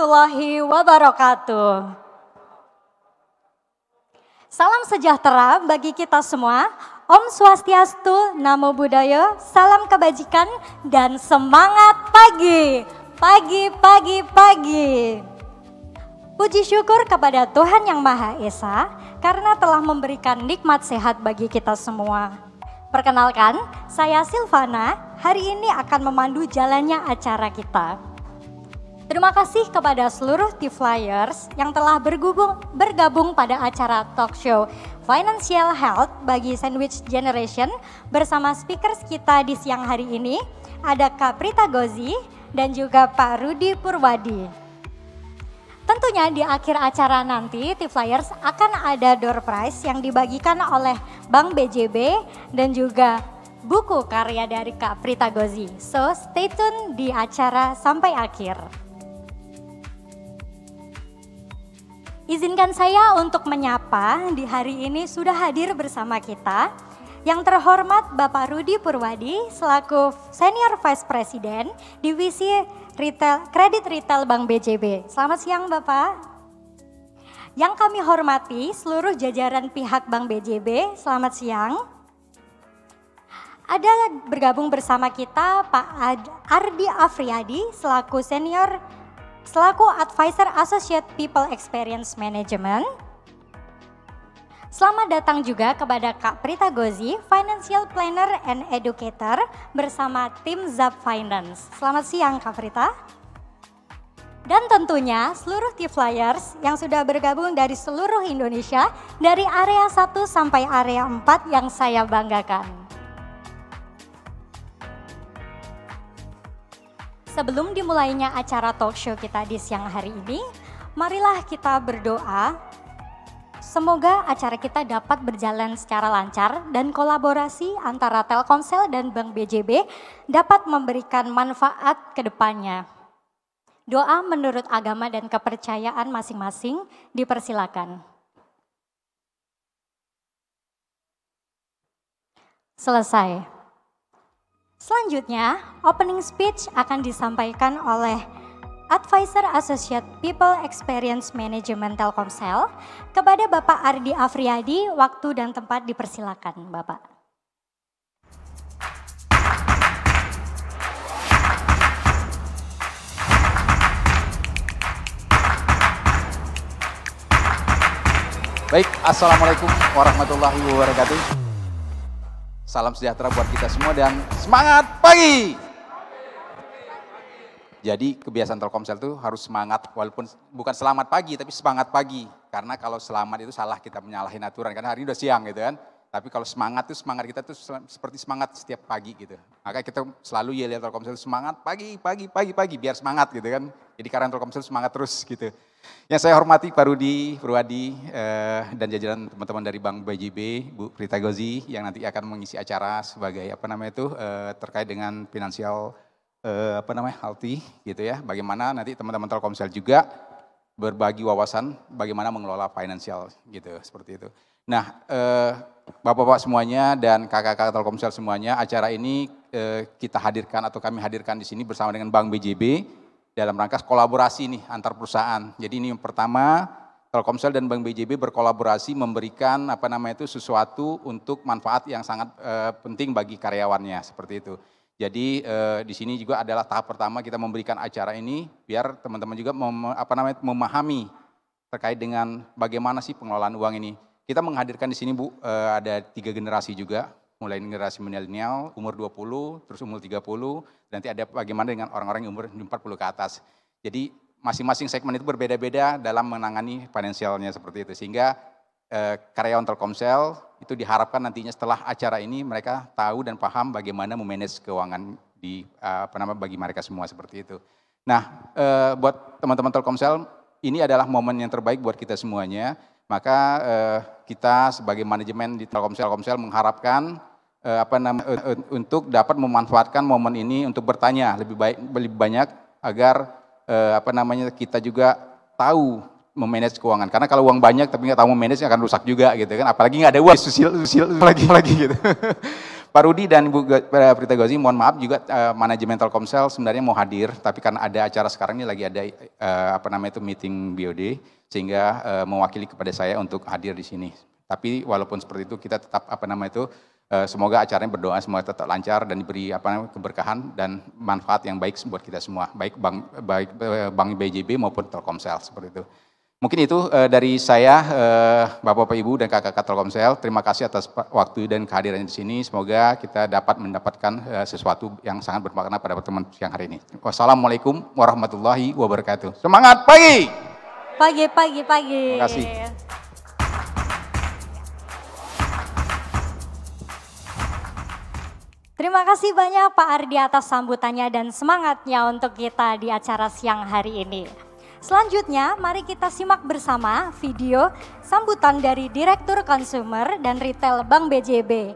warahmatullahi wabarakatuh. Salam sejahtera bagi kita semua. Om Swastiastu, Namo Buddhaya, salam kebajikan dan semangat pagi. Pagi, pagi, pagi. Puji syukur kepada Tuhan Yang Maha Esa karena telah memberikan nikmat sehat bagi kita semua. Perkenalkan, saya Silvana. Hari ini akan memandu jalannya acara kita. Terima kasih kepada seluruh T-Flyers yang telah bergabung, bergabung pada acara talk show Financial Health bagi Sandwich Generation bersama speakers kita di siang hari ini ada Kak Prita Gozi dan juga Pak Rudi Purwadi. Tentunya di akhir acara nanti T-Flyers akan ada door prize yang dibagikan oleh Bank BJB dan juga buku karya dari Kak Prita Gozi. So stay tune di acara sampai akhir. Izinkan saya untuk menyapa di hari ini sudah hadir bersama kita yang terhormat Bapak Rudi Purwadi selaku Senior Vice President Divisi Retail Kredit Retail Bank BJB. Selamat siang Bapak. Yang kami hormati seluruh jajaran pihak Bank BJB, selamat siang. Ada bergabung bersama kita Pak Ardi Afriadi selaku Senior selaku Advisor Associate People Experience Management. Selamat datang juga kepada Kak Prita Gozi, Financial Planner and Educator bersama tim Zap Finance. Selamat siang Kak Prita. Dan tentunya seluruh T-Flyers yang sudah bergabung dari seluruh Indonesia dari area 1 sampai area 4 yang saya banggakan. Sebelum dimulainya acara talk show kita di siang hari ini, marilah kita berdoa. Semoga acara kita dapat berjalan secara lancar dan kolaborasi antara Telkomsel dan Bank BJB dapat memberikan manfaat ke depannya. Doa menurut agama dan kepercayaan masing-masing dipersilakan. Selesai. Selanjutnya, opening speech akan disampaikan oleh Advisor Associate People Experience Management Telkomsel kepada Bapak Ardi Afriyadi, waktu dan tempat dipersilakan Bapak. Baik, Assalamualaikum warahmatullahi wabarakatuh. Salam sejahtera buat kita semua dan semangat pagi. Jadi kebiasaan Telkomsel itu harus semangat walaupun bukan selamat pagi tapi semangat pagi. Karena kalau selamat itu salah kita menyalahi aturan karena hari ini udah siang gitu kan. Tapi kalau semangat itu semangat kita itu seperti semangat setiap pagi gitu. Maka kita selalu ya lihat Telkomsel semangat pagi, pagi, pagi, pagi biar semangat gitu kan. Jadi karena Telkomsel semangat terus gitu. Yang saya hormati Pak Rudi, Purwadi, eh, dan jajaran teman-teman dari Bank BJB, Bu Prita Gozi yang nanti akan mengisi acara sebagai apa namanya itu eh, terkait dengan finansial eh, apa namanya healthy gitu ya. Bagaimana nanti teman-teman Telkomsel juga berbagi wawasan bagaimana mengelola finansial gitu seperti itu. Nah, eh, Bapak-bapak semuanya dan kakak-kakak Telkomsel semuanya, acara ini eh, kita hadirkan atau kami hadirkan di sini bersama dengan Bank BJB dalam rangka kolaborasi nih antar perusahaan. Jadi ini yang pertama Telkomsel dan Bank BJB berkolaborasi memberikan apa namanya itu sesuatu untuk manfaat yang sangat eh, penting bagi karyawannya seperti itu. Jadi eh, di sini juga adalah tahap pertama kita memberikan acara ini biar teman-teman juga mem, apa namanya memahami terkait dengan bagaimana sih pengelolaan uang ini kita menghadirkan di sini Bu eh, ada tiga generasi juga, mulai generasi milenial umur 20, terus umur 30, nanti ada bagaimana dengan orang-orang yang umur 40 ke atas. Jadi masing-masing segmen itu berbeda-beda dalam menangani finansialnya seperti itu. Sehingga eh, karyawan Telkomsel itu diharapkan nantinya setelah acara ini mereka tahu dan paham bagaimana memanage keuangan di eh, apa nama bagi mereka semua seperti itu. Nah, eh, buat teman-teman Telkomsel ini adalah momen yang terbaik buat kita semuanya maka eh, kita sebagai manajemen di Telkomsel, Telkomsel mengharapkan eh, apa namanya eh, untuk dapat memanfaatkan momen ini untuk bertanya lebih baik lebih banyak agar eh, apa namanya kita juga tahu memanage keuangan. Karena kalau uang banyak tapi nggak tahu memanage akan rusak juga gitu kan. Apalagi nggak ada uang, susil, susil, lagi lagi gitu. Pak Rudi dan Bu eh, Prita Gozi, mohon maaf juga uh, manajemen Telkomsel sebenarnya mau hadir, tapi karena ada acara sekarang ini lagi ada uh, apa namanya itu meeting BOD, sehingga uh, mewakili kepada saya untuk hadir di sini. Tapi walaupun seperti itu kita tetap apa nama itu uh, semoga acaranya berdoa semoga tetap lancar dan diberi apa namanya keberkahan dan manfaat yang baik buat kita semua, baik bank baik eh, bank BJB maupun Telkomsel seperti itu. Mungkin itu e, dari saya, e, Bapak-Bapak Ibu dan kakak-kakak Telkomsel. Terima kasih atas waktu dan kehadirannya di sini. Semoga kita dapat mendapatkan e, sesuatu yang sangat bermakna pada pertemuan siang hari ini. Wassalamualaikum warahmatullahi wabarakatuh. Semangat pagi! Pagi, pagi, pagi. Terima kasih. Terima kasih banyak Pak Ardi atas sambutannya dan semangatnya untuk kita di acara siang hari ini. Selanjutnya, mari kita simak bersama video sambutan dari Direktur Consumer dan Retail Bank BJB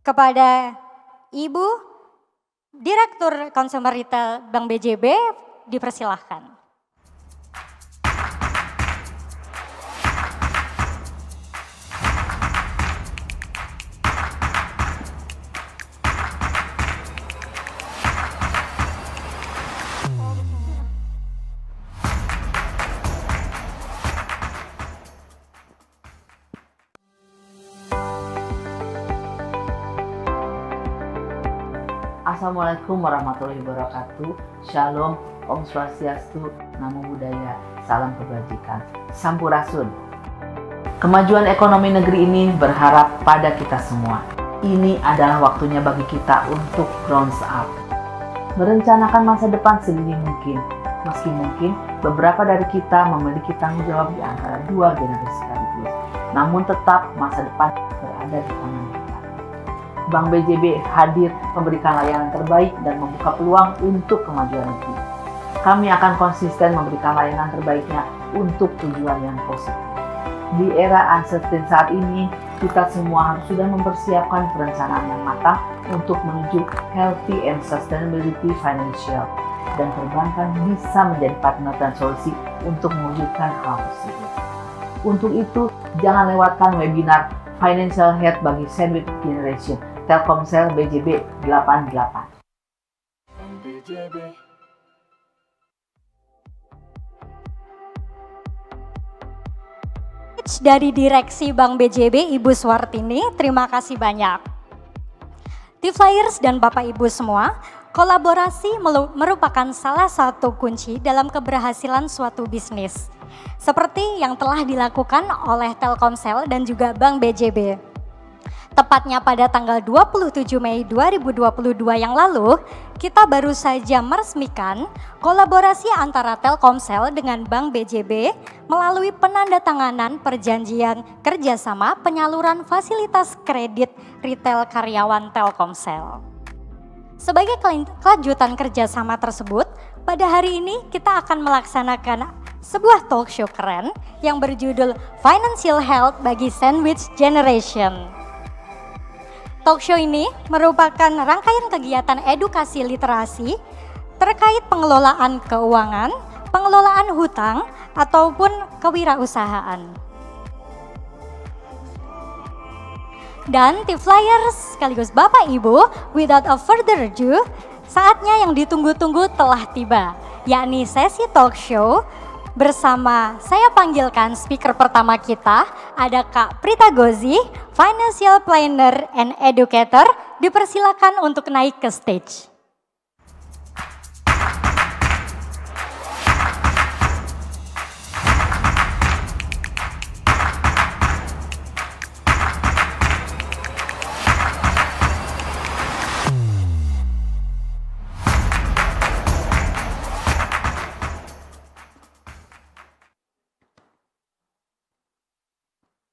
kepada Ibu Direktur Consumer Retail Bank BJB dipersilahkan. Assalamualaikum warahmatullahi wabarakatuh. Shalom, Om Swastiastu, Namo Buddhaya, Salam Kebajikan, Sampurasun. Kemajuan ekonomi negeri ini berharap pada kita semua. Ini adalah waktunya bagi kita untuk grounds up. Merencanakan masa depan sedini mungkin, meski mungkin beberapa dari kita memiliki tanggung jawab di antara dua generasi sekaligus. Namun tetap masa depan berada di tangan Bank BJB hadir memberikan layanan terbaik dan membuka peluang untuk kemajuan negeri. Kami akan konsisten memberikan layanan terbaiknya untuk tujuan yang positif. Di era uncertain saat ini, kita semua harus sudah mempersiapkan perencanaan yang matang untuk menuju healthy and sustainability financial dan perbankan bisa menjadi partner dan solusi untuk mewujudkan hal tersebut. Untuk itu, jangan lewatkan webinar Financial Health bagi Sandwich Generation Telkomsel BJB 88. BJB. dari Direksi Bank BJB Ibu Suartini, terima kasih banyak. T-Flyers dan Bapak Ibu semua, kolaborasi merupakan salah satu kunci dalam keberhasilan suatu bisnis. Seperti yang telah dilakukan oleh Telkomsel dan juga Bank BJB. Tepatnya pada tanggal 27 Mei 2022 yang lalu, kita baru saja meresmikan kolaborasi antara Telkomsel dengan Bank BJB melalui penandatanganan perjanjian kerjasama penyaluran fasilitas kredit retail karyawan Telkomsel. Sebagai kelanjutan kerjasama tersebut, pada hari ini kita akan melaksanakan sebuah talk show keren yang berjudul Financial Health bagi Sandwich Generation. Talk show ini merupakan rangkaian kegiatan edukasi literasi terkait pengelolaan keuangan, pengelolaan hutang, ataupun kewirausahaan. Dan tip flyers sekaligus Bapak Ibu, without a further ado, saatnya yang ditunggu-tunggu telah tiba, yakni sesi talk show bersama saya panggilkan speaker pertama kita ada Kak Prita Gozi, Financial Planner and Educator. Dipersilakan untuk naik ke stage.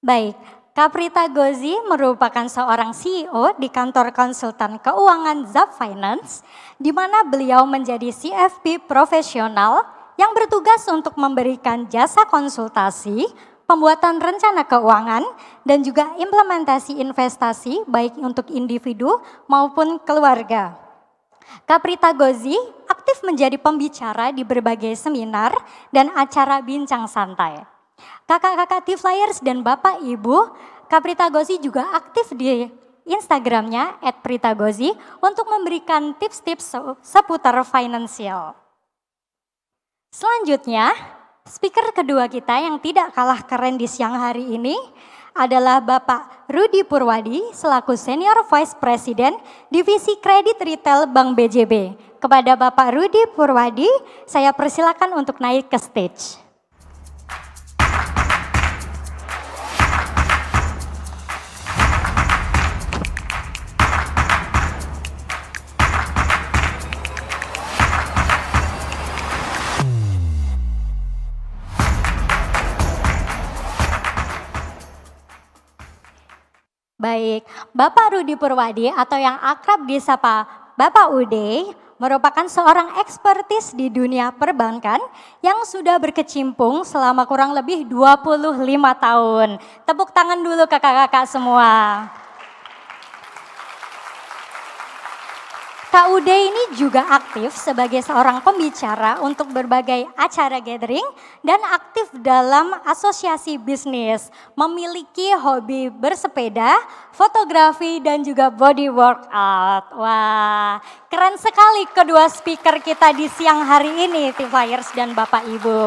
Baik, Kaprita Gozi merupakan seorang CEO di kantor konsultan keuangan Zap Finance, di mana beliau menjadi CFP profesional yang bertugas untuk memberikan jasa konsultasi, pembuatan rencana keuangan, dan juga implementasi investasi baik untuk individu maupun keluarga. Kaprita Gozi aktif menjadi pembicara di berbagai seminar dan acara bincang santai. Kakak-kakak T Flyers dan Bapak Ibu, Kaprita Gozi juga aktif di Instagramnya @pritagozi untuk memberikan tips-tips seputar finansial. Selanjutnya, speaker kedua kita yang tidak kalah keren di siang hari ini adalah Bapak Rudi Purwadi selaku Senior Vice President Divisi Kredit Retail Bank BJB. Kepada Bapak Rudi Purwadi, saya persilakan untuk naik ke stage. Baik, Bapak Rudi Purwadi atau yang akrab disapa Bapak Ude merupakan seorang ekspertis di dunia perbankan yang sudah berkecimpung selama kurang lebih 25 tahun. Tepuk tangan dulu kakak-kakak semua. Kak Ude ini juga aktif sebagai seorang pembicara untuk berbagai acara gathering dan aktif dalam asosiasi bisnis, memiliki hobi bersepeda, fotografi dan juga body workout. Wah, keren sekali kedua speaker kita di siang hari ini, Tifayers dan Bapak Ibu.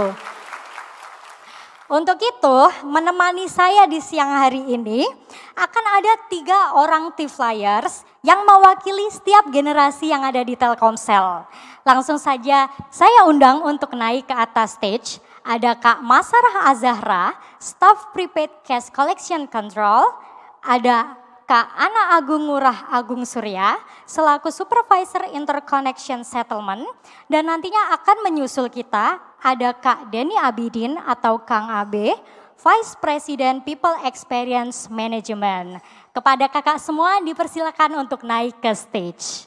Untuk itu, menemani saya di siang hari ini akan ada tiga orang T flyers yang mewakili setiap generasi yang ada di Telkomsel. Langsung saja saya undang untuk naik ke atas stage. Ada Kak Masarah Azahra, Staff Prepaid Cash Collection Control. Ada Kak Ana Agung Ngurah Agung Surya selaku Supervisor Interconnection Settlement dan nantinya akan menyusul kita ada Kak Denny Abidin atau Kang AB, Vice President People Experience Management. Kepada kakak semua dipersilakan untuk naik ke stage.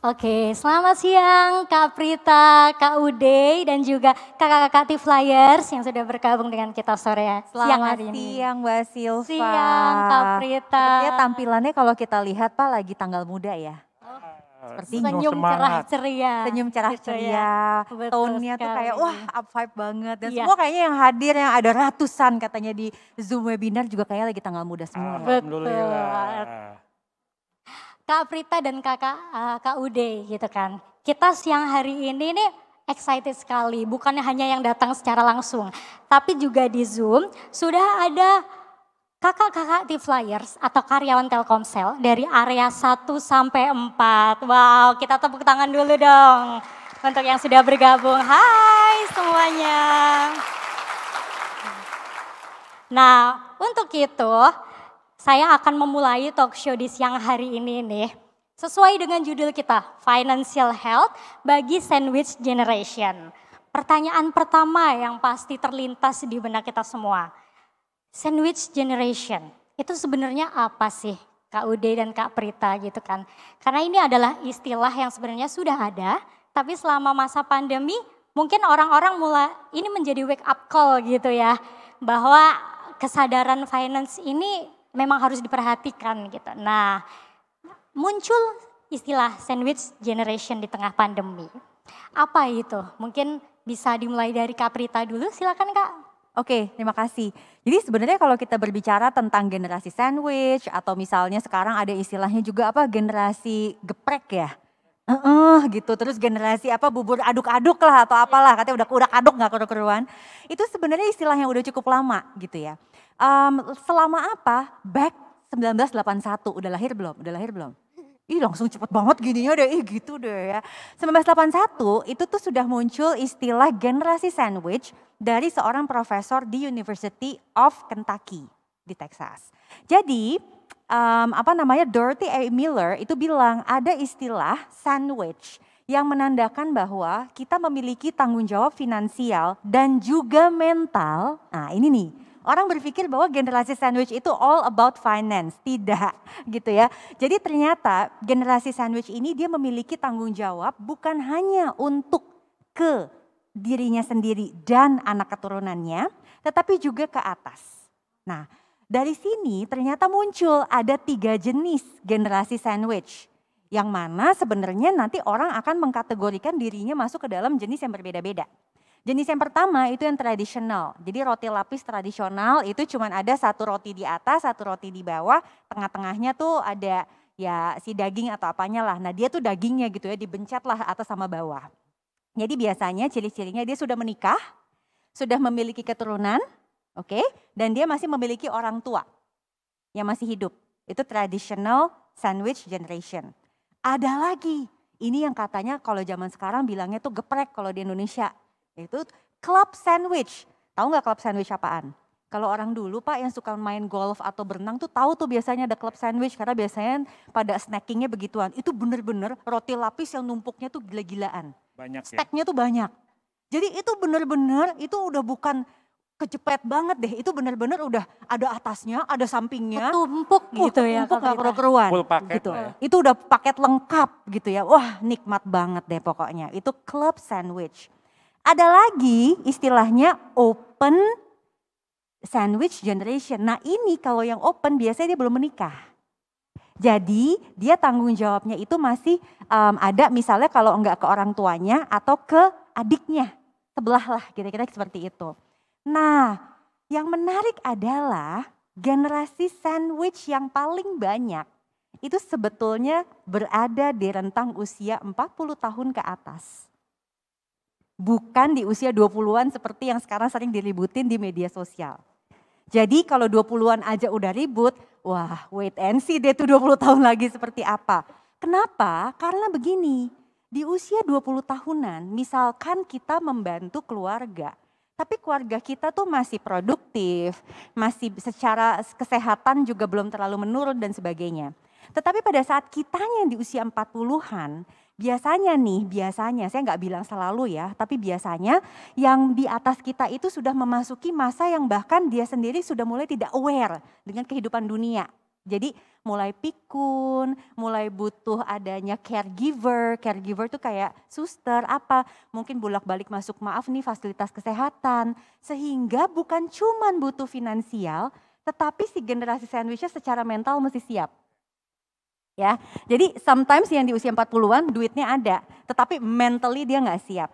Oke, selamat siang Kak Prita, Kak Ude, dan juga kakak-kakak T-Flyers yang sudah bergabung dengan kita sore ya. Selamat siang, hari ini. siang Mbak Silva. Siang Kak Prita. Sepertinya tampilannya kalau kita lihat Pak lagi tanggal muda ya. Seperti senyum semangat. cerah ceria. Senyum cerah gitu ya. ceria. Ya. Tone-nya tuh kayak wah up vibe banget. Dan ya. semua kayaknya yang hadir yang ada ratusan katanya di Zoom webinar juga kayak lagi tanggal muda semua. Alhamdulillah. Betul. Kak Prita dan Kakak uh, Kak Ude gitu kan. Kita siang hari ini nih excited sekali, bukannya hanya yang datang secara langsung, tapi juga di Zoom sudah ada kakak-kakak di Flyers atau karyawan Telkomsel dari area 1 sampai 4. Wow, kita tepuk tangan dulu dong untuk yang sudah bergabung. Hai semuanya. Nah, untuk itu saya akan memulai talk show di siang hari ini nih. Sesuai dengan judul kita, Financial Health bagi Sandwich Generation. Pertanyaan pertama yang pasti terlintas di benak kita semua. Sandwich Generation, itu sebenarnya apa sih? Kak Ude dan Kak Prita gitu kan. Karena ini adalah istilah yang sebenarnya sudah ada, tapi selama masa pandemi mungkin orang-orang mulai ini menjadi wake up call gitu ya. Bahwa kesadaran finance ini memang harus diperhatikan gitu. Nah, muncul istilah sandwich generation di tengah pandemi. Apa itu? Mungkin bisa dimulai dari Kaprita dulu, silakan Kak. Oke, terima kasih. Jadi sebenarnya kalau kita berbicara tentang generasi sandwich atau misalnya sekarang ada istilahnya juga apa generasi geprek ya. Uh, gitu terus generasi apa bubur aduk-aduk lah atau iya. apalah katanya udah udah aduk nggak keruan kuduan itu sebenarnya istilah yang udah cukup lama gitu ya um, selama apa back 1981 udah lahir belum udah lahir belum Ih langsung cepet banget gini gininya deh, ih gitu deh ya. 1981 itu tuh sudah muncul istilah generasi sandwich dari seorang profesor di University of Kentucky di Texas. Jadi um, apa namanya Dorothy A. Miller itu bilang ada istilah sandwich yang menandakan bahwa kita memiliki tanggung jawab finansial dan juga mental. Nah, ini nih. Orang berpikir bahwa generasi sandwich itu all about finance, tidak gitu ya. Jadi ternyata generasi sandwich ini dia memiliki tanggung jawab bukan hanya untuk ke dirinya sendiri dan anak keturunannya, tetapi juga ke atas. Nah, dari sini ternyata muncul ada tiga jenis generasi sandwich. Yang mana sebenarnya nanti orang akan mengkategorikan dirinya masuk ke dalam jenis yang berbeda-beda. Jenis yang pertama itu yang tradisional. Jadi roti lapis tradisional itu cuma ada satu roti di atas, satu roti di bawah, tengah-tengahnya tuh ada ya si daging atau apanya lah. Nah dia tuh dagingnya gitu ya dibencet lah atas sama bawah. Jadi biasanya ciri-cirinya dia sudah menikah, sudah memiliki keturunan, Oke, okay? dan dia masih memiliki orang tua yang masih hidup. Itu traditional sandwich generation. Ada lagi, ini yang katanya kalau zaman sekarang bilangnya tuh geprek kalau di Indonesia. Itu club sandwich. Tahu nggak club sandwich apaan? Kalau orang dulu Pak yang suka main golf atau berenang tuh tahu tuh biasanya ada club sandwich karena biasanya pada snackingnya begituan. Itu bener-bener roti lapis yang numpuknya tuh gila-gilaan. Banyak Stacknya ya? tuh banyak. Jadi itu bener-bener itu udah bukan kejepet banget deh. Itu benar-benar udah ada atasnya, ada sampingnya. Tumpuk uh, iya, gitu ya. Tumpuk gak keruan gitu. Ya. Itu udah paket lengkap gitu ya. Wah nikmat banget deh pokoknya. Itu club sandwich. Ada lagi istilahnya open sandwich generation. Nah ini kalau yang open biasanya dia belum menikah. Jadi dia tanggung jawabnya itu masih um, ada misalnya kalau enggak ke orang tuanya atau ke adiknya. Sebelah lah kira-kira seperti itu. Nah, yang menarik adalah generasi sandwich yang paling banyak itu sebetulnya berada di rentang usia 40 tahun ke atas. Bukan di usia 20-an seperti yang sekarang sering diributin di media sosial. Jadi kalau 20-an aja udah ribut, wah wait and see deh tuh 20 tahun lagi seperti apa. Kenapa? Karena begini, di usia 20 tahunan misalkan kita membantu keluarga, tapi keluarga kita tuh masih produktif, masih secara kesehatan juga belum terlalu menurun dan sebagainya. Tetapi pada saat kita yang di usia 40-an, biasanya nih, biasanya, saya nggak bilang selalu ya, tapi biasanya yang di atas kita itu sudah memasuki masa yang bahkan dia sendiri sudah mulai tidak aware dengan kehidupan dunia. Jadi mulai pikun, mulai butuh adanya caregiver. Caregiver tuh kayak suster apa, mungkin bolak-balik masuk maaf nih fasilitas kesehatan. Sehingga bukan cuma butuh finansial, tetapi si generasi sandwichnya secara mental mesti siap. Ya, jadi sometimes yang di usia 40-an duitnya ada, tetapi mentally dia nggak siap.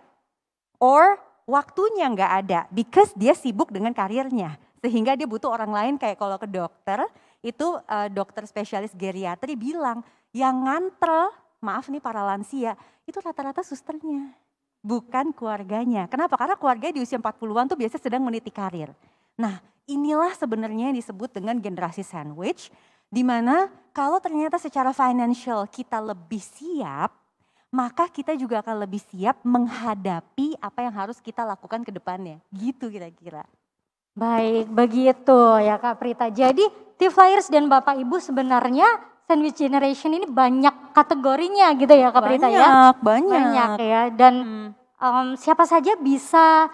Or waktunya nggak ada because dia sibuk dengan karirnya. Sehingga dia butuh orang lain kayak kalau ke dokter, itu uh, dokter spesialis geriatri bilang yang ngantel, maaf nih para lansia, itu rata-rata susternya, bukan keluarganya. Kenapa? Karena keluarga di usia 40-an tuh biasanya sedang meniti karir. Nah, inilah sebenarnya yang disebut dengan generasi sandwich, di mana kalau ternyata secara financial kita lebih siap, maka kita juga akan lebih siap menghadapi apa yang harus kita lakukan ke depannya. Gitu kira-kira. Baik, begitu ya Kak Prita. Jadi T Flyers dan Bapak Ibu sebenarnya sandwich generation ini banyak kategorinya gitu ya Kak banyak, Prita ya? Banyak, banyak. ya. Dan hmm. um, siapa saja bisa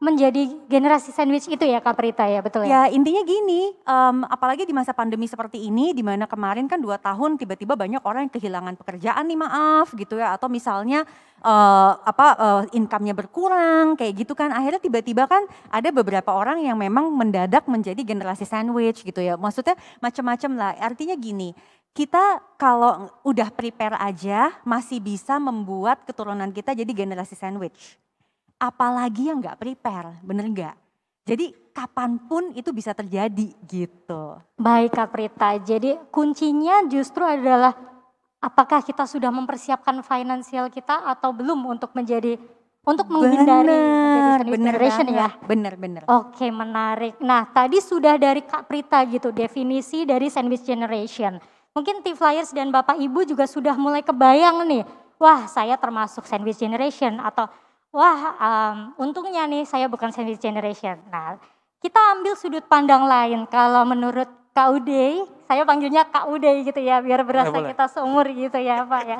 menjadi generasi sandwich itu ya Kak Prita ya betul ya? Ya intinya gini, um, apalagi di masa pandemi seperti ini di mana kemarin kan dua tahun tiba-tiba banyak orang yang kehilangan pekerjaan nih maaf gitu ya atau misalnya uh, apa uh, income-nya berkurang kayak gitu kan akhirnya tiba-tiba kan ada beberapa orang yang memang mendadak menjadi generasi sandwich gitu ya maksudnya macam-macam lah artinya gini kita kalau udah prepare aja masih bisa membuat keturunan kita jadi generasi sandwich apalagi yang nggak prepare, bener nggak? Jadi kapanpun itu bisa terjadi gitu. Baik Kak Prita, jadi kuncinya justru adalah apakah kita sudah mempersiapkan finansial kita atau belum untuk menjadi untuk menghindari bener, bener generation ya? banget, ya. Bener bener. Oke menarik. Nah tadi sudah dari Kak Prita gitu definisi dari sandwich generation. Mungkin T flyers dan bapak ibu juga sudah mulai kebayang nih. Wah saya termasuk sandwich generation atau wah um, untungnya nih saya bukan sandwich generation. Nah, kita ambil sudut pandang lain. Kalau menurut Kud, saya panggilnya Kak Uday gitu ya, biar ya, berasa nah, kita seumur gitu ya Pak ya.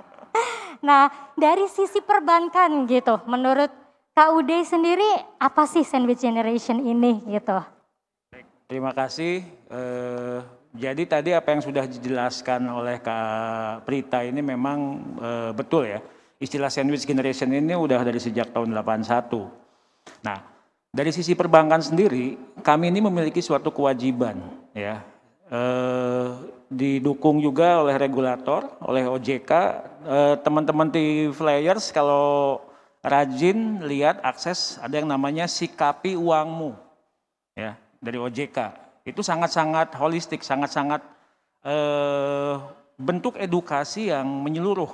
nah, dari sisi perbankan gitu, menurut Kud sendiri apa sih sandwich generation ini gitu? Terima kasih. Uh... jadi tadi apa yang sudah dijelaskan oleh Kak Prita ini memang eh, betul ya istilah sandwich generation ini udah dari sejak tahun 81. Nah, dari sisi perbankan sendiri, kami ini memiliki suatu kewajiban ya. Eh, didukung juga oleh regulator, oleh OJK, eh, teman-teman eh, di Flyers kalau rajin lihat akses ada yang namanya sikapi uangmu ya dari OJK. Itu sangat-sangat holistik, sangat-sangat eh, bentuk edukasi yang menyeluruh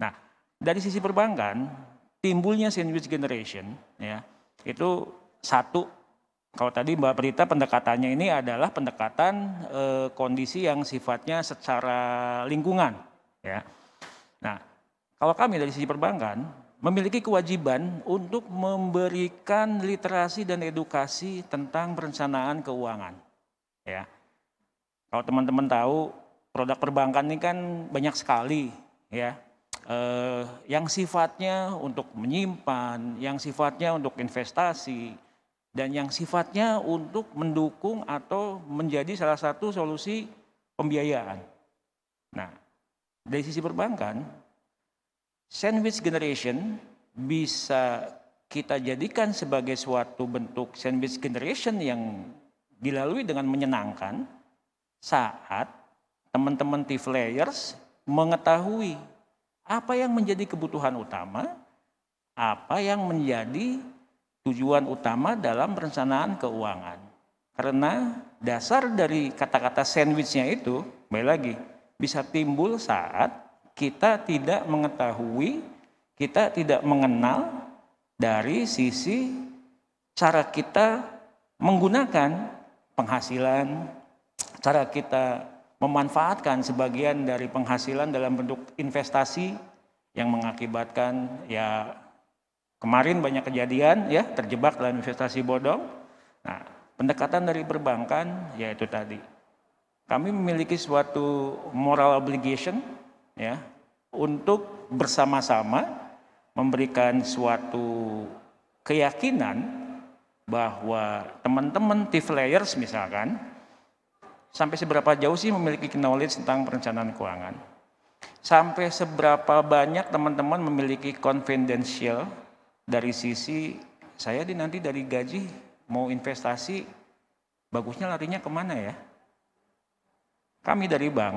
Nah, dari sisi perbankan, timbulnya sandwich generation, ya, itu satu, kalau tadi Mbak Prita pendekatannya ini adalah pendekatan e, kondisi yang sifatnya secara lingkungan, ya. Nah, kalau kami dari sisi perbankan memiliki kewajiban untuk memberikan literasi dan edukasi tentang perencanaan keuangan, ya. Kalau teman-teman tahu produk perbankan ini kan banyak sekali, ya eh, yang sifatnya untuk menyimpan, yang sifatnya untuk investasi, dan yang sifatnya untuk mendukung atau menjadi salah satu solusi pembiayaan. Nah, dari sisi perbankan, sandwich generation bisa kita jadikan sebagai suatu bentuk sandwich generation yang dilalui dengan menyenangkan saat teman-teman TIF flayers mengetahui apa yang menjadi kebutuhan utama? Apa yang menjadi tujuan utama dalam perencanaan keuangan? Karena dasar dari kata-kata sandwichnya itu, baik lagi, bisa timbul saat kita tidak mengetahui, kita tidak mengenal dari sisi cara kita menggunakan penghasilan, cara kita memanfaatkan sebagian dari penghasilan dalam bentuk investasi yang mengakibatkan ya kemarin banyak kejadian ya terjebak dalam investasi bodong. Nah, pendekatan dari perbankan yaitu tadi kami memiliki suatu moral obligation ya untuk bersama-sama memberikan suatu keyakinan bahwa teman-teman tiflayers misalkan Sampai seberapa jauh sih memiliki knowledge tentang perencanaan keuangan? Sampai seberapa banyak teman-teman memiliki confidential dari sisi saya di nanti dari gaji mau investasi bagusnya larinya kemana ya? Kami dari bank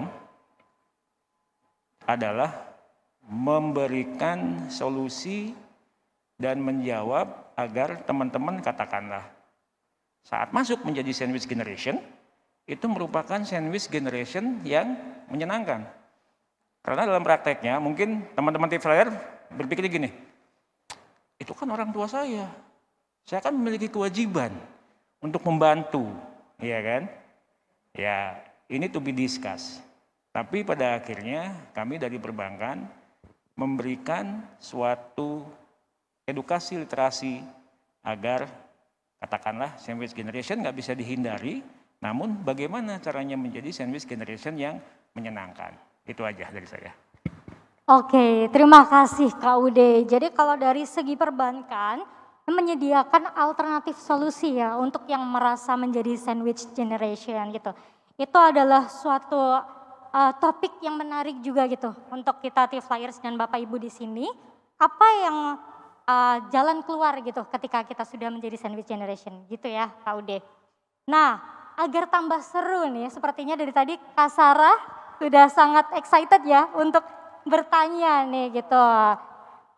adalah memberikan solusi dan menjawab agar teman-teman katakanlah saat masuk menjadi sandwich generation itu merupakan sandwich generation yang menyenangkan. Karena dalam prakteknya mungkin teman-teman TV layar berpikir gini, itu kan orang tua saya, saya kan memiliki kewajiban untuk membantu, ya kan? Ya, ini to be discussed. Tapi pada akhirnya kami dari perbankan memberikan suatu edukasi literasi agar katakanlah sandwich generation nggak bisa dihindari, namun bagaimana caranya menjadi sandwich generation yang menyenangkan? Itu aja dari saya. Oke, terima kasih Kak Ude. Jadi kalau dari segi perbankan menyediakan alternatif solusi ya untuk yang merasa menjadi sandwich generation gitu. Itu adalah suatu uh, topik yang menarik juga gitu untuk kita T flyers dan Bapak Ibu di sini. Apa yang uh, jalan keluar gitu ketika kita sudah menjadi sandwich generation gitu ya Kak Ude. Nah, agar tambah seru nih, sepertinya dari tadi Kak Sarah sudah sangat excited ya untuk bertanya nih gitu.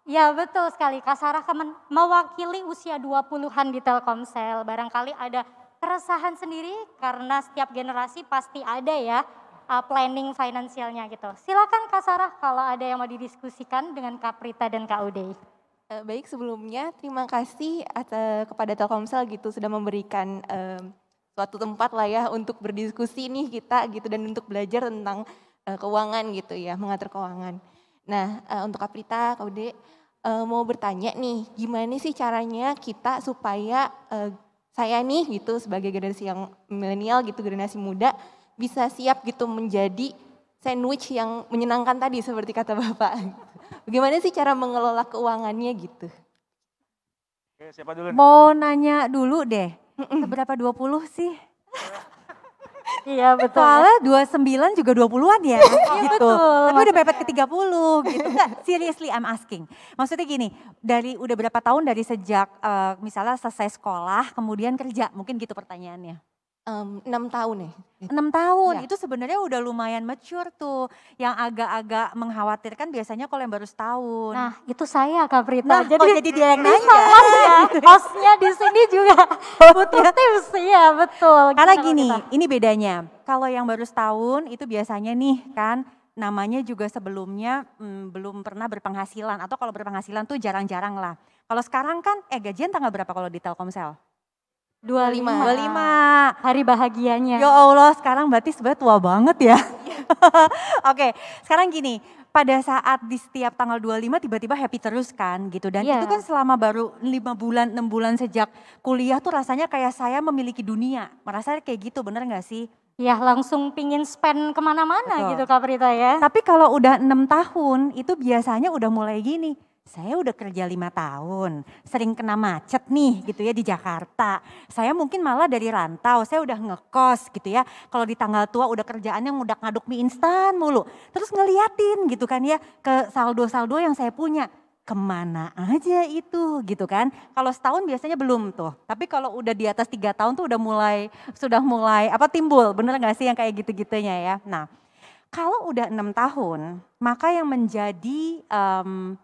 Ya betul sekali, Kak Sarah mewakili usia 20-an di Telkomsel. Barangkali ada keresahan sendiri karena setiap generasi pasti ada ya uh, planning finansialnya gitu. Silakan Kak Sarah kalau ada yang mau didiskusikan dengan Kak Prita dan Kak Uday. Eh, baik sebelumnya terima kasih eh, kepada Telkomsel gitu sudah memberikan um, suatu tempat lah ya untuk berdiskusi nih kita gitu dan untuk belajar tentang uh, keuangan gitu ya, mengatur keuangan. Nah, uh, untuk Aprita, Kaude uh, eh, mau bertanya nih, gimana sih caranya kita supaya uh, saya nih gitu sebagai generasi yang milenial gitu, generasi muda bisa siap gitu menjadi sandwich yang menyenangkan tadi seperti kata Bapak. Bagaimana sih cara mengelola keuangannya gitu? Oke, siapa dulu? Mau nanya dulu deh Mm-mm. Seberapa 20 sih? Iya betul. Soalnya 29 juga 20-an ya iya, gitu. Betul, Tapi udah mepet ke 30 gitu. Enggak, seriously I'm asking. Maksudnya gini, dari udah berapa tahun dari sejak uh, misalnya selesai sekolah kemudian kerja, mungkin gitu pertanyaannya. Um, 6 tahun nih. Enam tahun, ya. Iya. itu sebenarnya udah lumayan mature tuh. Yang agak-agak mengkhawatirkan biasanya kalau yang baru setahun. Nah itu saya Kak Prita. Nah, jadi, oh, jadi dia yang nanya. Ya, hostnya di sini juga butuh tips, ya betul. Karena Gimana gini, kita? ini bedanya. Kalau yang baru setahun itu biasanya nih kan namanya juga sebelumnya hmm, belum pernah berpenghasilan. Atau kalau berpenghasilan tuh jarang-jarang lah. Kalau sekarang kan, eh gajian tanggal berapa kalau di Telkomsel? 25. 25. Hari bahagianya. Ya Allah, sekarang berarti sebenarnya tua banget ya. Oke, sekarang gini, pada saat di setiap tanggal 25 tiba-tiba happy terus kan gitu dan yeah. itu kan selama baru 5 bulan 6 bulan sejak kuliah tuh rasanya kayak saya memiliki dunia merasa kayak gitu bener gak sih? Ya langsung pingin spend kemana-mana gitu Kak Prita ya. Tapi kalau udah enam tahun itu biasanya udah mulai gini saya udah kerja lima tahun, sering kena macet nih gitu ya di Jakarta. Saya mungkin malah dari rantau, saya udah ngekos gitu ya. Kalau di tanggal tua udah kerjaan yang udah ngaduk mie instan mulu. Terus ngeliatin gitu kan ya ke saldo-saldo yang saya punya. Kemana aja itu gitu kan. Kalau setahun biasanya belum tuh. Tapi kalau udah di atas tiga tahun tuh udah mulai, sudah mulai apa timbul. Bener gak sih yang kayak gitu-gitunya ya. Nah kalau udah enam tahun maka yang menjadi um,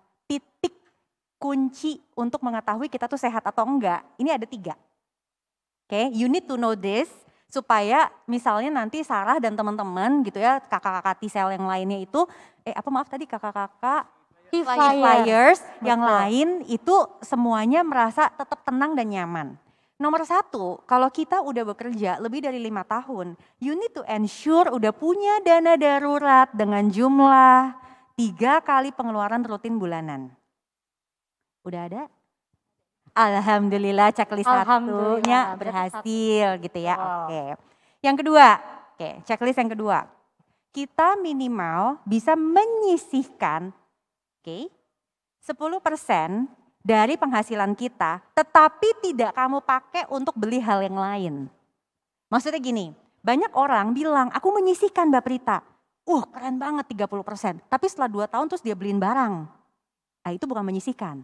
kunci untuk mengetahui kita tuh sehat atau enggak. Ini ada tiga. Oke, okay, you need to know this supaya misalnya nanti Sarah dan teman-teman gitu ya kakak-kakak T-cell yang lainnya itu eh apa maaf tadi kakak-kakak flyers, flyers yang Betul. lain itu semuanya merasa tetap tenang dan nyaman. Nomor satu, kalau kita udah bekerja lebih dari lima tahun, you need to ensure udah punya dana darurat dengan jumlah tiga kali pengeluaran rutin bulanan. Udah ada? Alhamdulillah checklist satunya berhasil satu. gitu ya. Wow. Oke. Yang kedua, oke, checklist yang kedua. Kita minimal bisa menyisihkan oke okay, 10% dari penghasilan kita, tetapi tidak kamu pakai untuk beli hal yang lain. Maksudnya gini, banyak orang bilang, aku menyisihkan Mbak Prita. Uh keren banget 30%, tapi setelah 2 tahun terus dia beliin barang. Nah itu bukan menyisihkan.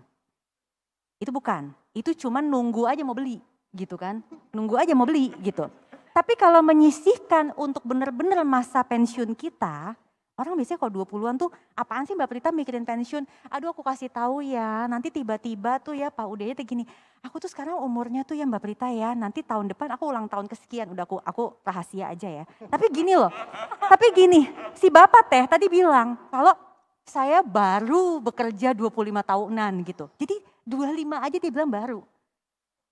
Itu bukan. Itu cuman nunggu aja mau beli gitu kan. Nunggu aja mau beli gitu. Tapi kalau menyisihkan untuk benar-benar masa pensiun kita, Orang biasanya kalau 20-an tuh apaan sih Mbak Prita mikirin pensiun? Aduh aku kasih tahu ya, nanti tiba-tiba tuh ya Pak Udaya tuh gini, aku tuh sekarang umurnya tuh ya Mbak Prita ya, nanti tahun depan aku ulang tahun kesekian, udah aku aku rahasia aja ya. Tapi gini loh, tapi gini, si Bapak teh tadi bilang kalau saya baru bekerja 25 tahunan gitu. Jadi 25 aja dia bilang baru.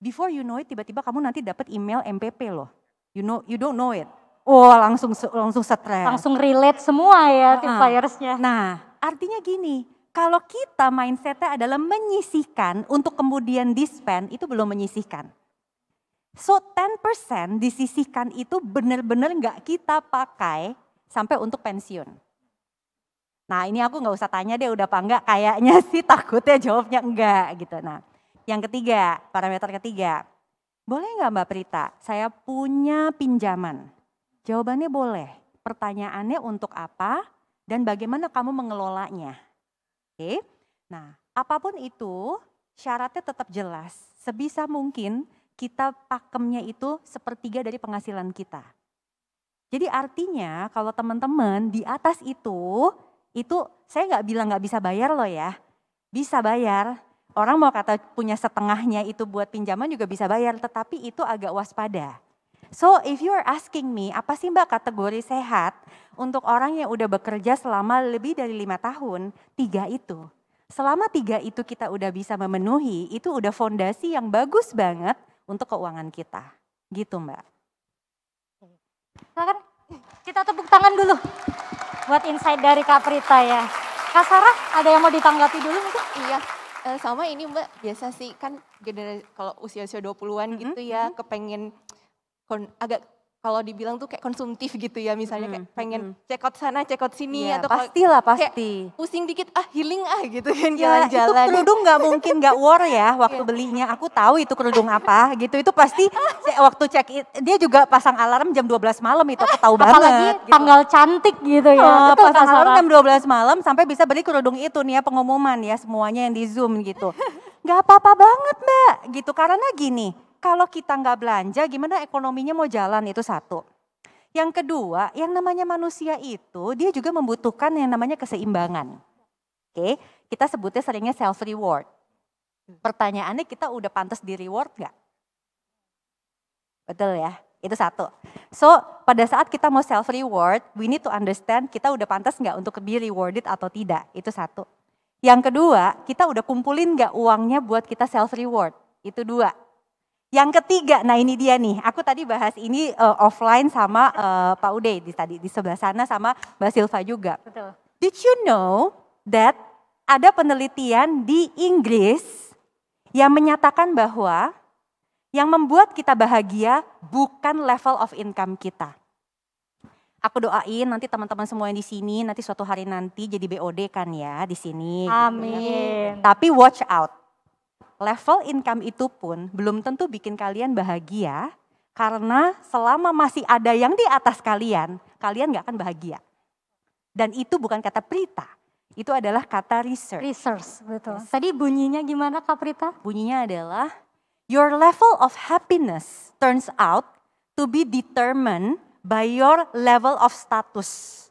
Before you know it, tiba-tiba kamu nanti dapat email MPP loh. You know, you don't know it. Oh, langsung langsung stres. Langsung relate semua ya uh ah, -huh. Ah. players-nya. Nah, artinya gini, kalau kita mindsetnya adalah menyisihkan untuk kemudian dispen, itu belum menyisihkan. So 10% disisihkan itu benar-benar nggak kita pakai sampai untuk pensiun. Nah ini aku nggak usah tanya deh udah apa enggak, kayaknya sih takutnya jawabnya enggak gitu. Nah yang ketiga, parameter ketiga, boleh nggak Mbak Prita saya punya pinjaman? Jawabannya boleh, pertanyaannya untuk apa dan bagaimana kamu mengelolanya. Oke, nah apapun itu syaratnya tetap jelas. Sebisa mungkin kita pakemnya itu sepertiga dari penghasilan kita. Jadi artinya kalau teman-teman di atas itu itu saya nggak bilang nggak bisa bayar loh ya. Bisa bayar. Orang mau kata punya setengahnya itu buat pinjaman juga bisa bayar, tetapi itu agak waspada. So if you are asking me, apa sih mbak kategori sehat untuk orang yang udah bekerja selama lebih dari lima tahun, tiga itu. Selama tiga itu kita udah bisa memenuhi, itu udah fondasi yang bagus banget untuk keuangan kita. Gitu mbak. Silakan kita tepuk tangan dulu buat insight dari Kak Prita ya. Kak Sarah, ada yang mau ditanggapi dulu mungkin? Iya, eh, sama ini Mbak, biasa sih kan generasi kalau usia-usia 20-an mm -hmm. gitu ya, kepengen agak kalau dibilang tuh kayak konsumtif gitu ya misalnya kayak pengen check out sana check out sini ya, atau pastilah pasti kayak pusing dikit ah healing ah gitu kan ya, jalan-jalan itu kerudung nggak mungkin nggak war ya waktu ya. belinya aku tahu itu kerudung apa gitu itu pasti waktu check in dia juga pasang alarm jam 12 malam itu aku tahu banget apalagi gitu. tanggal cantik gitu ya oh, Betul, pasang alarm jam 12 malam sampai bisa beli kerudung itu nih ya pengumuman ya semuanya yang di zoom gitu nggak apa-apa banget mbak gitu karena gini kalau kita nggak belanja, gimana ekonominya mau jalan itu satu. Yang kedua, yang namanya manusia itu dia juga membutuhkan yang namanya keseimbangan. Oke, kita sebutnya seringnya self reward. Pertanyaannya kita udah pantas di reward nggak? Betul ya, itu satu. So pada saat kita mau self reward, we need to understand kita udah pantas nggak untuk be rewarded atau tidak. Itu satu. Yang kedua, kita udah kumpulin nggak uangnya buat kita self reward. Itu dua. Yang ketiga, nah ini dia nih. Aku tadi bahas ini uh, offline sama uh, Pak Ude di tadi di sebelah sana sama Mbak Silva juga. Betul. Did you know that ada penelitian di Inggris yang menyatakan bahwa yang membuat kita bahagia bukan level of income kita. Aku doain nanti teman-teman semua yang di sini nanti suatu hari nanti jadi BOD kan ya di sini. Gitu ya. Amin. Tapi watch out level income itu pun belum tentu bikin kalian bahagia karena selama masih ada yang di atas kalian, kalian nggak akan bahagia. Dan itu bukan kata Prita, itu adalah kata research. Research, betul. Yes. Tadi bunyinya gimana Kak Prita? Bunyinya adalah, your level of happiness turns out to be determined by your level of status.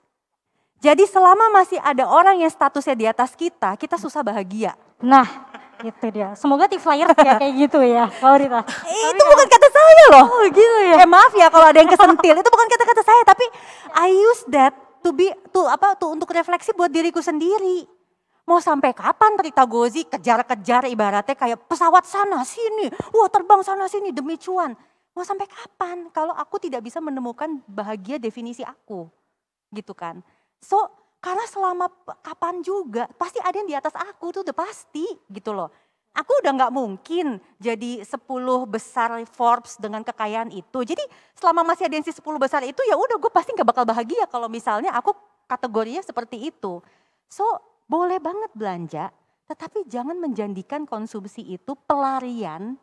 Jadi selama masih ada orang yang statusnya di atas kita, kita susah bahagia. Nah, itu dia. Semoga di flyer kayak kayak gitu ya, Maurita. Eh, itu itu ya. bukan kata saya loh. Oh gitu ya. Eh maaf ya kalau ada yang kesentil, itu bukan kata-kata saya. Tapi I use that to be, to apa, to untuk refleksi buat diriku sendiri. Mau sampai kapan Rita Gozi kejar-kejar ibaratnya kayak pesawat sana sini, wah terbang sana sini demi cuan. Mau sampai kapan kalau aku tidak bisa menemukan bahagia definisi aku gitu kan. So karena selama kapan juga pasti ada yang di atas aku tuh udah pasti gitu loh. Aku udah nggak mungkin jadi 10 besar Forbes dengan kekayaan itu. Jadi selama masih ada yang si 10 besar itu ya udah gue pasti nggak bakal bahagia kalau misalnya aku kategorinya seperti itu. So boleh banget belanja tetapi jangan menjadikan konsumsi itu pelarian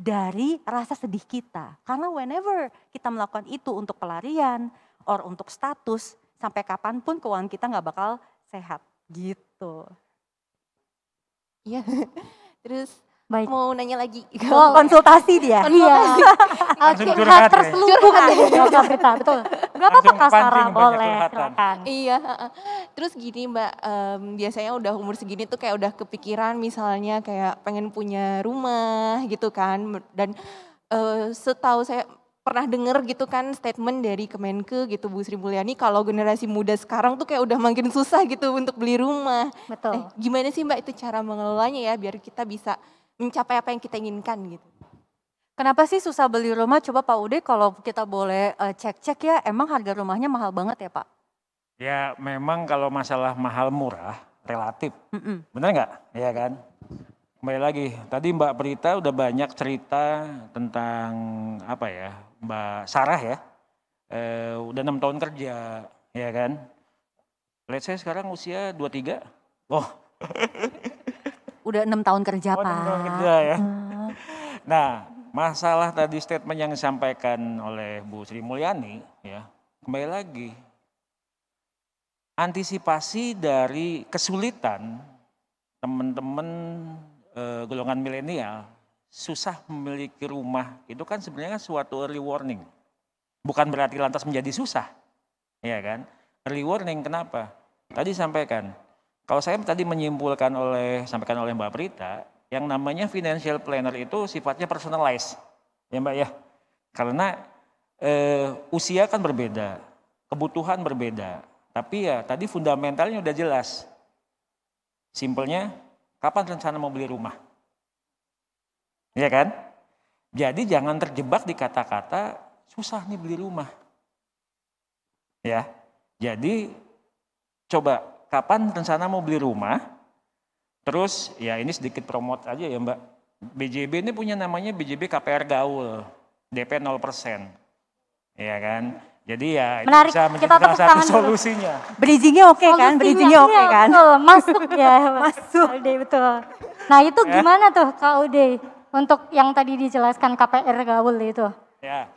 dari rasa sedih kita. Karena whenever kita melakukan itu untuk pelarian or untuk status, sampai kapanpun keuangan kita nggak bakal sehat gitu. Iya. Terus Baik. mau nanya lagi. Oh, konsultasi dia. Iya. Oke, okay. terselubungan. kita, betul. Gak apa-apa Sarah boleh. Iya. Terus gini Mbak, um, biasanya udah umur segini tuh kayak udah kepikiran misalnya kayak pengen punya rumah gitu kan. Dan uh, setahu saya pernah dengar gitu kan statement dari Kemenke gitu Bu Sri Mulyani kalau generasi muda sekarang tuh kayak udah makin susah gitu untuk beli rumah. Betul. Eh, gimana sih Mbak itu cara mengelolanya ya biar kita bisa mencapai apa yang kita inginkan gitu. Kenapa sih susah beli rumah? Coba Pak Ude kalau kita boleh eh, cek-cek ya, emang harga rumahnya mahal banget ya Pak? Ya memang kalau masalah mahal murah relatif, mm -mm. benar nggak? Ya kan? Kembali lagi, tadi Mbak Prita udah banyak cerita tentang apa ya, Mbak Sarah ya, eh, udah enam tahun kerja, ya kan? lihat saya sekarang usia 23, oh. udah enam tahun kerja oh, Pak. tahun kerja ya. Hmm. Nah, masalah tadi statement yang disampaikan oleh Bu Sri Mulyani, ya kembali lagi antisipasi dari kesulitan teman-teman e, golongan milenial susah memiliki rumah itu kan sebenarnya kan suatu early warning. Bukan berarti lantas menjadi susah. Ya kan? Early warning kenapa? Tadi sampaikan. Kalau saya tadi menyimpulkan oleh sampaikan oleh Mbak Prita, yang namanya financial planner itu sifatnya personalized. Ya Mbak ya. Karena eh, usia kan berbeda, kebutuhan berbeda. Tapi ya tadi fundamentalnya udah jelas. Simpelnya, kapan rencana mau beli rumah? Iya kan? Jadi jangan terjebak di kata-kata susah nih beli rumah. Ya. Jadi coba kapan rencana mau beli rumah? Terus ya ini sedikit promote aja ya Mbak. BJB ini punya namanya BJB KPR Gaul. DP 0%. Iya kan? Jadi ya Menarik. bisa menjadi kita salah satu solusinya. Bridgingnya oke okay, kan? Bridgingnya iya, oke okay, kan? masuk ya. masuk. Ude, betul. Nah itu ya. gimana tuh KUD untuk yang tadi dijelaskan KPR Gaul itu. Ya.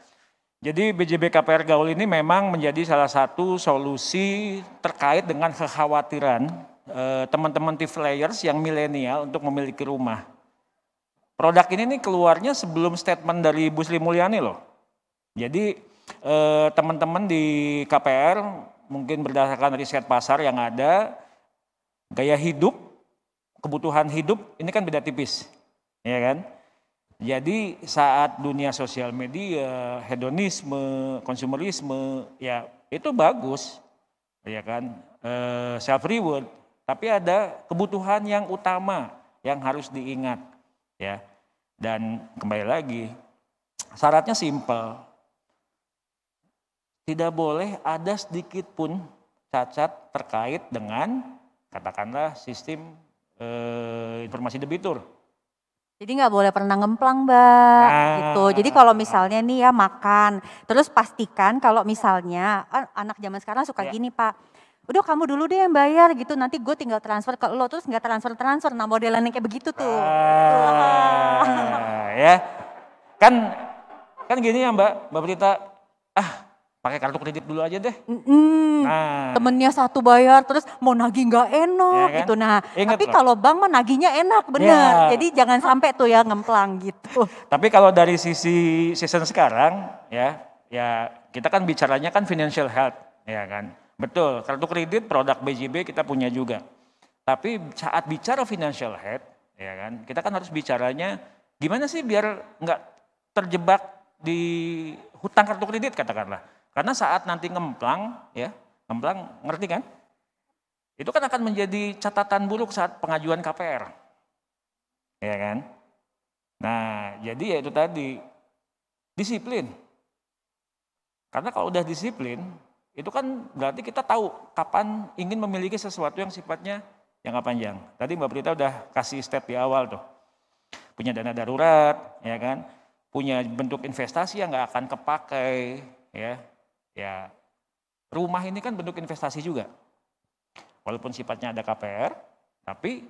Jadi BJB KPR Gaul ini memang menjadi salah satu solusi terkait dengan kekhawatiran eh, teman-teman eh, flyers yang milenial untuk memiliki rumah. Produk ini nih keluarnya sebelum statement dari Bu Sri Mulyani loh. Jadi teman eh, teman-teman di KPR mungkin berdasarkan riset pasar yang ada, gaya hidup, kebutuhan hidup ini kan beda tipis, ya kan? Jadi saat dunia sosial media, hedonisme, konsumerisme, ya itu bagus, ya kan, e, eh, self reward. Tapi ada kebutuhan yang utama yang harus diingat, ya. Dan kembali lagi, syaratnya simpel. Tidak boleh ada sedikit pun cacat terkait dengan katakanlah sistem e, informasi debitur jadi nggak boleh pernah ngemplang, Mbak. Gitu. Ah. Gitu. Jadi kalau misalnya nih ya makan, terus pastikan kalau misalnya kan anak zaman sekarang suka ya. gini, Pak. Udah kamu dulu deh yang bayar gitu, nanti gue tinggal transfer ke lo terus nggak transfer transfer. Nah modelan yang kayak begitu tuh. Ah. Gitu. ya, kan kan gini ya Mbak, Mbak Prita. Ah, pakai kartu kredit dulu aja deh. Mm-mm. Nah, temennya satu bayar terus mau nagih nggak enak ya kan? gitu. Nah, Ingat tapi kalau bank mah nagihnya enak iya. benar. Ya. Jadi jangan sampai tuh ya ngemplang gitu. tapi kalau dari sisi season sekarang ya, ya kita kan bicaranya kan financial health ya kan. Betul, kartu kredit produk BJB kita punya juga. Tapi saat bicara financial health ya kan, kita kan harus bicaranya gimana sih biar nggak terjebak di hutang kartu kredit katakanlah karena saat nanti ngemplang, ya, ngemplang ngerti kan? Itu kan akan menjadi catatan buruk saat pengajuan KPR. Ya kan? Nah, jadi ya itu tadi disiplin. Karena kalau udah disiplin, itu kan berarti kita tahu kapan ingin memiliki sesuatu yang sifatnya jangka panjang. Tadi Mbak Prita udah kasih step di awal tuh. Punya dana darurat, ya kan? Punya bentuk investasi yang nggak akan kepakai, ya Ya, rumah ini kan bentuk investasi juga. Walaupun sifatnya ada KPR, tapi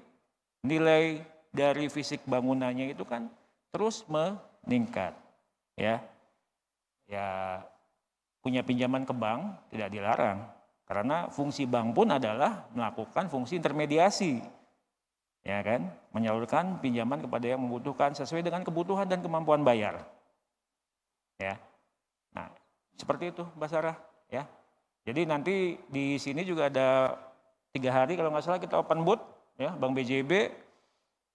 nilai dari fisik bangunannya itu kan terus meningkat. Ya, ya punya pinjaman ke bank tidak dilarang karena fungsi bank pun adalah melakukan fungsi intermediasi ya kan menyalurkan pinjaman kepada yang membutuhkan sesuai dengan kebutuhan dan kemampuan bayar ya seperti itu Mbak Sarah ya. Jadi nanti di sini juga ada tiga hari kalau nggak salah kita open booth ya Bang BJB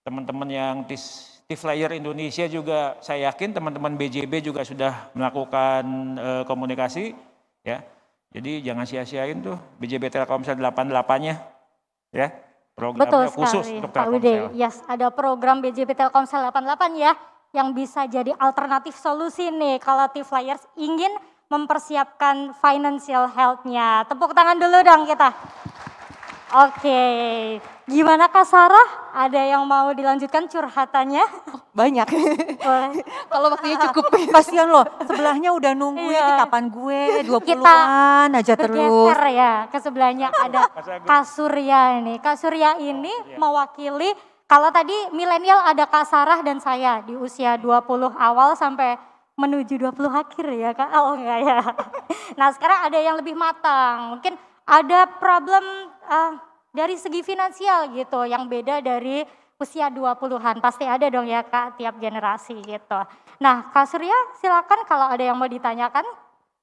teman-teman yang tis, Tif Indonesia juga saya yakin teman-teman BJB juga sudah melakukan e, komunikasi ya. Jadi jangan sia-siain tuh BJB Telkomsel 88-nya ya. Programnya Betul khusus sekali, untuk Pak Telkomsel. sekali yes, ada program BJB Telkomsel 88 ya yang bisa jadi alternatif solusi nih kalau Tif Flyers ingin mempersiapkan financial health-nya. Tepuk tangan dulu dong kita. Oke, okay. gimana Kak Sarah? Ada yang mau dilanjutkan curhatannya? Oh, banyak. Kalau waktunya cukup. Kasian loh, sebelahnya udah nunggu ya iya. kapan gue, 20-an aja terus. ya, ke sebelahnya ada Kak Surya ini. Kak Surya ini mewakili, kalau tadi milenial ada Kak Sarah dan saya di usia 20 awal sampai menuju 20 akhir ya kak? Oh enggak ya. Nah sekarang ada yang lebih matang. Mungkin ada problem uh, dari segi finansial gitu yang beda dari usia 20-an. Pasti ada dong ya kak tiap generasi gitu. Nah Kak Surya silakan kalau ada yang mau ditanyakan.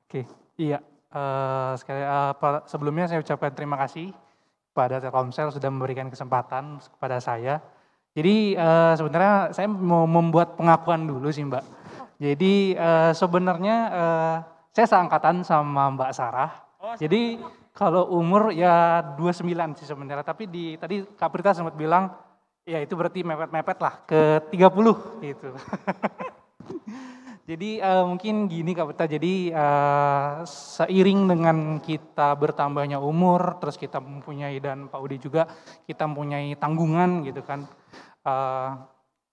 Oke iya. Uh, sekali, uh, sebelumnya saya ucapkan terima kasih pada Telkomsel sudah memberikan kesempatan kepada saya. Jadi uh, sebenarnya saya mau membuat pengakuan dulu sih Mbak jadi uh, sebenarnya uh, saya seangkatan sama Mbak Sarah. Oh, Jadi kalau umur ya 29 sih sebenarnya, tapi di tadi Kak Prita sempat bilang ya itu berarti mepet-mepet lah ke 30 gitu. Jadi uh, mungkin gini Kak Prita, jadi uh, seiring dengan kita bertambahnya umur, terus kita mempunyai dan Pak Udi juga, kita mempunyai tanggungan gitu kan. Uh,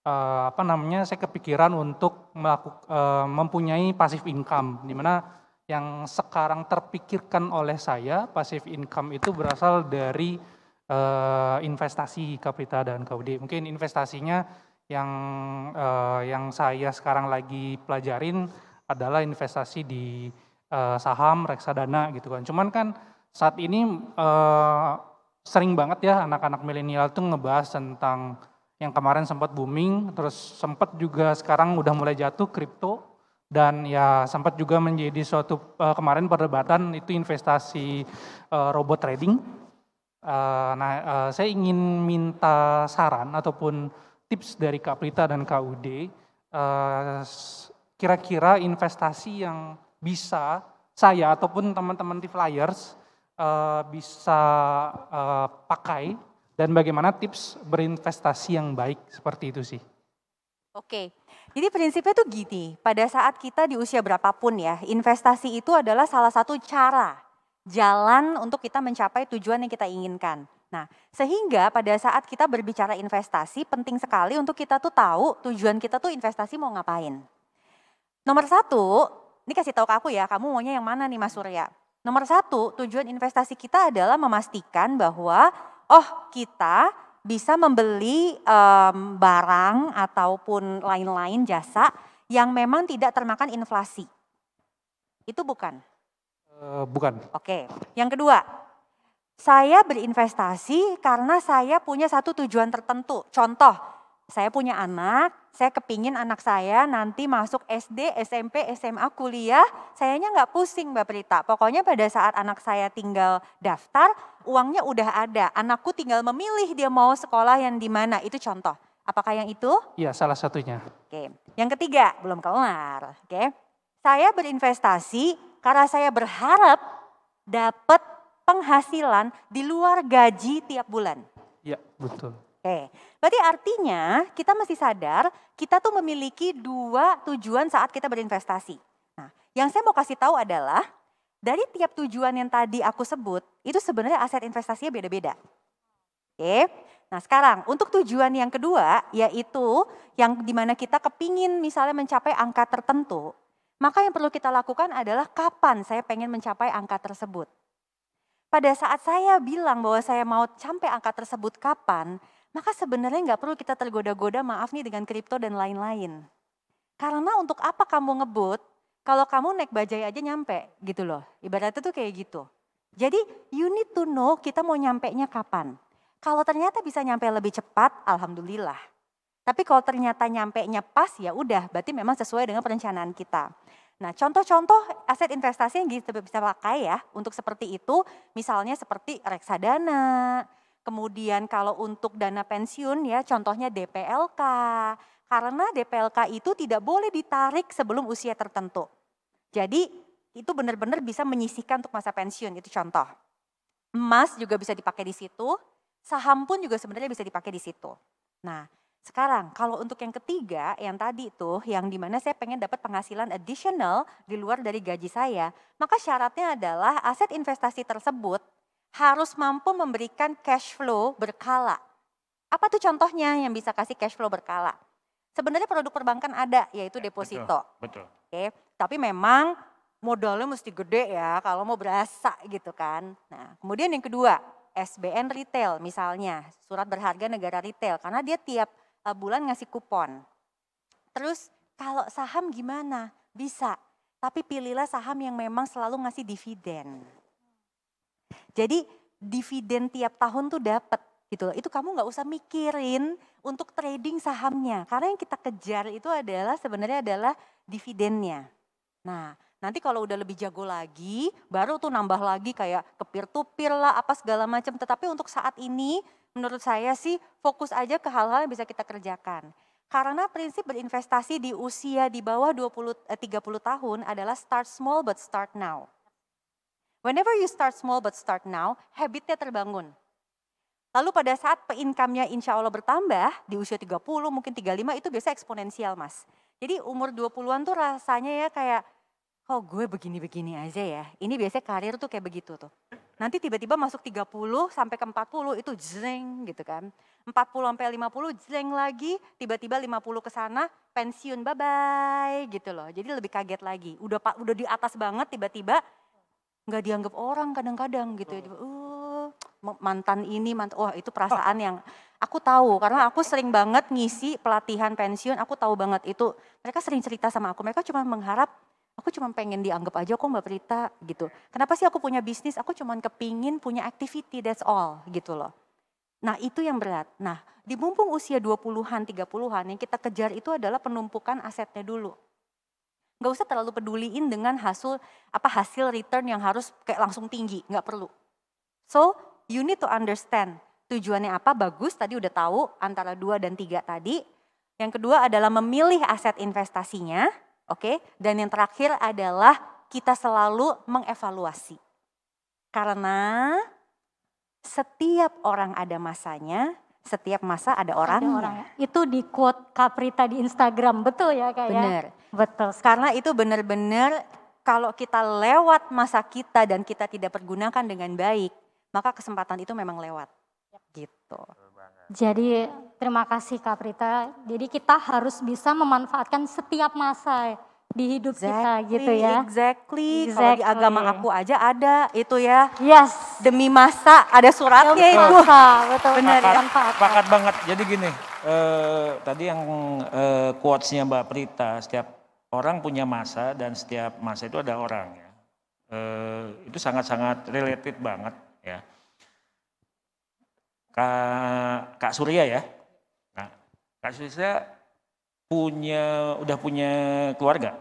uh, apa namanya saya kepikiran untuk melakukan uh, eh, mempunyai pasif income di mana yang sekarang terpikirkan oleh saya pasif income itu berasal dari uh, investasi kapital dan Kaudi. Mungkin investasinya yang uh, yang saya sekarang lagi pelajarin adalah investasi di uh, saham reksadana gitu kan. Cuman kan saat ini uh, sering banget ya anak-anak milenial tuh ngebahas tentang yang kemarin sempat booming, terus sempat juga sekarang udah mulai jatuh kripto dan ya sempat juga menjadi suatu uh, kemarin perdebatan itu investasi uh, robot trading. Uh, nah, uh, saya ingin minta saran ataupun tips dari Kak Prita dan Kak Ude uh, kira-kira investasi yang bisa saya ataupun teman-teman di Flyers uh, bisa uh, pakai dan bagaimana tips berinvestasi yang baik seperti itu sih. Oke, jadi prinsipnya tuh gini, pada saat kita di usia berapapun ya, investasi itu adalah salah satu cara, jalan untuk kita mencapai tujuan yang kita inginkan. Nah, sehingga pada saat kita berbicara investasi, penting sekali untuk kita tuh tahu tujuan kita tuh investasi mau ngapain. Nomor satu, ini kasih tahu ke aku ya, kamu maunya yang mana nih Mas Surya? Nomor satu, tujuan investasi kita adalah memastikan bahwa oh kita bisa membeli um, barang ataupun lain-lain jasa yang memang tidak termakan inflasi. Itu bukan? Uh, bukan. Oke. Yang kedua, saya berinvestasi karena saya punya satu tujuan tertentu. Contoh, saya punya anak, saya kepingin anak saya nanti masuk SD, SMP, SMA, kuliah, sayanya nggak pusing Mbak Prita. Pokoknya pada saat anak saya tinggal daftar, uangnya udah ada. Anakku tinggal memilih dia mau sekolah yang di mana, itu contoh. Apakah yang itu? Iya, salah satunya. Oke. Yang ketiga, belum kelar. Oke. Saya berinvestasi karena saya berharap dapat penghasilan di luar gaji tiap bulan. Iya, betul. Oke, berarti artinya kita mesti sadar kita tuh memiliki dua tujuan saat kita berinvestasi. Nah, yang saya mau kasih tahu adalah dari tiap tujuan yang tadi aku sebut, itu sebenarnya aset investasinya beda-beda. Oke, nah sekarang untuk tujuan yang kedua yaitu yang dimana kita kepingin misalnya mencapai angka tertentu, maka yang perlu kita lakukan adalah kapan saya pengen mencapai angka tersebut. Pada saat saya bilang bahwa saya mau sampai angka tersebut kapan, maka sebenarnya nggak perlu kita tergoda-goda maaf nih dengan kripto dan lain-lain. Karena untuk apa kamu ngebut kalau kamu naik bajai aja nyampe gitu loh. Ibaratnya tuh kayak gitu. Jadi you need to know kita mau nyampe nya kapan. Kalau ternyata bisa nyampe lebih cepat, alhamdulillah. Tapi kalau ternyata nyampe nya pas ya udah, berarti memang sesuai dengan perencanaan kita. Nah, contoh-contoh aset investasi yang kita bisa pakai ya untuk seperti itu, misalnya seperti reksadana, Kemudian kalau untuk dana pensiun ya contohnya DPLK. Karena DPLK itu tidak boleh ditarik sebelum usia tertentu. Jadi itu benar-benar bisa menyisihkan untuk masa pensiun, itu contoh. Emas juga bisa dipakai di situ, saham pun juga sebenarnya bisa dipakai di situ. Nah, sekarang kalau untuk yang ketiga, yang tadi itu, yang dimana saya pengen dapat penghasilan additional di luar dari gaji saya, maka syaratnya adalah aset investasi tersebut harus mampu memberikan cash flow berkala. Apa tuh contohnya yang bisa kasih cash flow berkala? Sebenarnya produk perbankan ada yaitu ya, deposito. Betul. betul. Oke, tapi memang modalnya mesti gede ya kalau mau berasa gitu kan. Nah, kemudian yang kedua, SBN retail misalnya, surat berharga negara retail karena dia tiap eh, bulan ngasih kupon. Terus kalau saham gimana? Bisa, tapi pilihlah saham yang memang selalu ngasih dividen. Jadi dividen tiap tahun tuh dapat gitu loh. Itu kamu nggak usah mikirin untuk trading sahamnya. Karena yang kita kejar itu adalah sebenarnya adalah dividennya. Nah, nanti kalau udah lebih jago lagi, baru tuh nambah lagi kayak kepir peer to lah apa segala macam. Tetapi untuk saat ini menurut saya sih fokus aja ke hal-hal yang bisa kita kerjakan. Karena prinsip berinvestasi di usia di bawah 20 30 eh, tahun adalah start small but start now. Whenever you start small but start now, habitnya terbangun. Lalu pada saat income-nya insya Allah bertambah, di usia 30 mungkin 35 itu biasa eksponensial mas. Jadi umur 20-an tuh rasanya ya kayak, kok oh, gue begini-begini aja ya. Ini biasanya karir tuh kayak begitu tuh. Nanti tiba-tiba masuk 30 sampai ke 40 itu jeng gitu kan. 40 sampai 50 jeng lagi, tiba-tiba 50 ke sana pensiun bye-bye gitu loh. Jadi lebih kaget lagi. Udah udah di atas banget tiba-tiba nggak dianggap orang kadang-kadang gitu ya. Uh, mantan ini mantan wah itu perasaan yang aku tahu karena aku sering banget ngisi pelatihan pensiun aku tahu banget itu mereka sering cerita sama aku mereka cuma mengharap aku cuma pengen dianggap aja kok Mbak Prita gitu kenapa sih aku punya bisnis aku cuma kepingin punya activity that's all gitu loh Nah itu yang berat. Nah di mumpung usia 20-an, 30-an yang kita kejar itu adalah penumpukan asetnya dulu nggak usah terlalu peduliin dengan hasil apa hasil return yang harus kayak langsung tinggi, nggak perlu. So you need to understand tujuannya apa bagus tadi udah tahu antara dua dan tiga tadi. Yang kedua adalah memilih aset investasinya, oke? Okay? Dan yang terakhir adalah kita selalu mengevaluasi. Karena setiap orang ada masanya setiap masa ada orang. Ada orang. Ya. Itu di quote Kaprita di Instagram, betul ya kak ya? Bener. Ya? Betul. Karena itu benar-benar kalau kita lewat masa kita dan kita tidak pergunakan dengan baik, maka kesempatan itu memang lewat. Gitu. Jadi terima kasih Kaprita Jadi kita harus bisa memanfaatkan setiap masa di hidup exactly, kita gitu ya. Exactly. exactly. Kalau di agama aku aja ada itu ya. Yes. Demi masa ada suratnya ya, itu. Masa, betul. Benar ya. Pakat banget. Jadi gini, uh, tadi yang uh, quotes-nya Mbak Prita, setiap orang punya masa dan setiap masa itu ada orang ya. Uh, itu sangat-sangat related banget ya. Kak, Kak Surya ya. Nah, Kak Surya punya udah punya keluarga?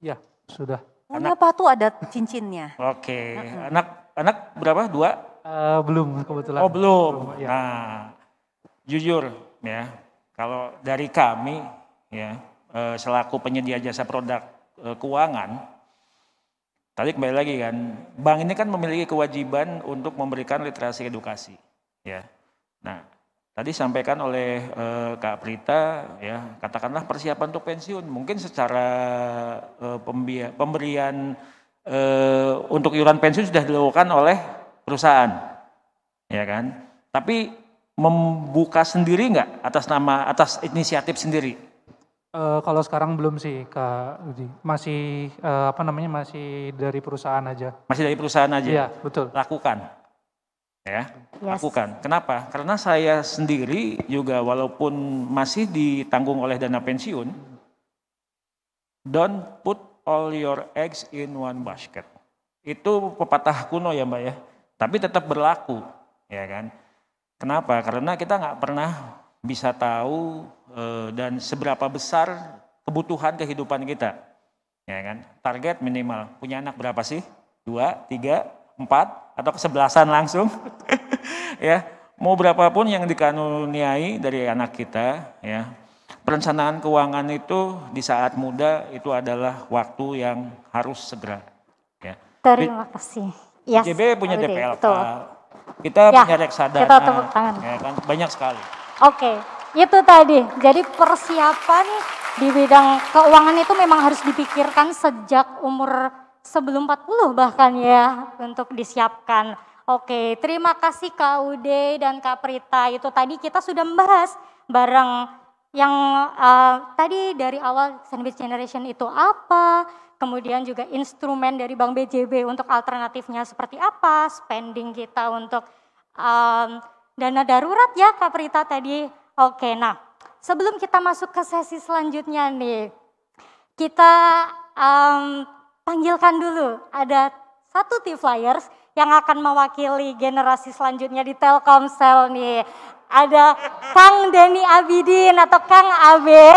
Ya, sudah. Punya apa tuh ada cincinnya. Oke, okay. anak anak berapa? Dua? Uh, belum kebetulan. Oh belum. belum ya. Nah, jujur ya, kalau dari kami ya eh, selaku penyedia jasa produk eh, keuangan, tadi kembali lagi kan, bank ini kan memiliki kewajiban untuk memberikan literasi edukasi, ya. Nah, Tadi sampaikan oleh eh, Kak Prita, ya katakanlah persiapan untuk pensiun. Mungkin secara eh, pembia, pemberian eh, untuk iuran pensiun sudah dilakukan oleh perusahaan, ya kan? Tapi membuka sendiri nggak atas nama atas inisiatif sendiri? Uh, kalau sekarang belum sih Kak Udi. Masih uh, apa namanya masih dari perusahaan aja. Masih dari perusahaan aja. Iya, betul. Lakukan ya yes. lakukan. Kenapa? Karena saya sendiri juga walaupun masih ditanggung oleh dana pensiun, don't put all your eggs in one basket. Itu pepatah kuno ya mbak ya, tapi tetap berlaku ya kan. Kenapa? Karena kita nggak pernah bisa tahu eh, dan seberapa besar kebutuhan kehidupan kita, ya kan? Target minimal punya anak berapa sih? Dua, tiga, empat, atau kesebelasan langsung ya mau berapapun yang dikanuniai dari anak kita ya perencanaan keuangan itu di saat muda itu adalah waktu yang harus segera ya terima kasih yes. JB punya LD, DPLK betul. kita ya, punya reksadana kita tepuk tangan. Ya kan? banyak sekali oke okay. itu tadi jadi persiapan di bidang keuangan itu memang harus dipikirkan sejak umur sebelum 40 bahkan ya untuk disiapkan. Oke, terima kasih Kak Ude dan Kak Prita. Itu tadi kita sudah membahas bareng yang uh, tadi dari awal sandwich generation itu apa, kemudian juga instrumen dari Bank BJB untuk alternatifnya seperti apa, spending kita untuk um, dana darurat ya Kak Prita tadi. Oke, nah sebelum kita masuk ke sesi selanjutnya nih, kita um, panggilkan dulu. Ada satu T Flyers yang akan mewakili generasi selanjutnya di Telkomsel nih. Ada Kang Denny Abidin atau Kang Abe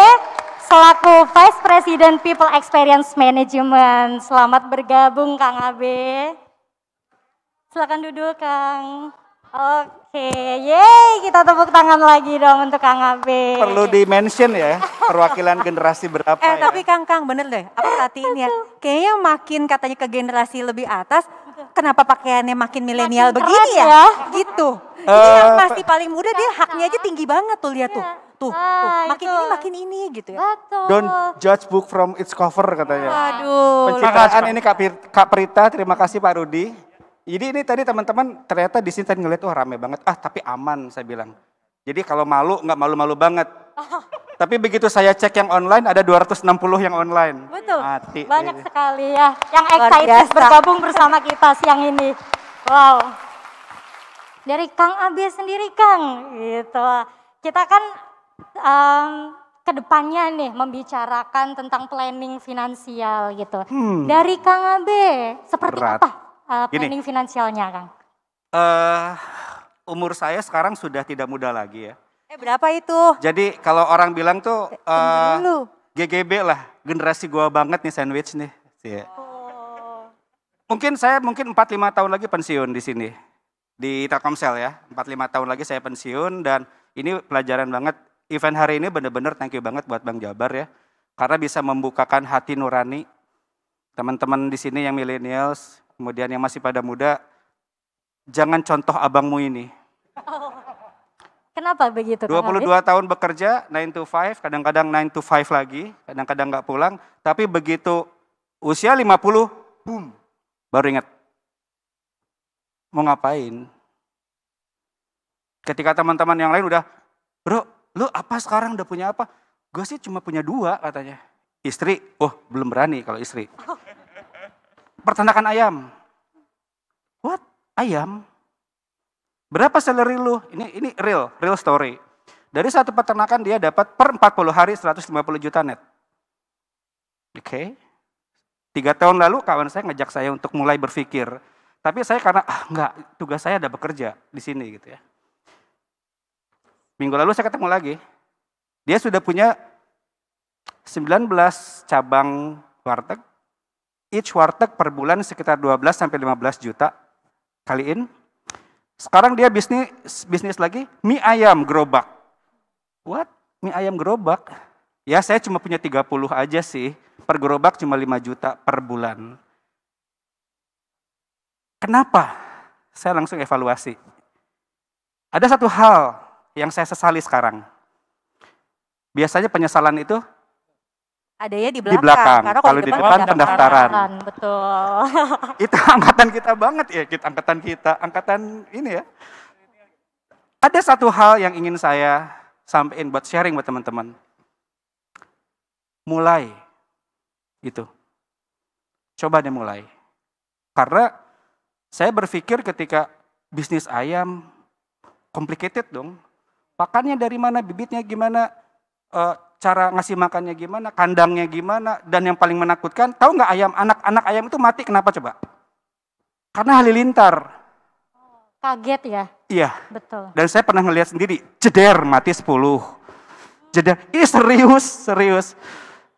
selaku Vice President People Experience Management. Selamat bergabung Kang Abe. Silakan duduk Kang. Oke, yeay kita tepuk tangan lagi dong untuk Kang Abe. Perlu di-mention ya, perwakilan generasi berapa eh, ya. tapi Kang, Kang bener deh, aku perhatiin ya. Kayaknya makin katanya ke generasi lebih atas, kenapa pakaiannya makin milenial begini ya? ya? Gitu. Uh, eh, Ini yang pasti paling muda dia haknya aja tinggi banget tuh lihat tuh. Iya. Tuh, ah, tuh makin itu. ini makin ini gitu ya. Betul. Don't judge book from its cover katanya. Waduh. Pencitraan ini Kak, Kak Prita, terima kasih Pak Rudi. Jadi ini tadi teman-teman ternyata di sini tadi ngeliat wah rame banget. Ah tapi aman saya bilang. Jadi kalau malu nggak malu-malu banget. Tapi begitu saya cek yang online ada 260 yang online. Betul. Mati. Banyak iya. sekali ya yang excited bergabung bersama kita siang ini. Wow. Dari Kang Abi sendiri Kang gitu. Kita kan um, kedepannya nih membicarakan tentang planning finansial gitu. Hmm. Dari Kang Abe seperti Berat. apa uh, planning Gini, finansialnya, Kang? Uh, umur saya sekarang sudah tidak muda lagi ya. Eh berapa itu? Jadi kalau orang bilang tuh uh, eh, GGB lah, generasi gua banget nih sandwich nih. Iya. Oh. Mungkin saya mungkin 4-5 tahun lagi pensiun di sini. Di Telkomsel ya, 4-5 tahun lagi saya pensiun dan ini pelajaran banget. Event hari ini bener-bener thank you banget buat Bang Jabar ya. Karena bisa membukakan hati nurani teman-teman di sini yang millennials, kemudian yang masih pada muda, jangan contoh abangmu ini. Kenapa begitu? 22 dua tahun bekerja, 9 to 5, kadang-kadang 9 to 5 lagi, kadang-kadang nggak pulang. Tapi begitu usia 50, boom, baru ingat. Mau ngapain? Ketika teman-teman yang lain udah, bro, lu apa sekarang udah punya apa? Gue sih cuma punya dua katanya. Istri, oh belum berani kalau istri. Oh pertanakan ayam. What? Ayam? Berapa salary lu? Ini ini real, real story. Dari satu peternakan dia dapat per 40 hari 150 juta net. Oke. Okay. Tiga tahun lalu kawan saya ngajak saya untuk mulai berpikir. Tapi saya karena ah enggak, tugas saya ada bekerja di sini gitu ya. Minggu lalu saya ketemu lagi. Dia sudah punya 19 cabang warteg each warteg per bulan sekitar 12 sampai 15 juta kaliin. Sekarang dia bisnis bisnis lagi mie ayam gerobak. What? Mie ayam gerobak? Ya saya cuma punya 30 aja sih. Per gerobak cuma 5 juta per bulan. Kenapa? Saya langsung evaluasi. Ada satu hal yang saya sesali sekarang. Biasanya penyesalan itu adanya di belakang. Di belakang. Karena kalau, di depan, depan pendaftaran. pendaftaran. Betul. itu angkatan kita banget ya, kita angkatan kita, angkatan ini ya. Ada satu hal yang ingin saya sampaikan buat sharing buat teman-teman. Mulai gitu. Coba deh mulai. Karena saya berpikir ketika bisnis ayam complicated dong. Pakannya dari mana, bibitnya gimana, uh, cara ngasih makannya gimana, kandangnya gimana, dan yang paling menakutkan, tahu nggak ayam anak-anak ayam itu mati kenapa coba? Karena halilintar. kaget ya? Iya. Betul. Dan saya pernah ngelihat sendiri, jeder mati 10. Jeder, ini serius, serius.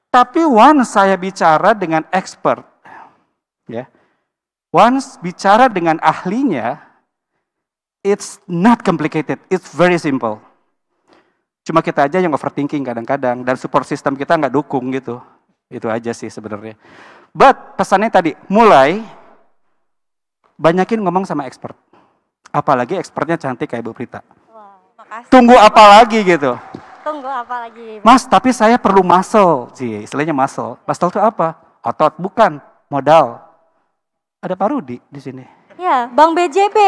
Tapi once saya bicara dengan expert, ya, once bicara dengan ahlinya, it's not complicated, it's very simple Cuma kita aja yang overthinking kadang-kadang dan support system kita nggak dukung gitu. Itu aja sih sebenarnya. But pesannya tadi, mulai banyakin ngomong sama expert. Apalagi expertnya cantik kayak Bu Prita. Wow, Tunggu apa lagi gitu? Tunggu apa lagi? Mas, tapi saya perlu muscle. Sih, istilahnya muscle. Muscle itu apa? Otot, bukan. Modal. Ada Pak Rudi di sini. Ya, Bang BJB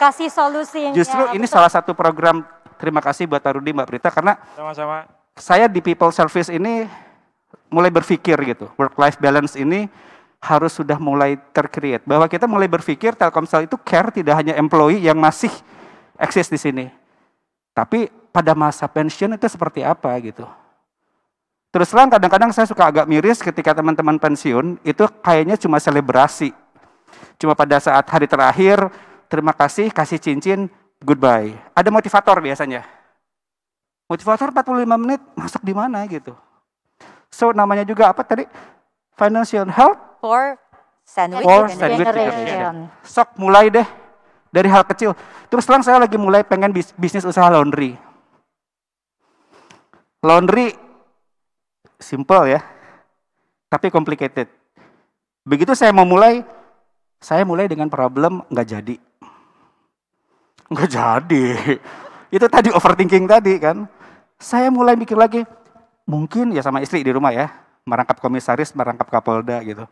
kasih solusinya. Justru ini salah satu program terima kasih buat Pak Rudi, Mbak Prita karena sama-sama. Saya di people service ini mulai berpikir gitu, work life balance ini harus sudah mulai tercreate bahwa kita mulai berpikir Telkomsel itu care tidak hanya employee yang masih eksis di sini. Tapi pada masa pensiun itu seperti apa gitu. Terus terang kadang-kadang saya suka agak miris ketika teman-teman pensiun itu kayaknya cuma selebrasi. Cuma pada saat hari terakhir, terima kasih, kasih cincin, goodbye. Ada motivator biasanya. Motivator 45 menit masuk di mana gitu. So namanya juga apa tadi? Financial help for sandwich, for sandwich generation. generation. Sok mulai deh dari hal kecil. Terus terang saya lagi mulai pengen bis bisnis usaha laundry. Laundry simple ya, tapi complicated. Begitu saya mau mulai, saya mulai dengan problem nggak jadi. Nggak jadi. Itu tadi overthinking tadi kan. Saya mulai mikir lagi, mungkin ya sama istri di rumah ya, merangkap komisaris, merangkap kapolda gitu.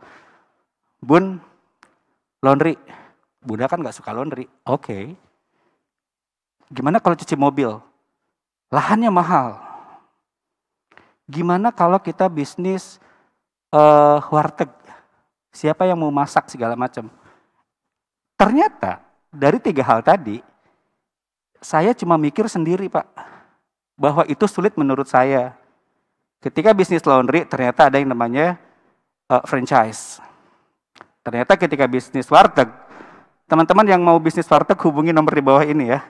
Bun, laundry. Bunda kan nggak suka laundry. Oke. Okay. Gimana kalau cuci mobil? Lahannya mahal. Gimana kalau kita bisnis uh, warteg? Siapa yang mau masak segala macam? Ternyata dari tiga hal tadi, saya cuma mikir sendiri, Pak, bahwa itu sulit menurut saya. Ketika bisnis laundry, ternyata ada yang namanya uh, franchise. Ternyata ketika bisnis warteg, teman-teman yang mau bisnis warteg hubungi nomor di bawah ini ya.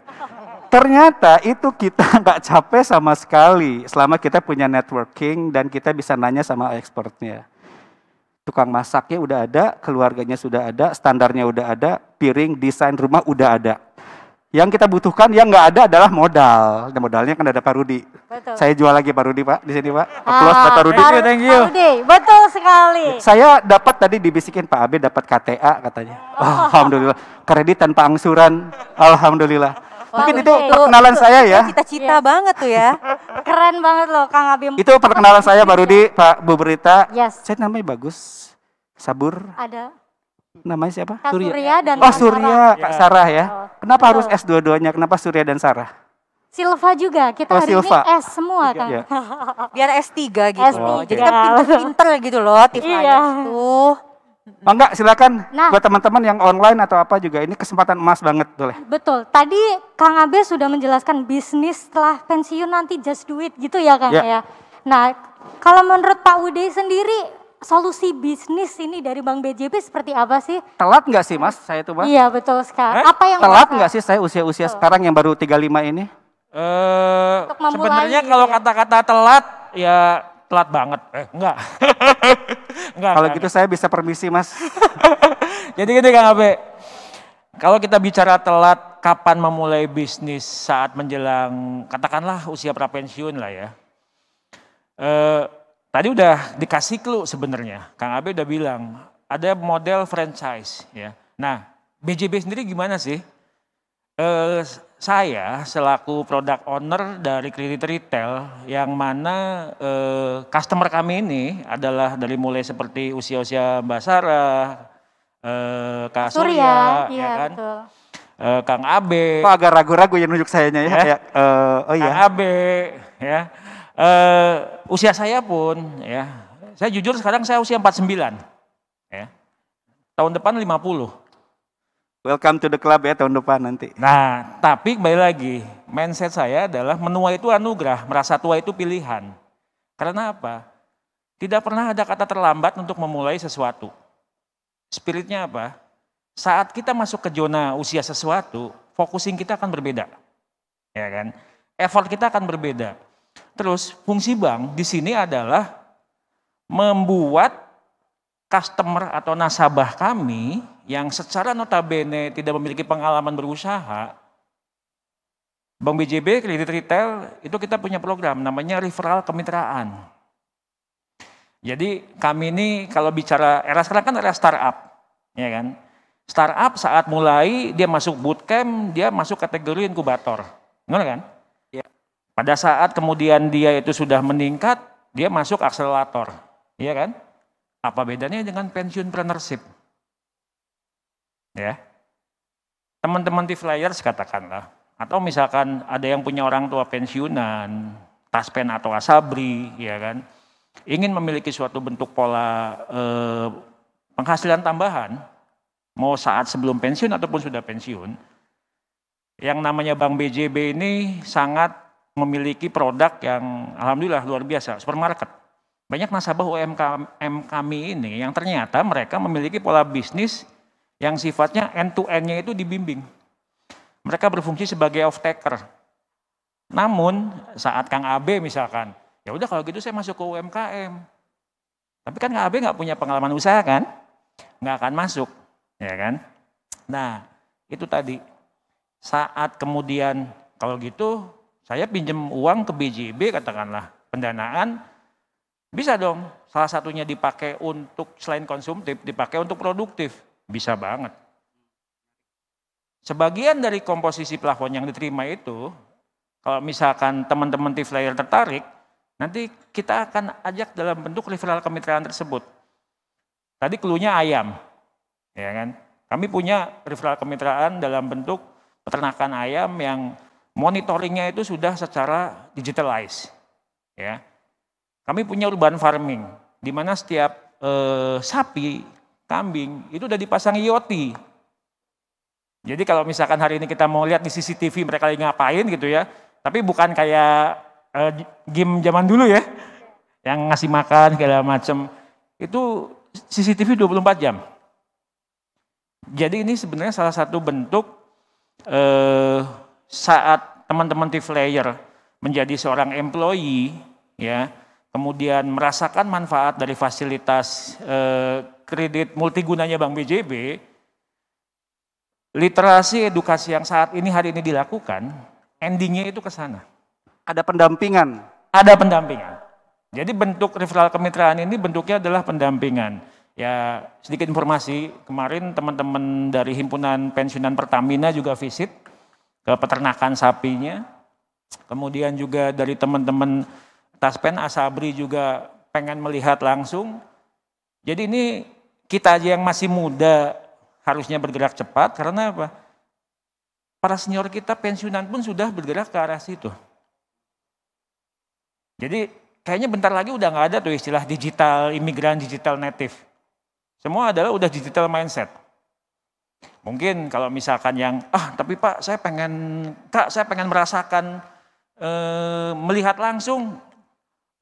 Ternyata itu kita nggak capek sama sekali selama kita punya networking dan kita bisa nanya sama ekspornya. Tukang masaknya udah ada, keluarganya sudah ada, standarnya udah ada, piring, desain rumah udah ada yang kita butuhkan yang nggak ada adalah modal. Dan nah, modalnya kan ada Pak Rudi. Saya jual lagi Pak Rudi Pak di sini Pak. Applause ah, buat Pak Rudi. Thank you, thank you. betul sekali. Saya dapat tadi dibisikin Pak Abe dapat KTA katanya. Oh. Alhamdulillah. Kredit tanpa angsuran. Alhamdulillah. Wah, Mungkin itu perkenalan saya ya. Cita-cita yes. banget tuh ya. Keren banget loh Kang Abi. Itu perkenalan saya Pak Rudi, Pak Bu Berita. Yes. Saya namanya bagus. Sabur. Ada namanya siapa? Kak Surya. Surya dan Oh, Surya, Sarah. Kak iya. Sarah ya. Kenapa Betul. harus S dua-duanya? Kenapa Surya dan Sarah? Silva juga. Kita oh, hari Silva. ini S semua kan. Ya. Biar S3 gitu. S3. Oh, Jadi kan pinter-pinter gitu loh Tiffany iya. itu. Mangga oh, silakan nah, buat teman-teman yang online atau apa juga ini kesempatan emas banget boleh. Betul. Tadi Kang Abe sudah menjelaskan bisnis setelah pensiun nanti just do it gitu ya Kang yeah. ya. Nah, kalau menurut Pak Ude sendiri solusi bisnis ini dari Bang BJB seperti apa sih? Telat nggak sih mas saya itu mas? Iya betul sekali. Eh? Apa yang telat nggak sih saya usia-usia sekarang yang baru 35 ini? Eh sebenarnya kalau kata-kata telat ya telat banget. Eh enggak. enggak kalau gitu saya bisa permisi mas. Jadi gini Kang Abe. Kalau kita bicara telat kapan memulai bisnis saat menjelang katakanlah usia prapensiun lah ya. Eh Tadi udah dikasih clue sebenarnya. Kang Abe udah bilang ada model franchise ya. Nah, BJB sendiri gimana sih? Eh, saya selaku product owner dari kredit retail yang mana eh, customer kami ini adalah dari mulai seperti usia-usia Mbak Sarah, eh, Kak Surya, Surya iya, ya, iya, kan? Betul. Eh, Kang Abe. Kok agak ragu-ragu yang nunjuk sayanya ya? Eh, ya? Eh, oh iya. Kang Abe, ya uh, usia saya pun ya saya jujur sekarang saya usia 49 ya tahun depan 50 welcome to the club ya tahun depan nanti nah tapi kembali lagi mindset saya adalah menua itu anugerah merasa tua itu pilihan karena apa tidak pernah ada kata terlambat untuk memulai sesuatu spiritnya apa saat kita masuk ke zona usia sesuatu fokusing kita akan berbeda ya kan effort kita akan berbeda Terus fungsi bank di sini adalah membuat customer atau nasabah kami yang secara notabene tidak memiliki pengalaman berusaha, Bank BJB kredit retail itu kita punya program namanya referral kemitraan. Jadi kami ini kalau bicara era sekarang kan era startup, ya kan? Startup saat mulai dia masuk bootcamp, dia masuk kategori inkubator, benar kan? Pada saat kemudian dia itu sudah meningkat, dia masuk akselerator. ya kan? Apa bedanya dengan pensiun partnership? Ya. Teman-teman di flyers katakanlah, atau misalkan ada yang punya orang tua pensiunan, taspen atau asabri, ya kan? Ingin memiliki suatu bentuk pola eh, penghasilan tambahan, mau saat sebelum pensiun ataupun sudah pensiun, yang namanya Bank BJB ini sangat memiliki produk yang alhamdulillah luar biasa, supermarket. Banyak nasabah UMKM kami ini yang ternyata mereka memiliki pola bisnis yang sifatnya end to end-nya itu dibimbing. Mereka berfungsi sebagai off taker. Namun saat Kang AB misalkan, ya udah kalau gitu saya masuk ke UMKM. Tapi kan Kang AB nggak punya pengalaman usaha kan, nggak akan masuk, ya kan? Nah itu tadi saat kemudian kalau gitu saya pinjam uang ke BJB katakanlah pendanaan, bisa dong salah satunya dipakai untuk selain konsumtif, dipakai untuk produktif. Bisa banget. Sebagian dari komposisi plafon yang diterima itu, kalau misalkan teman-teman TV layer tertarik, nanti kita akan ajak dalam bentuk referral kemitraan tersebut. Tadi keluarnya ayam, ya kan? Kami punya referral kemitraan dalam bentuk peternakan ayam yang monitoringnya itu sudah secara digitalized. Ya. Kami punya urban farming, di mana setiap eh, sapi, kambing itu sudah dipasang IoT. Jadi kalau misalkan hari ini kita mau lihat di CCTV mereka lagi ngapain gitu ya, tapi bukan kayak eh, game zaman dulu ya, yang ngasih makan segala macam. Itu CCTV 24 jam. Jadi ini sebenarnya salah satu bentuk eh, saat teman-teman TV layer menjadi seorang employee, ya, kemudian merasakan manfaat dari fasilitas eh, kredit multigunanya Bank BJB, literasi edukasi yang saat ini hari ini dilakukan, endingnya itu ke sana. Ada pendampingan. Ada pendampingan. Jadi bentuk referral kemitraan ini bentuknya adalah pendampingan. Ya sedikit informasi, kemarin teman-teman dari himpunan pensiunan Pertamina juga visit ke peternakan sapinya. Kemudian juga dari teman-teman Taspen Asabri juga pengen melihat langsung. Jadi ini kita aja yang masih muda harusnya bergerak cepat karena apa? Para senior kita pensiunan pun sudah bergerak ke arah situ. Jadi kayaknya bentar lagi udah nggak ada tuh istilah digital imigran, digital native. Semua adalah udah digital mindset. Mungkin kalau misalkan yang, ah tapi Pak saya pengen, Kak saya pengen merasakan, e, melihat langsung,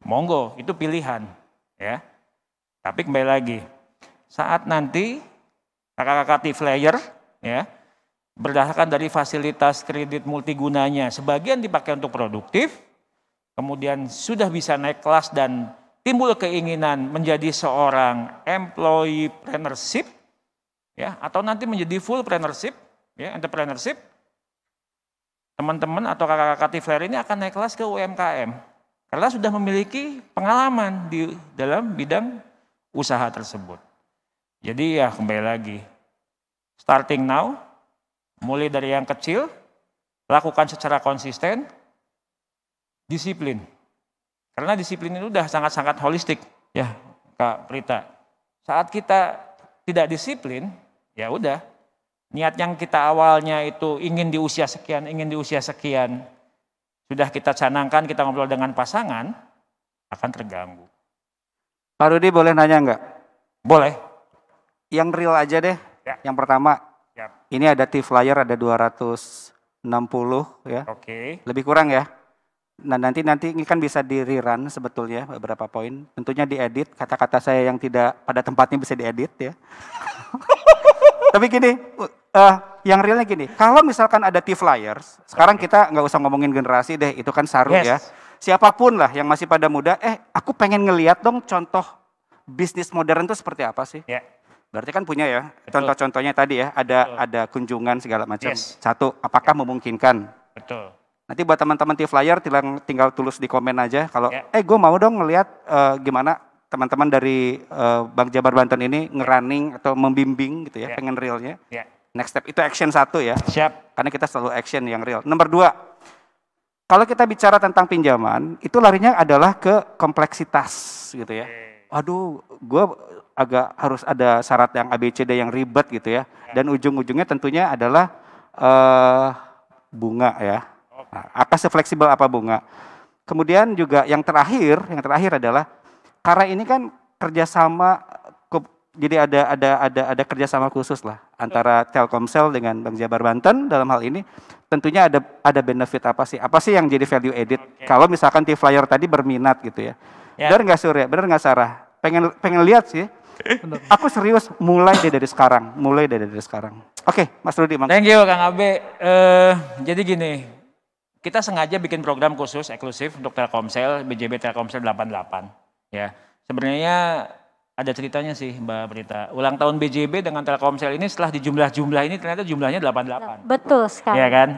monggo itu pilihan. ya. Tapi kembali lagi, saat nanti kakak-kakak layer ya, berdasarkan dari fasilitas kredit multigunanya, sebagian dipakai untuk produktif, kemudian sudah bisa naik kelas dan timbul keinginan menjadi seorang employee partnership, ya atau nanti menjadi full entrepreneurship ya entrepreneurship teman-teman atau kakak-kakak Tifler ini akan naik kelas ke UMKM karena sudah memiliki pengalaman di dalam bidang usaha tersebut. Jadi ya kembali lagi starting now mulai dari yang kecil lakukan secara konsisten disiplin. Karena disiplin itu sudah sangat-sangat holistik ya Kak Prita. Saat kita tidak disiplin, Ya udah, niat yang kita awalnya itu ingin di usia sekian, ingin di usia sekian, sudah kita canangkan, kita ngobrol dengan pasangan, akan terganggu. Pak Rudi boleh nanya nggak? Boleh. Yang real aja deh. Ya. Yang pertama, ya. ini ada T-Flyer ada 260 ya. Oke. Okay. Lebih kurang ya. Nah nanti nanti ini kan bisa di rerun sebetulnya beberapa poin. Tentunya diedit kata-kata saya yang tidak pada tempatnya bisa diedit ya. Tapi gini, uh, yang realnya gini, kalau misalkan ada T-flyers, sekarang okay. kita nggak usah ngomongin generasi deh, itu kan saru ya. yes. ya. Siapapun lah yang masih pada muda, eh aku pengen ngeliat dong contoh bisnis modern itu seperti apa sih? Yeah. Berarti kan punya ya, contoh-contohnya tadi ya, ada Betul. ada kunjungan segala macam. Yes. Satu, apakah yeah. memungkinkan? Betul. Nanti buat teman-teman T-flyer tinggal, tulus tulis di komen aja kalau yeah. eh gue mau dong ngeliat uh, gimana teman-teman dari uh, Bank Jabar Banten ini ngerunning atau membimbing gitu ya, yeah. pengen realnya. Yeah. Next step itu action satu ya. Siap. Karena kita selalu action yang real. Nomor dua, kalau kita bicara tentang pinjaman, itu larinya adalah ke kompleksitas gitu ya. Aduh, gue agak harus ada syarat yang ABCD yang ribet gitu ya. ya. Dan ujung-ujungnya tentunya adalah uh, bunga ya. Nah, apa sefleksibel apa bunga. Kemudian juga yang terakhir, yang terakhir adalah karena ini kan kerjasama jadi ada ada ada ada kerjasama khusus lah antara Telkomsel dengan Bank Jabar Banten dalam hal ini tentunya ada ada benefit apa sih apa sih yang jadi value edit okay. kalau misalkan T flyer tadi berminat gitu ya yeah. benar nggak Surya benar nggak Sarah pengen pengen lihat sih aku serius mulai dari, dari sekarang mulai dari dari sekarang oke okay, Mas Rudi thank you Kang Abe uh, jadi gini kita sengaja bikin program khusus eksklusif untuk Telkomsel BJB Telkomsel 88 Ya, sebenarnya ada ceritanya sih Mbak Berita Ulang tahun BJB dengan Telkomsel ini setelah dijumlah-jumlah ini ternyata jumlahnya 88. Betul sekali. Iya kan?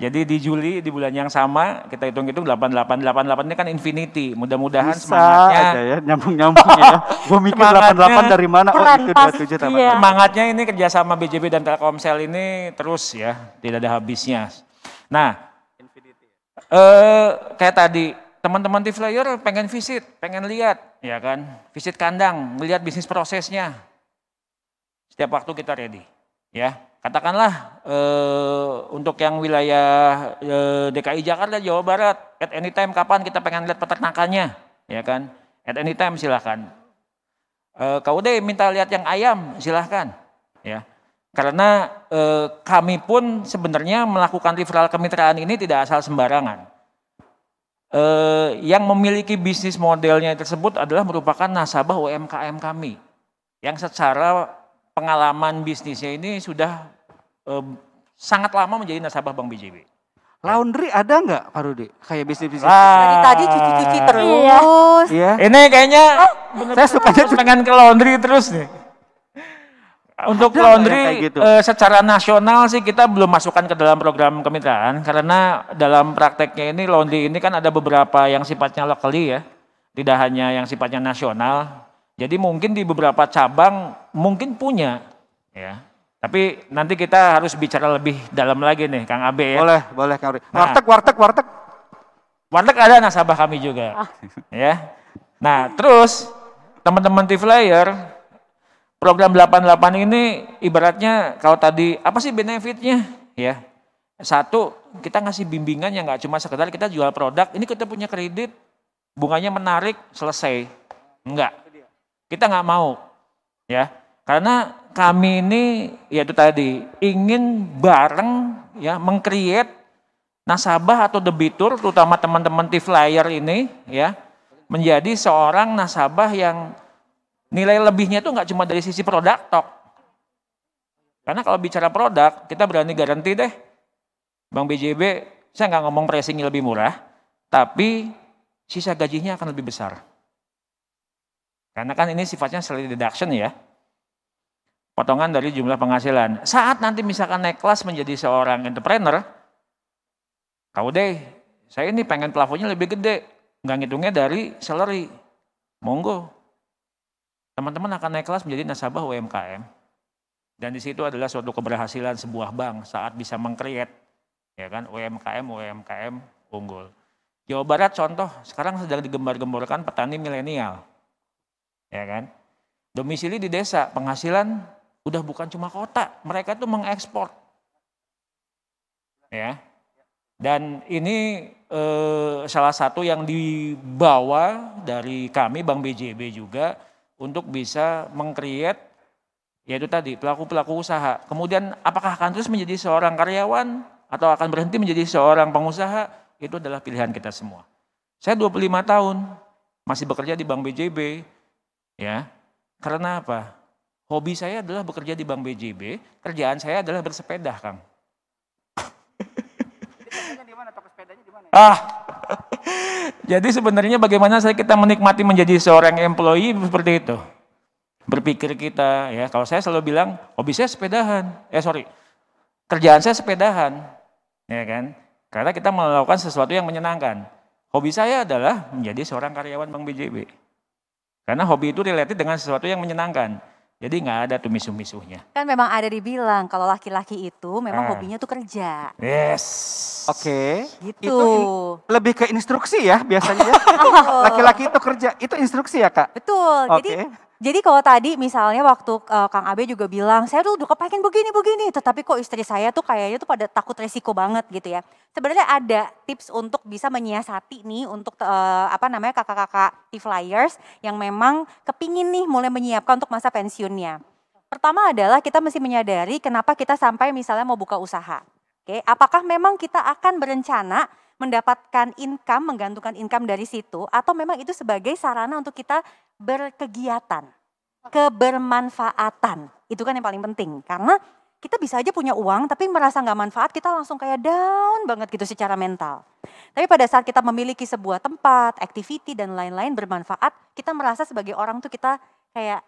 Jadi di Juli di bulan yang sama kita hitung-hitung 88 88 ini kan infinity. Mudah-mudahan semangatnya Bisa ya nyambung-nyambung ya. Gue mikir 88 dari mana? Oh itu 27 tambah. Iya. Semangatnya ini kerjasama BJB dan Telkomsel ini terus ya, tidak ada habisnya. Nah, infinity. Eh kayak tadi teman-teman di flyer pengen visit, pengen lihat, ya kan? Visit kandang, melihat bisnis prosesnya. Setiap waktu kita ready, ya. Katakanlah e, untuk yang wilayah e, eh, DKI Jakarta, Jawa Barat, at any time kapan kita pengen lihat peternakannya, ya kan? At any time silahkan. Eh, Kau deh minta lihat yang ayam, silahkan, ya. Karena eh, kami pun sebenarnya melakukan referral kemitraan ini tidak asal sembarangan eh, yang memiliki bisnis modelnya tersebut adalah merupakan nasabah UMKM kami yang secara pengalaman bisnisnya ini sudah eh, sangat lama menjadi nasabah Bank BJB. Laundry ada nggak Pak Rudi? Kayak bisnis bisnis. Ah. Dari tadi cuci-cuci iya. terus. Iya. Ini kayaknya oh, saya suka pengen ke laundry terus nih. Untuk ada laundry gitu? Eh, secara nasional sih kita belum masukkan ke dalam program kemitraan karena dalam prakteknya ini laundry ini kan ada beberapa yang sifatnya lokal ya, tidak hanya yang sifatnya nasional. Jadi mungkin di beberapa cabang mungkin punya ya. Tapi nanti kita harus bicara lebih dalam lagi nih Kang Abe ya. Boleh, boleh Kang Abe. Nah, warteg, warteg, warteg. Warteg ada nasabah kami juga. Ah. Ya. Nah, terus teman-teman TV program 88 ini ibaratnya kalau tadi apa sih benefitnya ya satu kita ngasih bimbingan yang nggak cuma sekedar kita jual produk ini kita punya kredit bunganya menarik selesai enggak kita nggak mau ya karena kami ini yaitu tadi ingin bareng ya mengcreate nasabah atau debitur terutama teman-teman t ini ya menjadi seorang nasabah yang Nilai lebihnya itu nggak cuma dari sisi produk tok. Karena kalau bicara produk, kita berani garanti deh. Bang BJB, saya nggak ngomong pricingnya lebih murah, tapi sisa gajinya akan lebih besar. Karena kan ini sifatnya salary deduction ya. Potongan dari jumlah penghasilan. Saat nanti misalkan naik kelas menjadi seorang entrepreneur, kau deh, saya ini pengen plafonnya lebih gede. Nggak ngitungnya dari salary. Monggo, Teman-teman akan naik kelas menjadi nasabah UMKM. Dan di situ adalah suatu keberhasilan sebuah bank saat bisa mengkreat ya kan UMKM UMKM unggul. Jawa Barat contoh sekarang sedang digembar-gemborkan petani milenial. Ya kan? Domisili di desa, penghasilan udah bukan cuma kota, mereka tuh mengekspor. Ya. Dan ini eh, salah satu yang dibawa dari kami Bank BJB juga untuk bisa mengkreat, yaitu tadi pelaku-pelaku usaha. Kemudian apakah akan terus menjadi seorang karyawan atau akan berhenti menjadi seorang pengusaha? Itu adalah pilihan kita semua. Saya 25 tahun masih bekerja di Bank BJB ya. Karena apa? Hobi saya adalah bekerja di Bank BJB, kerjaan saya adalah bersepeda, Kang. Ya? Ah, Jadi sebenarnya bagaimana saya kita menikmati menjadi seorang employee seperti itu. Berpikir kita ya, kalau saya selalu bilang hobi saya sepedahan. Eh sorry, kerjaan saya sepedahan. Ya kan? Karena kita melakukan sesuatu yang menyenangkan. Hobi saya adalah menjadi seorang karyawan Bank BJB. Karena hobi itu related dengan sesuatu yang menyenangkan. Jadi nggak ada tuh misuh-misuhnya. Kan memang ada dibilang kalau laki-laki itu memang ah. hobinya tuh kerja. Yes. Oke. Okay. Gitu. Itu lebih ke instruksi ya biasanya. Ya. Laki-laki itu kerja, itu instruksi ya kak? Betul. Okay. Jadi jadi kalau tadi misalnya waktu uh, Kang Abe juga bilang, saya tuh udah kepengen begini-begini, tetapi kok istri saya tuh kayaknya tuh pada takut resiko banget gitu ya. Sebenarnya ada tips untuk bisa menyiasati nih untuk uh, apa namanya kakak-kakak flyers yang memang kepingin nih mulai menyiapkan untuk masa pensiunnya. Pertama adalah kita mesti menyadari kenapa kita sampai misalnya mau buka usaha. Oke, apakah memang kita akan berencana mendapatkan income, menggantungkan income dari situ, atau memang itu sebagai sarana untuk kita berkegiatan, kebermanfaatan. Itu kan yang paling penting, karena kita bisa aja punya uang tapi merasa nggak manfaat kita langsung kayak down banget gitu secara mental. Tapi pada saat kita memiliki sebuah tempat, activity dan lain-lain bermanfaat, kita merasa sebagai orang tuh kita kayak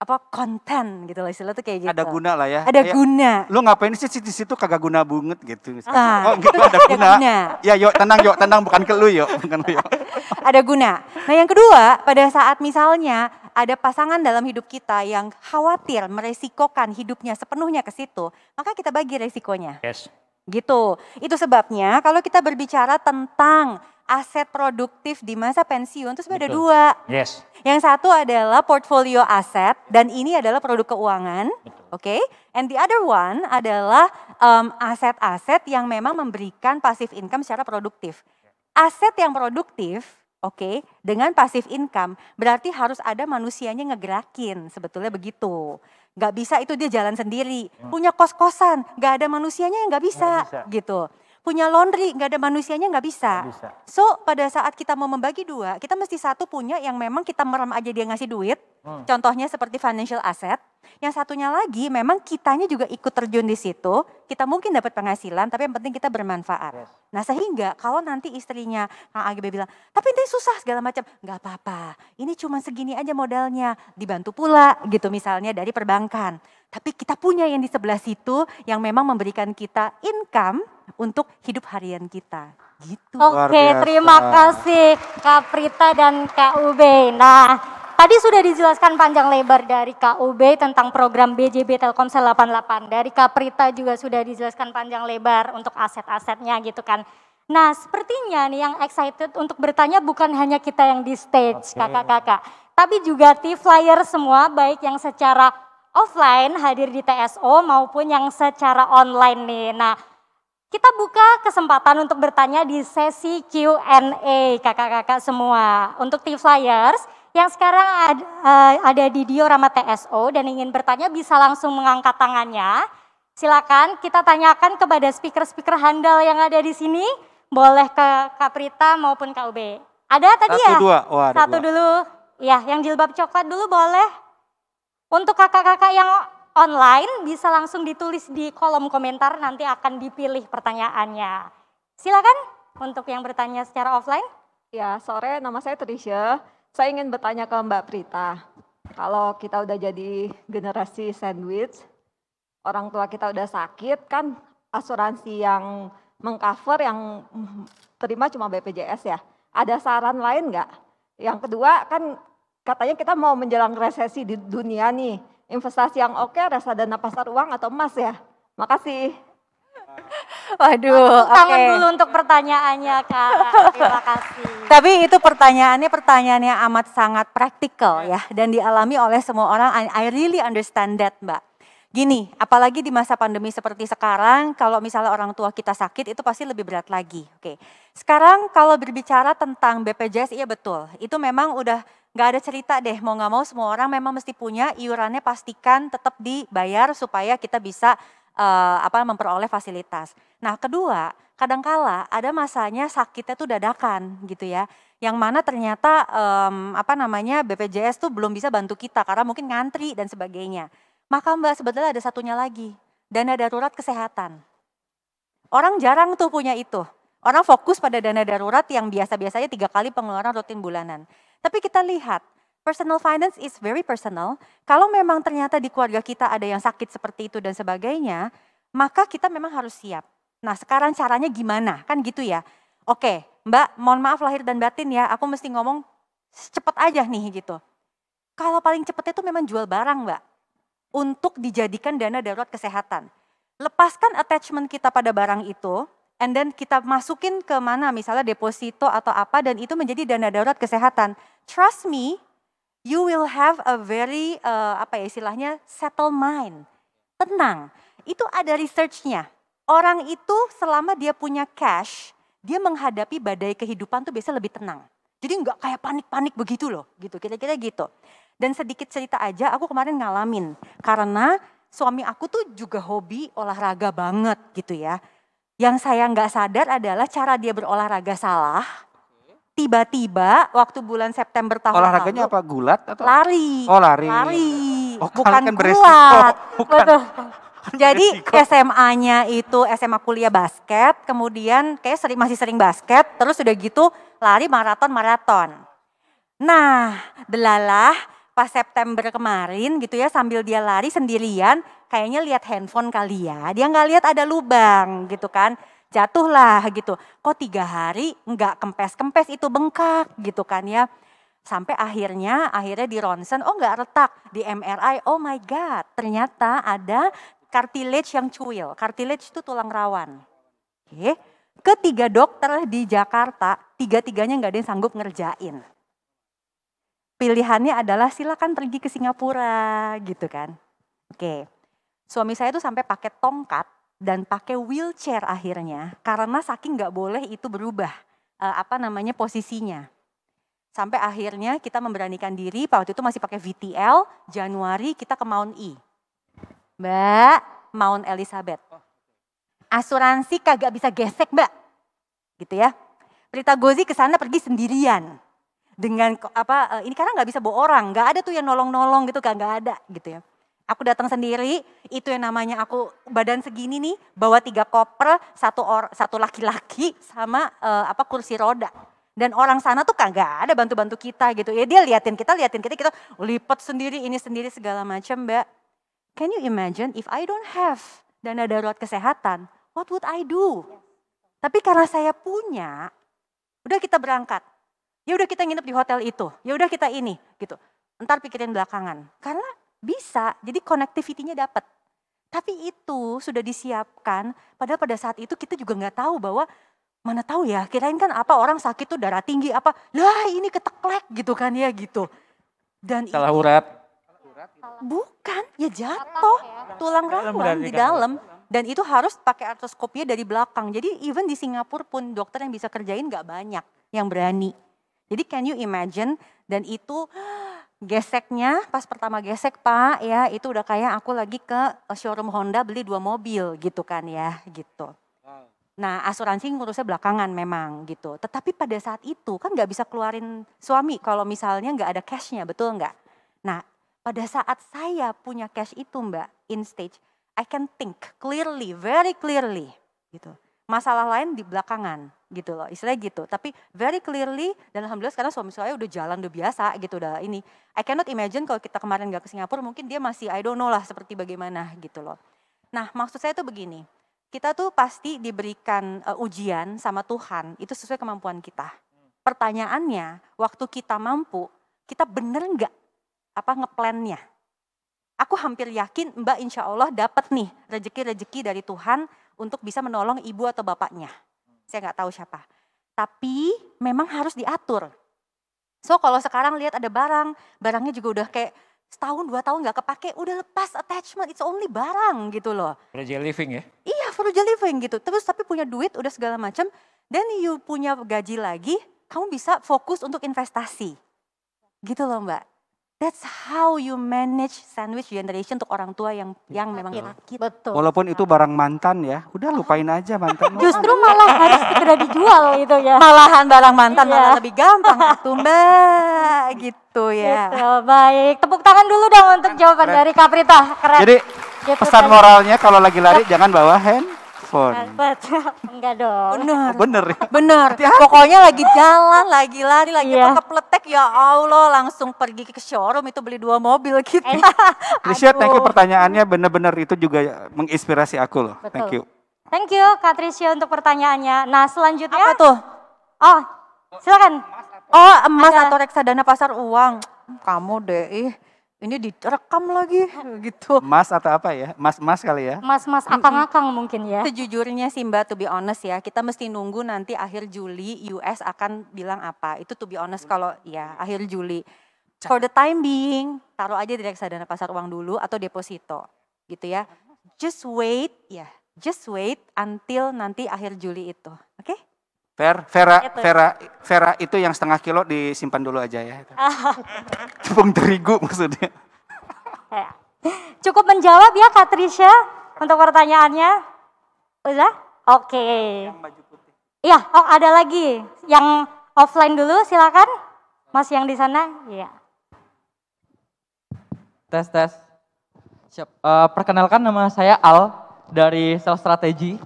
apa konten gitu loh istilah tuh kayak gitu. Ada guna lah ya. Ada guna. Lu ngapain sih di situ kagak guna banget gitu. Ah, oh gitu, gitu ada guna. guna. Ya yuk tenang yuk tenang bukan ke lu yuk bukan lu yuk. ada guna. Nah yang kedua pada saat misalnya ada pasangan dalam hidup kita yang khawatir meresikokan hidupnya sepenuhnya ke situ, maka kita bagi resikonya. Yes. Gitu. Itu sebabnya kalau kita berbicara tentang aset produktif di masa pensiun itu sebenarnya ada dua. Yes. Yang satu adalah portfolio aset dan ini adalah produk keuangan, oke? Okay? And the other one adalah um, aset-aset yang memang memberikan pasif income secara produktif. Aset yang produktif, oke, okay, dengan pasif income berarti harus ada manusianya ngegerakin, sebetulnya begitu. Gak bisa itu dia jalan sendiri, hmm. punya kos-kosan, gak ada manusianya yang gak bisa, gak bisa. gitu punya laundry nggak ada manusianya nggak bisa. bisa. So pada saat kita mau membagi dua, kita mesti satu punya yang memang kita merem aja dia ngasih duit. Hmm. Contohnya seperti financial asset. Yang satunya lagi memang kitanya juga ikut terjun di situ. Kita mungkin dapat penghasilan tapi yang penting kita bermanfaat. Yes. Nah sehingga kalau nanti istrinya Kang AGB bilang, tapi ini susah segala macam. Gak apa-apa, ini cuma segini aja modalnya. Dibantu pula gitu misalnya dari perbankan. Tapi kita punya yang di sebelah situ yang memang memberikan kita income untuk hidup harian kita. Gitu. Oke, terima kasih Kak Prita dan Kak Ube. Nah, tadi sudah dijelaskan panjang lebar dari Kak Ube tentang program BJB Telkomsel 88. Dari Kak Prita juga sudah dijelaskan panjang lebar untuk aset-asetnya gitu kan. Nah, sepertinya nih yang excited untuk bertanya bukan hanya kita yang di stage, kakak-kakak, okay. tapi juga T-flyer semua baik yang secara offline hadir di TSO maupun yang secara online nih. Nah, kita buka kesempatan untuk bertanya di sesi Q&A kakak-kakak semua. Untuk tea Flyers yang sekarang ada, eh, ada di Diorama TSO dan ingin bertanya bisa langsung mengangkat tangannya. Silakan kita tanyakan kepada speaker-speaker handal yang ada di sini. Boleh ke Kaprita maupun KUB. Ada tadi Satu, ya? Dua. Oh, ada Satu dua. dulu. Ya, yang jilbab coklat dulu boleh. Untuk kakak-kakak yang online bisa langsung ditulis di kolom komentar nanti akan dipilih pertanyaannya. Silakan untuk yang bertanya secara offline. Ya, sore nama saya Trisha. Saya ingin bertanya ke Mbak Prita. Kalau kita udah jadi generasi sandwich, orang tua kita udah sakit kan asuransi yang mengcover yang terima cuma BPJS ya. Ada saran lain nggak? Yang kedua kan katanya kita mau menjelang resesi di dunia nih. Investasi yang oke, dana pasar uang atau emas ya? Makasih. Waduh, oh, okay. dulu untuk pertanyaannya Kak. Terima kasih. Tapi itu pertanyaannya pertanyaannya amat sangat praktikal ya dan dialami oleh semua orang. I really understand that, Mbak. Gini, apalagi di masa pandemi seperti sekarang, kalau misalnya orang tua kita sakit itu pasti lebih berat lagi. Oke. Sekarang kalau berbicara tentang BPJS iya betul. Itu memang udah nggak ada cerita deh mau nggak mau semua orang memang mesti punya iurannya pastikan tetap dibayar supaya kita bisa uh, apa memperoleh fasilitas. Nah kedua kadangkala ada masanya sakitnya tuh dadakan gitu ya yang mana ternyata um, apa namanya BPJS tuh belum bisa bantu kita karena mungkin ngantri dan sebagainya. Maka Mbak sebetulnya ada satunya lagi, dana darurat kesehatan. Orang jarang tuh punya itu. Orang fokus pada dana darurat yang biasa-biasanya tiga kali pengeluaran rutin bulanan. Tapi kita lihat, personal finance is very personal. Kalau memang ternyata di keluarga kita ada yang sakit seperti itu dan sebagainya, maka kita memang harus siap. Nah sekarang caranya gimana, kan gitu ya. Oke, mbak mohon maaf lahir dan batin ya, aku mesti ngomong cepet aja nih gitu. Kalau paling cepet itu memang jual barang mbak, untuk dijadikan dana darurat kesehatan. Lepaskan attachment kita pada barang itu, and then kita masukin ke mana misalnya deposito atau apa dan itu menjadi dana darurat kesehatan. Trust me, you will have a very uh, apa ya istilahnya settle mind. Tenang. Itu ada researchnya. Orang itu selama dia punya cash, dia menghadapi badai kehidupan tuh biasa lebih tenang. Jadi nggak kayak panik-panik begitu loh, gitu kira-kira gitu. Dan sedikit cerita aja, aku kemarin ngalamin karena suami aku tuh juga hobi olahraga banget gitu ya yang saya nggak sadar adalah cara dia berolahraga salah. Tiba-tiba waktu bulan September tahun lalu. Olahraganya lalu, apa? Gulat atau? Lari. Oh lari. Lari. Oh, bukan kan gulat. Oh, bukan. Kan Jadi SMA-nya itu SMA kuliah basket, kemudian kayak sering, masih sering basket, terus sudah gitu lari maraton-maraton. Nah, delalah pas September kemarin gitu ya sambil dia lari sendirian kayaknya lihat handphone kali ya dia nggak lihat ada lubang gitu kan jatuhlah gitu kok tiga hari nggak kempes kempes itu bengkak gitu kan ya sampai akhirnya akhirnya di ronsen oh nggak retak di MRI oh my god ternyata ada cartilage yang cuil cartilage itu tulang rawan oke okay ketiga dokter di Jakarta, tiga-tiganya nggak ada yang sanggup ngerjain pilihannya adalah silakan pergi ke Singapura gitu kan. Oke. Suami saya itu sampai pakai tongkat dan pakai wheelchair akhirnya karena saking nggak boleh itu berubah eh, apa namanya posisinya. Sampai akhirnya kita memberanikan diri, waktu itu masih pakai VTL, Januari kita ke Mount E. Mbak, Mount Elizabeth. Asuransi kagak bisa gesek mbak. Gitu ya. Prita Gozi ke sana pergi sendirian dengan apa eh, ini karena nggak bisa bawa orang nggak ada tuh yang nolong-nolong gitu kan nggak ada gitu ya aku datang sendiri itu yang namanya aku badan segini nih bawa tiga koper satu or, satu laki-laki sama uh, apa kursi roda dan orang sana tuh kagak ada bantu-bantu kita gitu ya dia liatin kita liatin kita kita gitu. lipat sendiri ini sendiri segala macam mbak can you imagine if I don't have dana darurat kesehatan what would I do tapi karena saya punya udah kita berangkat Ya udah kita nginep di hotel itu, ya udah kita ini gitu. Ntar pikirin belakangan. Karena bisa, jadi konektivitinya nya dapat. Tapi itu sudah disiapkan, padahal pada saat itu kita juga nggak tahu bahwa mana tahu ya, kirain kan apa orang sakit tuh darah tinggi apa, lah ini keteklek gitu kan ya gitu. Dan salah urat. Bukan, ya jatuh tulang rawan di kan. dalam dan itu harus pakai artroskopnya dari belakang. Jadi even di Singapura pun dokter yang bisa kerjain gak banyak yang berani. Jadi can you imagine dan itu geseknya pas pertama gesek Pak ya itu udah kayak aku lagi ke eh, showroom Honda beli dua mobil gitu kan ya gitu. Nah asuransi ngurusnya belakangan memang gitu. Tetapi pada saat itu kan nggak bisa keluarin suami kalau misalnya nggak ada cashnya betul nggak? Nah pada saat saya punya cash itu Mbak in stage I can think clearly very clearly gitu masalah lain di belakangan gitu loh istilahnya gitu tapi very clearly dan alhamdulillah sekarang suami saya udah jalan udah biasa gitu udah ini I cannot imagine kalau kita kemarin nggak ke Singapura mungkin dia masih I don't know lah seperti bagaimana gitu loh nah maksud saya itu begini kita tuh pasti diberikan uh, ujian sama Tuhan itu sesuai kemampuan kita pertanyaannya waktu kita mampu kita bener nggak apa ngeplannya aku hampir yakin Mbak insya Allah dapat nih rezeki-rezeki dari Tuhan untuk bisa menolong ibu atau bapaknya. Saya nggak tahu siapa. Tapi memang harus diatur. So kalau sekarang lihat ada barang, barangnya juga udah kayak setahun dua tahun nggak kepake, udah lepas attachment, it's only barang gitu loh. Fragile living ya? Iya fragile living gitu. Terus tapi punya duit udah segala macam, then you punya gaji lagi, kamu bisa fokus untuk investasi. Gitu loh mbak. That's how you manage sandwich generation untuk orang tua yang yang betul. memang sakit. Betul. Walaupun itu barang mantan ya, udah lupain aja mantan. Justru malah harus segera dijual gitu ya. Malahan barang mantan iya. malah lebih gampang tuh mbak gitu ya. Gitu, baik, tepuk tangan dulu dong untuk jawaban Keren. dari Kaprita. Keren. Jadi gitu pesan moralnya kalau lagi lari jangan bawa hand telepon. Enggak dong. Bener. Bener. Ya? Bener. Hati -hati. Pokoknya lagi jalan, lagi lari, lagi yeah. kepletek ya Allah langsung pergi ke showroom itu beli dua mobil gitu. Eh, Lisha, thank you pertanyaannya bener-bener itu juga menginspirasi aku loh. Betul. Thank you. Thank you Kak Trisha untuk pertanyaannya. Nah selanjutnya. Apa tuh? Oh silakan. Oh emas Ada. atau reksadana pasar uang. Kamu deh ini direkam lagi gitu. Mas atau apa ya? Mas-mas kali ya? Mas-mas akang-akang mungkin ya. Sejujurnya sih Mbak to be honest ya, kita mesti nunggu nanti akhir Juli US akan bilang apa. Itu to be honest kalau ya akhir Juli. For the time being, taruh aja di reksadana pasar uang dulu atau deposito gitu ya. Just wait ya, yeah. just wait until nanti akhir Juli itu. Oke? Okay? Fer, Vera, itu. Iya, Vera, Vera itu yang setengah kilo disimpan dulu aja ya. Oh. Tepung terigu maksudnya. Iya. Cukup menjawab ya Kak Trisha untuk pertanyaannya. Udah? Oke. Okay. Iya, oh ada lagi. Yang offline dulu silakan. Mas yang di sana, iya. Tes, tes. Siap. Uh, perkenalkan nama saya Al dari Sales Strategy.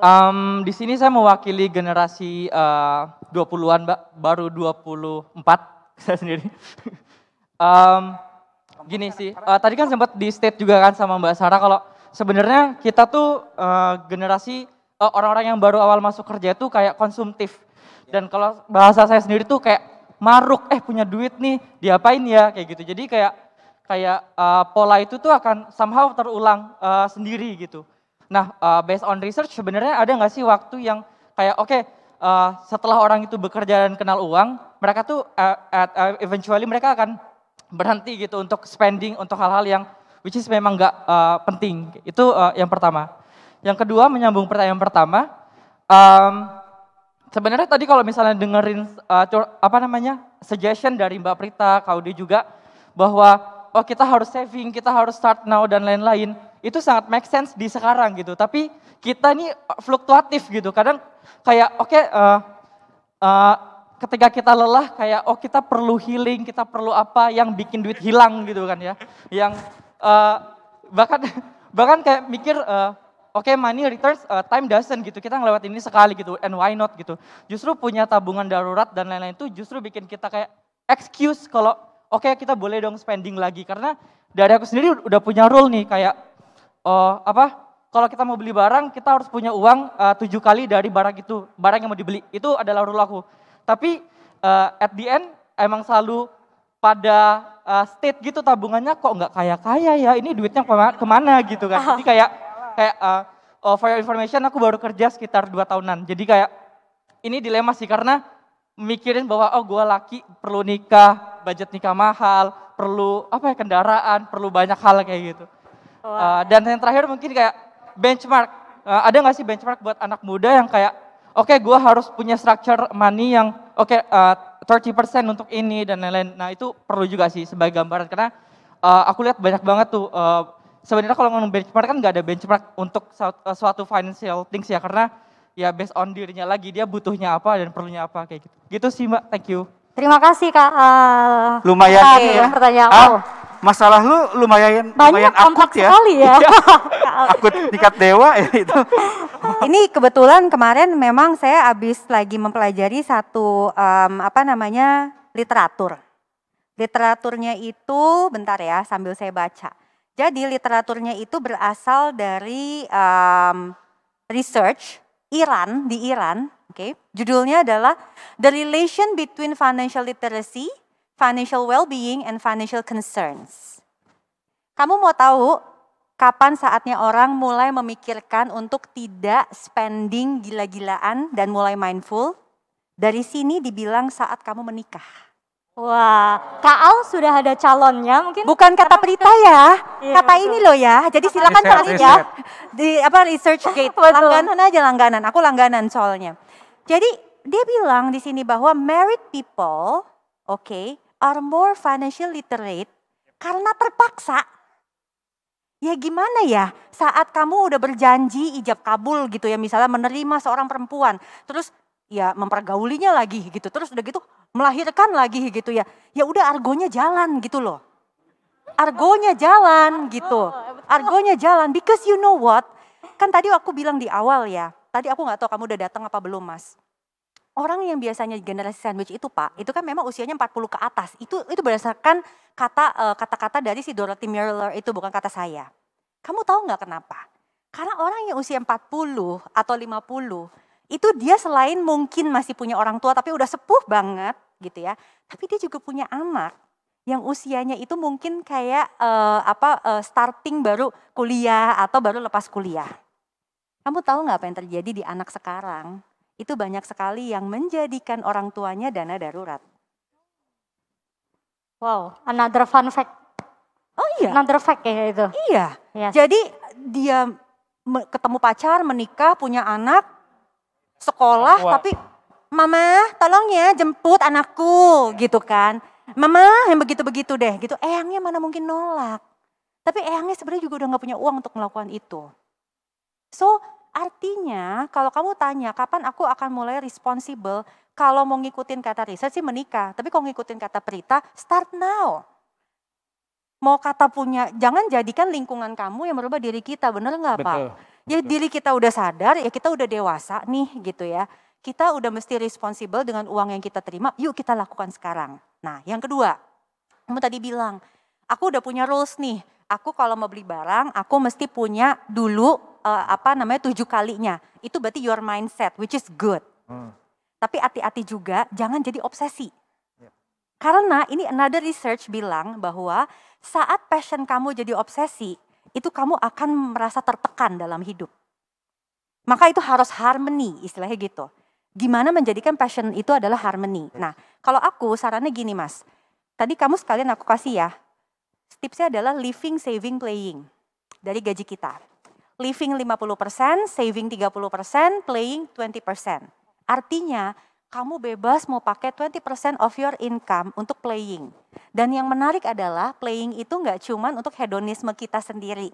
Um, di sini saya mewakili generasi eh, uh, 20-an, Mbak, baru 24 saya sendiri. um, gini sih, uh, tadi kan sempat di state juga kan sama Mbak Sarah kalau sebenarnya kita tuh uh, generasi orang-orang uh, yang baru awal masuk kerja itu kayak konsumtif. Dan kalau bahasa saya sendiri tuh kayak maruk, eh punya duit nih, diapain ya kayak gitu. Jadi kayak kayak uh, pola itu tuh akan somehow terulang uh, sendiri gitu. Nah, uh, based on research sebenarnya ada nggak sih waktu yang kayak oke okay, uh, setelah orang itu bekerja dan kenal uang, mereka tuh uh, at, uh, eventually mereka akan berhenti gitu untuk spending untuk hal-hal yang which is memang nggak uh, penting. Itu uh, yang pertama. Yang kedua menyambung pertanyaan pertama, um, sebenarnya tadi kalau misalnya dengerin uh, apa namanya suggestion dari Mbak Prita, Kaudi juga bahwa oh kita harus saving, kita harus start now dan lain-lain itu sangat make sense di sekarang gitu. Tapi kita ini fluktuatif gitu. Kadang kayak oke okay, uh, eh, uh, eh, ketika kita lelah kayak oh kita perlu healing, kita perlu apa yang bikin duit hilang gitu kan ya. Yang uh, bahkan bahkan kayak mikir uh, oke okay, money returns uh, time doesn't gitu. Kita ngelewat ini sekali gitu and why not gitu. Justru punya tabungan darurat dan lain-lain itu justru bikin kita kayak excuse kalau oke okay, kita boleh dong spending lagi karena dari aku sendiri udah punya rule nih kayak uh, apa? Kalau kita mau beli barang, kita harus punya uang eh, tujuh kali dari barang itu, barang yang mau dibeli. Itu adalah rule aku. Tapi uh, at the end emang selalu pada uh, state gitu tabungannya kok nggak kaya kaya ya. Ini duitnya kemana, gitu kan? Jadi kayak kayak uh, oh, for your information aku baru kerja sekitar dua tahunan. Jadi kayak ini dilema sih karena mikirin bahwa oh gue laki perlu nikah, budget nikah mahal, perlu apa ya kendaraan, perlu banyak hal kayak gitu. Uh, dan yang terakhir mungkin kayak benchmark. Uh, ada nggak sih benchmark buat anak muda yang kayak, oke okay, gue harus punya structure money yang oke okay, uh, 30% untuk ini dan lain-lain. Nah itu perlu juga sih sebagai gambaran karena uh, aku lihat banyak banget tuh. Uh, Sebenarnya kalau ngomong benchmark kan nggak ada benchmark untuk suatu financial things ya karena ya based on dirinya lagi dia butuhnya apa dan perlunya apa kayak gitu. Gitu sih mbak, thank you. Terima kasih kak. Uh, Lumayan. Ya. Pertanyaan. Ah. Oh masalah lu lumayan Banyak lumayan akut ya. Sekali ya. Iya. akut tingkat dewa ya itu. Ini kebetulan kemarin memang saya habis lagi mempelajari satu um, apa namanya literatur. Literaturnya itu bentar ya sambil saya baca. Jadi literaturnya itu berasal dari um, research Iran di Iran, oke. Okay. Judulnya adalah The Relation Between Financial Literacy financial well-being, and financial concerns. Kamu mau tahu kapan saatnya orang mulai memikirkan untuk tidak spending gila-gilaan dan mulai mindful? Dari sini dibilang saat kamu menikah. Wah, Kak Al sudah ada calonnya mungkin? Bukan kata Prita ya, iya, kata ini loh ya. Jadi silakan cari ya di apa research gate. langganan aja langganan. Aku langganan soalnya. Jadi dia bilang di sini bahwa married people, oke, okay, are more financial literate karena terpaksa. Ya gimana ya saat kamu udah berjanji ijab kabul gitu ya misalnya menerima seorang perempuan terus ya mempergaulinya lagi gitu terus udah gitu melahirkan lagi gitu ya ya udah argonya jalan gitu loh argonya jalan gitu oh, iya, argonya jalan because you know what kan tadi aku bilang di awal ya tadi aku nggak tahu kamu udah datang apa belum mas orang yang biasanya generasi sandwich itu Pak, itu kan memang usianya 40 ke atas. Itu itu berdasarkan kata eh, kata-kata dari si Dorothy Miller itu bukan kata saya. Kamu tahu nggak kenapa? Karena orang yang usia 40 atau 50 itu dia selain mungkin masih punya orang tua tapi udah sepuh banget gitu ya. Tapi dia juga punya anak yang usianya itu mungkin kayak uh, apa uh, starting baru kuliah atau baru lepas kuliah. Kamu tahu nggak apa yang terjadi di anak sekarang? itu banyak sekali yang menjadikan orang tuanya dana darurat. Wow, another fun fact. Oh iya. Another fact ya itu. Iya. Yes. Jadi dia ketemu pacar, menikah, punya anak, sekolah, Wah. tapi mama tolong ya jemput anakku gitu kan. Mama yang begitu-begitu deh gitu. Eyangnya mana mungkin nolak. Tapi eyangnya sebenarnya juga udah nggak punya uang untuk melakukan itu. So Artinya, kalau kamu tanya kapan aku akan mulai responsibel kalau mau ngikutin kata riset sih menikah, tapi kalau ngikutin kata perita, start now. Mau kata punya, jangan jadikan lingkungan kamu yang merubah diri kita, bener nggak Pak? Ya diri kita udah sadar, ya kita udah dewasa nih gitu ya. Kita udah mesti responsibel dengan uang yang kita terima, yuk kita lakukan sekarang. Nah yang kedua, kamu tadi bilang, aku udah punya rules nih, aku kalau mau beli barang, aku mesti punya dulu uh, apa namanya tujuh kalinya. Itu berarti your mindset, which is good. Hmm. Tapi hati-hati juga, jangan jadi obsesi. Yeah. Karena ini another research bilang bahwa saat passion kamu jadi obsesi, itu kamu akan merasa tertekan dalam hidup. Maka itu harus harmony, istilahnya gitu. Gimana menjadikan passion itu adalah harmony. Nah, kalau aku sarannya gini mas, tadi kamu sekalian aku kasih ya, tipsnya adalah living, saving, playing dari gaji kita. Living 50%, saving 30%, playing 20%. Artinya kamu bebas mau pakai 20% of your income untuk playing. Dan yang menarik adalah playing itu nggak cuman untuk hedonisme kita sendiri.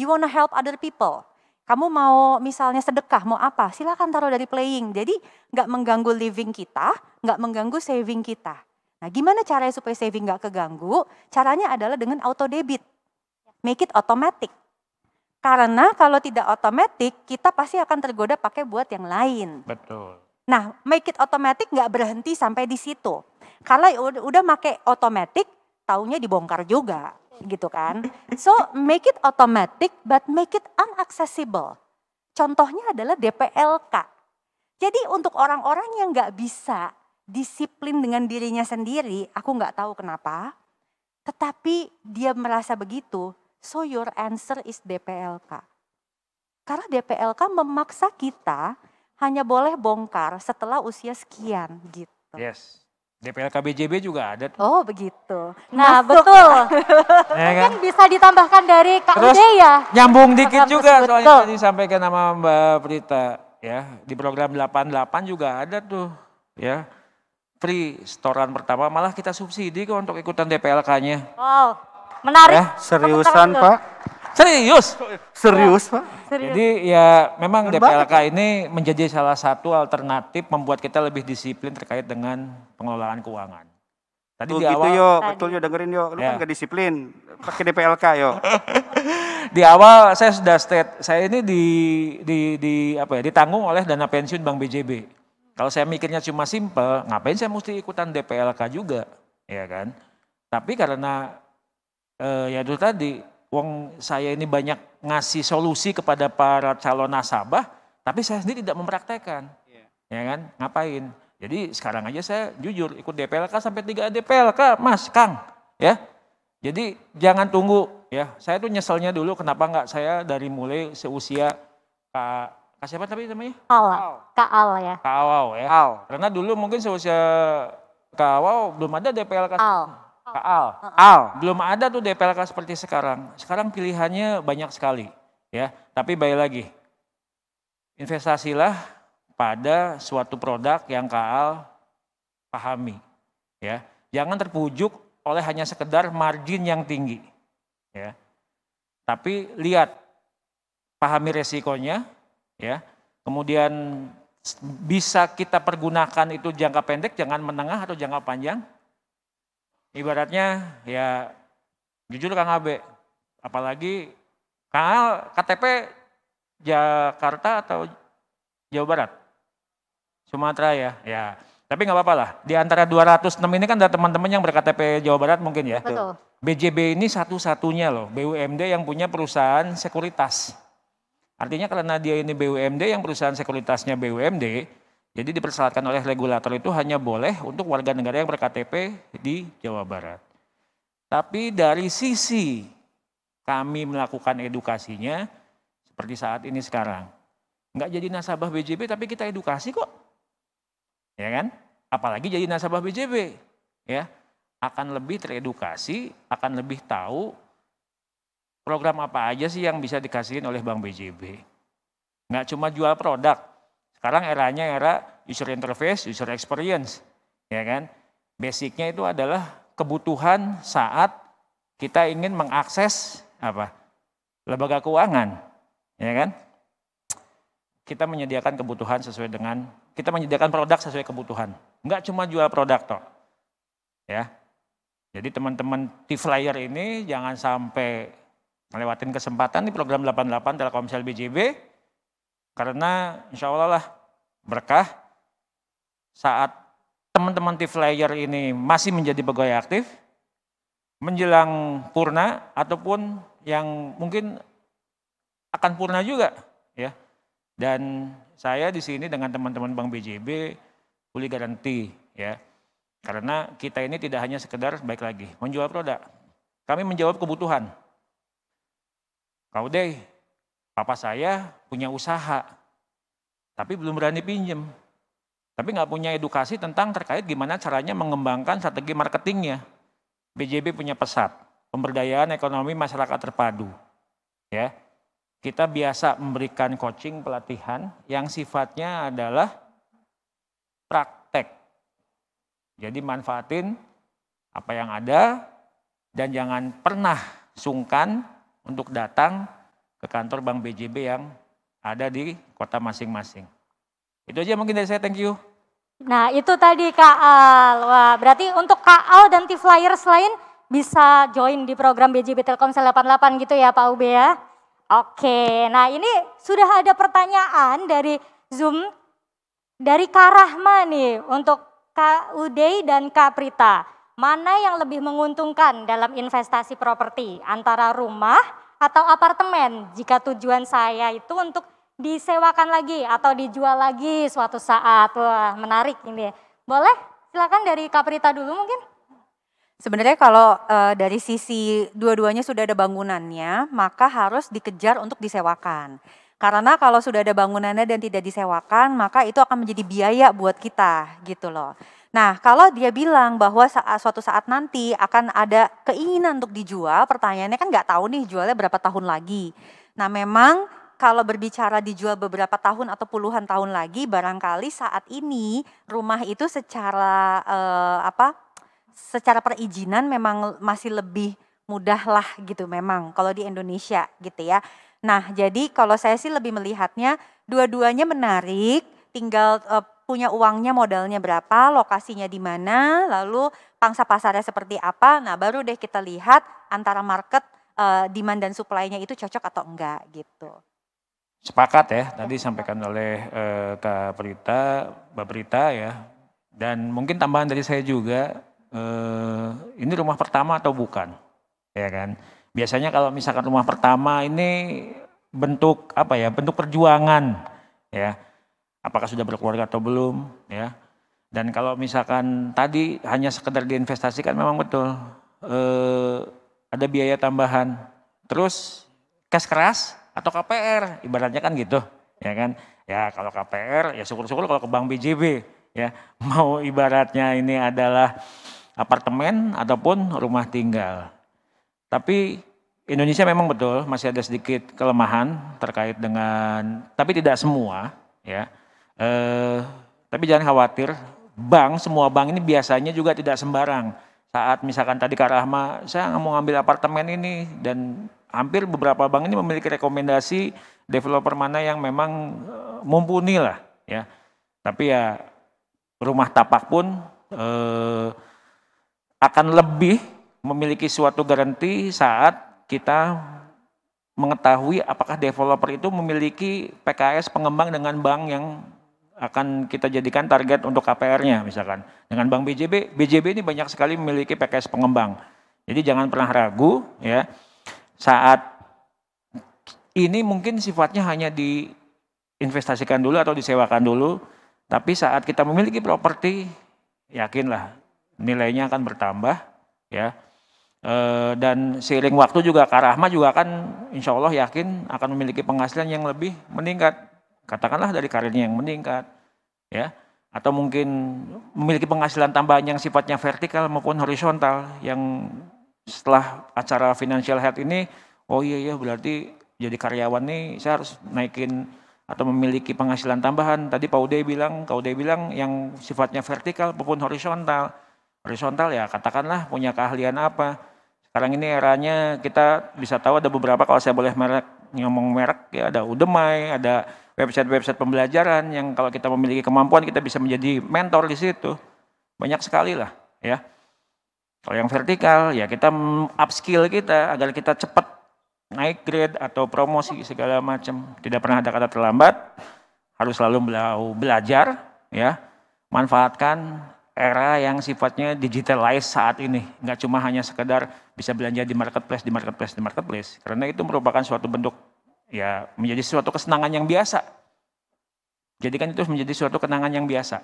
You wanna help other people. Kamu mau misalnya sedekah, mau apa? Silahkan taruh dari playing. Jadi nggak mengganggu living kita, nggak mengganggu saving kita. Nah gimana caranya supaya saving nggak keganggu? Caranya adalah dengan auto debit. Make it automatic. Karena kalau tidak otomatis, kita pasti akan tergoda pakai buat yang lain. Betul. Nah, make it automatic nggak berhenti sampai di situ. Kalau udah make automatic, taunya dibongkar juga gitu kan. So make it automatic but make it unaccessible. Contohnya adalah DPLK. Jadi untuk orang-orang yang nggak bisa disiplin dengan dirinya sendiri, aku nggak tahu kenapa, tetapi dia merasa begitu, so your answer is DPLK. Karena DPLK memaksa kita hanya boleh bongkar setelah usia sekian gitu. Yes. DPLK BJB juga ada. Oh begitu. Nah Masuk. betul. Ya Mungkin kan? bisa ditambahkan dari Kak Terus, Ude ya. Nyambung dikit Kampus, juga betul. soalnya tadi sampaikan nama Mbak Prita ya di program 88 juga ada tuh ya free setoran pertama malah kita subsidi kok untuk ikutan DPLK-nya. Wow, menarik. Ya, seriusan Pak? Serius. Serius Pak? Serius. Jadi ya memang Benar DPLK banget. ini menjadi salah satu alternatif membuat kita lebih disiplin terkait dengan pengelolaan keuangan. Tadi Tuh, di oh, gitu, awal, gitu yo, betul yo dengerin yo, lu kan ya. kan gak disiplin, pakai DPLK yo. di awal saya sudah state, saya ini di di di apa ya, ditanggung oleh dana pensiun Bank BJB. Kalau saya mikirnya cuma simple, ngapain saya mesti ikutan DPLK juga, ya kan? Tapi karena eh, ya itu tadi, wong saya ini banyak ngasih solusi kepada para calon nasabah, tapi saya sendiri tidak mempraktekkan, yeah. ya iya kan? Ngapain? Jadi sekarang aja saya jujur ikut DPLK sampai tiga DPLK, Mas, Kang, ya. Jadi jangan tunggu ya. Saya tuh nyeselnya dulu kenapa nggak saya dari mulai seusia Kak Kak siapa tapi namanya? Al. Kak ya. Kak ya. Al. Karena dulu mungkin seusia Kak belum ada DPLK. Al. Kak Al. Belum ada tuh DPLK seperti sekarang. Sekarang pilihannya banyak sekali ya. Tapi baik lagi, investasilah pada suatu produk yang Kak pahami ya. Jangan terpujuk oleh hanya sekedar margin yang tinggi ya. Tapi lihat pahami resikonya, ya. Kemudian bisa kita pergunakan itu jangka pendek, jangan menengah atau jangka panjang. Ibaratnya ya jujur Kang Abe, apalagi Kang Al KTP Jakarta atau Jawa Barat? Sumatera ya, ya. Tapi nggak apa-apa lah. Di antara 206 ini kan ada teman-teman yang berKTP Jawa Barat mungkin ya. Betul. BJB ini satu-satunya loh BUMD yang punya perusahaan sekuritas. Artinya karena dia ini BUMD yang perusahaan sekuritasnya BUMD, jadi dipersyaratkan oleh regulator itu hanya boleh untuk warga negara yang berKTP di Jawa Barat. Tapi dari sisi kami melakukan edukasinya seperti saat ini sekarang. Enggak jadi nasabah BJB tapi kita edukasi kok. Ya kan? Apalagi jadi nasabah BJB. Ya, akan lebih teredukasi, akan lebih tahu program apa aja sih yang bisa dikasihin oleh Bank BJB. Nggak cuma jual produk. Sekarang eranya era user interface, user experience. Ya kan? Basicnya itu adalah kebutuhan saat kita ingin mengakses apa? lembaga keuangan. Ya kan? Kita menyediakan kebutuhan sesuai dengan kita menyediakan produk sesuai kebutuhan. Nggak cuma jual produk toh. Ya. Jadi teman-teman T-Flyer ini jangan sampai melewatin kesempatan di program 88 Telkomsel BJB karena insya Allah lah berkah saat teman-teman TV layer ini masih menjadi pegawai aktif menjelang purna ataupun yang mungkin akan purna juga ya dan saya di sini dengan teman-teman Bank BJB boleh garanti ya karena kita ini tidak hanya sekedar baik lagi menjual produk kami menjawab kebutuhan Kau deh, papa saya punya usaha, tapi belum berani pinjam, Tapi nggak punya edukasi tentang terkait gimana caranya mengembangkan strategi marketingnya. BJB punya pesat, pemberdayaan ekonomi masyarakat terpadu. Ya, kita biasa memberikan coaching pelatihan yang sifatnya adalah praktek. Jadi manfaatin apa yang ada dan jangan pernah sungkan untuk datang ke kantor Bank BJB yang ada di kota masing-masing. Itu aja mungkin dari saya, thank you. Nah itu tadi Kak Al, Wah, berarti untuk Kak Al dan T-Flyers lain bisa join di program BJB Telkomsel 88 gitu ya Pak Ube ya. Oke, nah ini sudah ada pertanyaan dari Zoom dari Kak Rahma nih untuk Kak Uday dan Kak Prita mana yang lebih menguntungkan dalam investasi properti antara rumah atau apartemen jika tujuan saya itu untuk disewakan lagi atau dijual lagi suatu saat. Wah, menarik ini. Boleh? Silakan dari Kaprita dulu mungkin. Sebenarnya kalau e, dari sisi dua-duanya sudah ada bangunannya, maka harus dikejar untuk disewakan. Karena kalau sudah ada bangunannya dan tidak disewakan, maka itu akan menjadi biaya buat kita gitu loh. Nah, kalau dia bilang bahwa saat, suatu saat nanti akan ada keinginan untuk dijual, pertanyaannya kan nggak tahu nih jualnya berapa tahun lagi. Nah, memang kalau berbicara dijual beberapa tahun atau puluhan tahun lagi, barangkali saat ini rumah itu secara eh, apa? Secara perizinan memang masih lebih mudah lah gitu memang kalau di Indonesia gitu ya. Nah, jadi kalau saya sih lebih melihatnya dua-duanya menarik, tinggal eh, punya uangnya modalnya berapa, lokasinya di mana, lalu pangsa pasarnya seperti apa. Nah, baru deh kita lihat antara market uh, demand dan supply-nya itu cocok atau enggak gitu. Sepakat ya, tadi sampaikan oleh uh, Kak Berita, Mbak Berita ya. Dan mungkin tambahan dari saya juga, uh, ini rumah pertama atau bukan? Ya kan? Biasanya kalau misalkan rumah pertama ini bentuk apa ya? Bentuk perjuangan ya apakah sudah berkeluarga atau belum ya dan kalau misalkan tadi hanya sekedar diinvestasikan memang betul eh, ada biaya tambahan terus cash keras atau KPR ibaratnya kan gitu ya kan ya kalau KPR ya syukur-syukur kalau ke bank BJB ya mau ibaratnya ini adalah apartemen ataupun rumah tinggal tapi Indonesia memang betul masih ada sedikit kelemahan terkait dengan tapi tidak semua ya Eh, tapi jangan khawatir, bank semua bank ini biasanya juga tidak sembarang. Saat misalkan tadi Kak Rahma, saya nggak mau ngambil apartemen ini dan hampir beberapa bank ini memiliki rekomendasi developer mana yang memang eh, mumpuni lah ya. Tapi ya rumah tapak pun eh, akan lebih memiliki suatu garansi saat kita mengetahui apakah developer itu memiliki PKS pengembang dengan bank yang akan kita jadikan target untuk KPR-nya misalkan. Dengan Bank BJB, BJB ini banyak sekali memiliki PKS pengembang. Jadi jangan pernah ragu ya. Saat ini mungkin sifatnya hanya diinvestasikan dulu atau disewakan dulu, tapi saat kita memiliki properti, yakinlah nilainya akan bertambah ya. E, dan seiring waktu juga Karahma juga akan insya Allah yakin akan memiliki penghasilan yang lebih meningkat Katakanlah dari karirnya yang meningkat, ya, atau mungkin memiliki penghasilan tambahan yang sifatnya vertikal maupun horizontal yang setelah acara financial health ini, oh iya iya berarti jadi karyawan nih saya harus naikin atau memiliki penghasilan tambahan. Tadi Pak Ude bilang, Pak Ude bilang yang sifatnya vertikal maupun horizontal. Horizontal ya katakanlah punya keahlian apa. Sekarang ini eranya kita bisa tahu ada beberapa kalau saya boleh merek, ngomong merek ya ada Udemy, ada website-website pembelajaran yang kalau kita memiliki kemampuan kita bisa menjadi mentor di situ. Banyak sekali lah ya. Kalau yang vertikal ya kita upskill kita agar kita cepat naik grade atau promosi segala macam. Tidak pernah ada kata terlambat. Harus selalu belajar ya. Manfaatkan era yang sifatnya digitalize saat ini. Nggak cuma hanya sekedar bisa belanja di marketplace, di marketplace, di marketplace. Karena itu merupakan suatu bentuk ya menjadi suatu kesenangan yang biasa. Jadikan itu menjadi suatu kenangan yang biasa.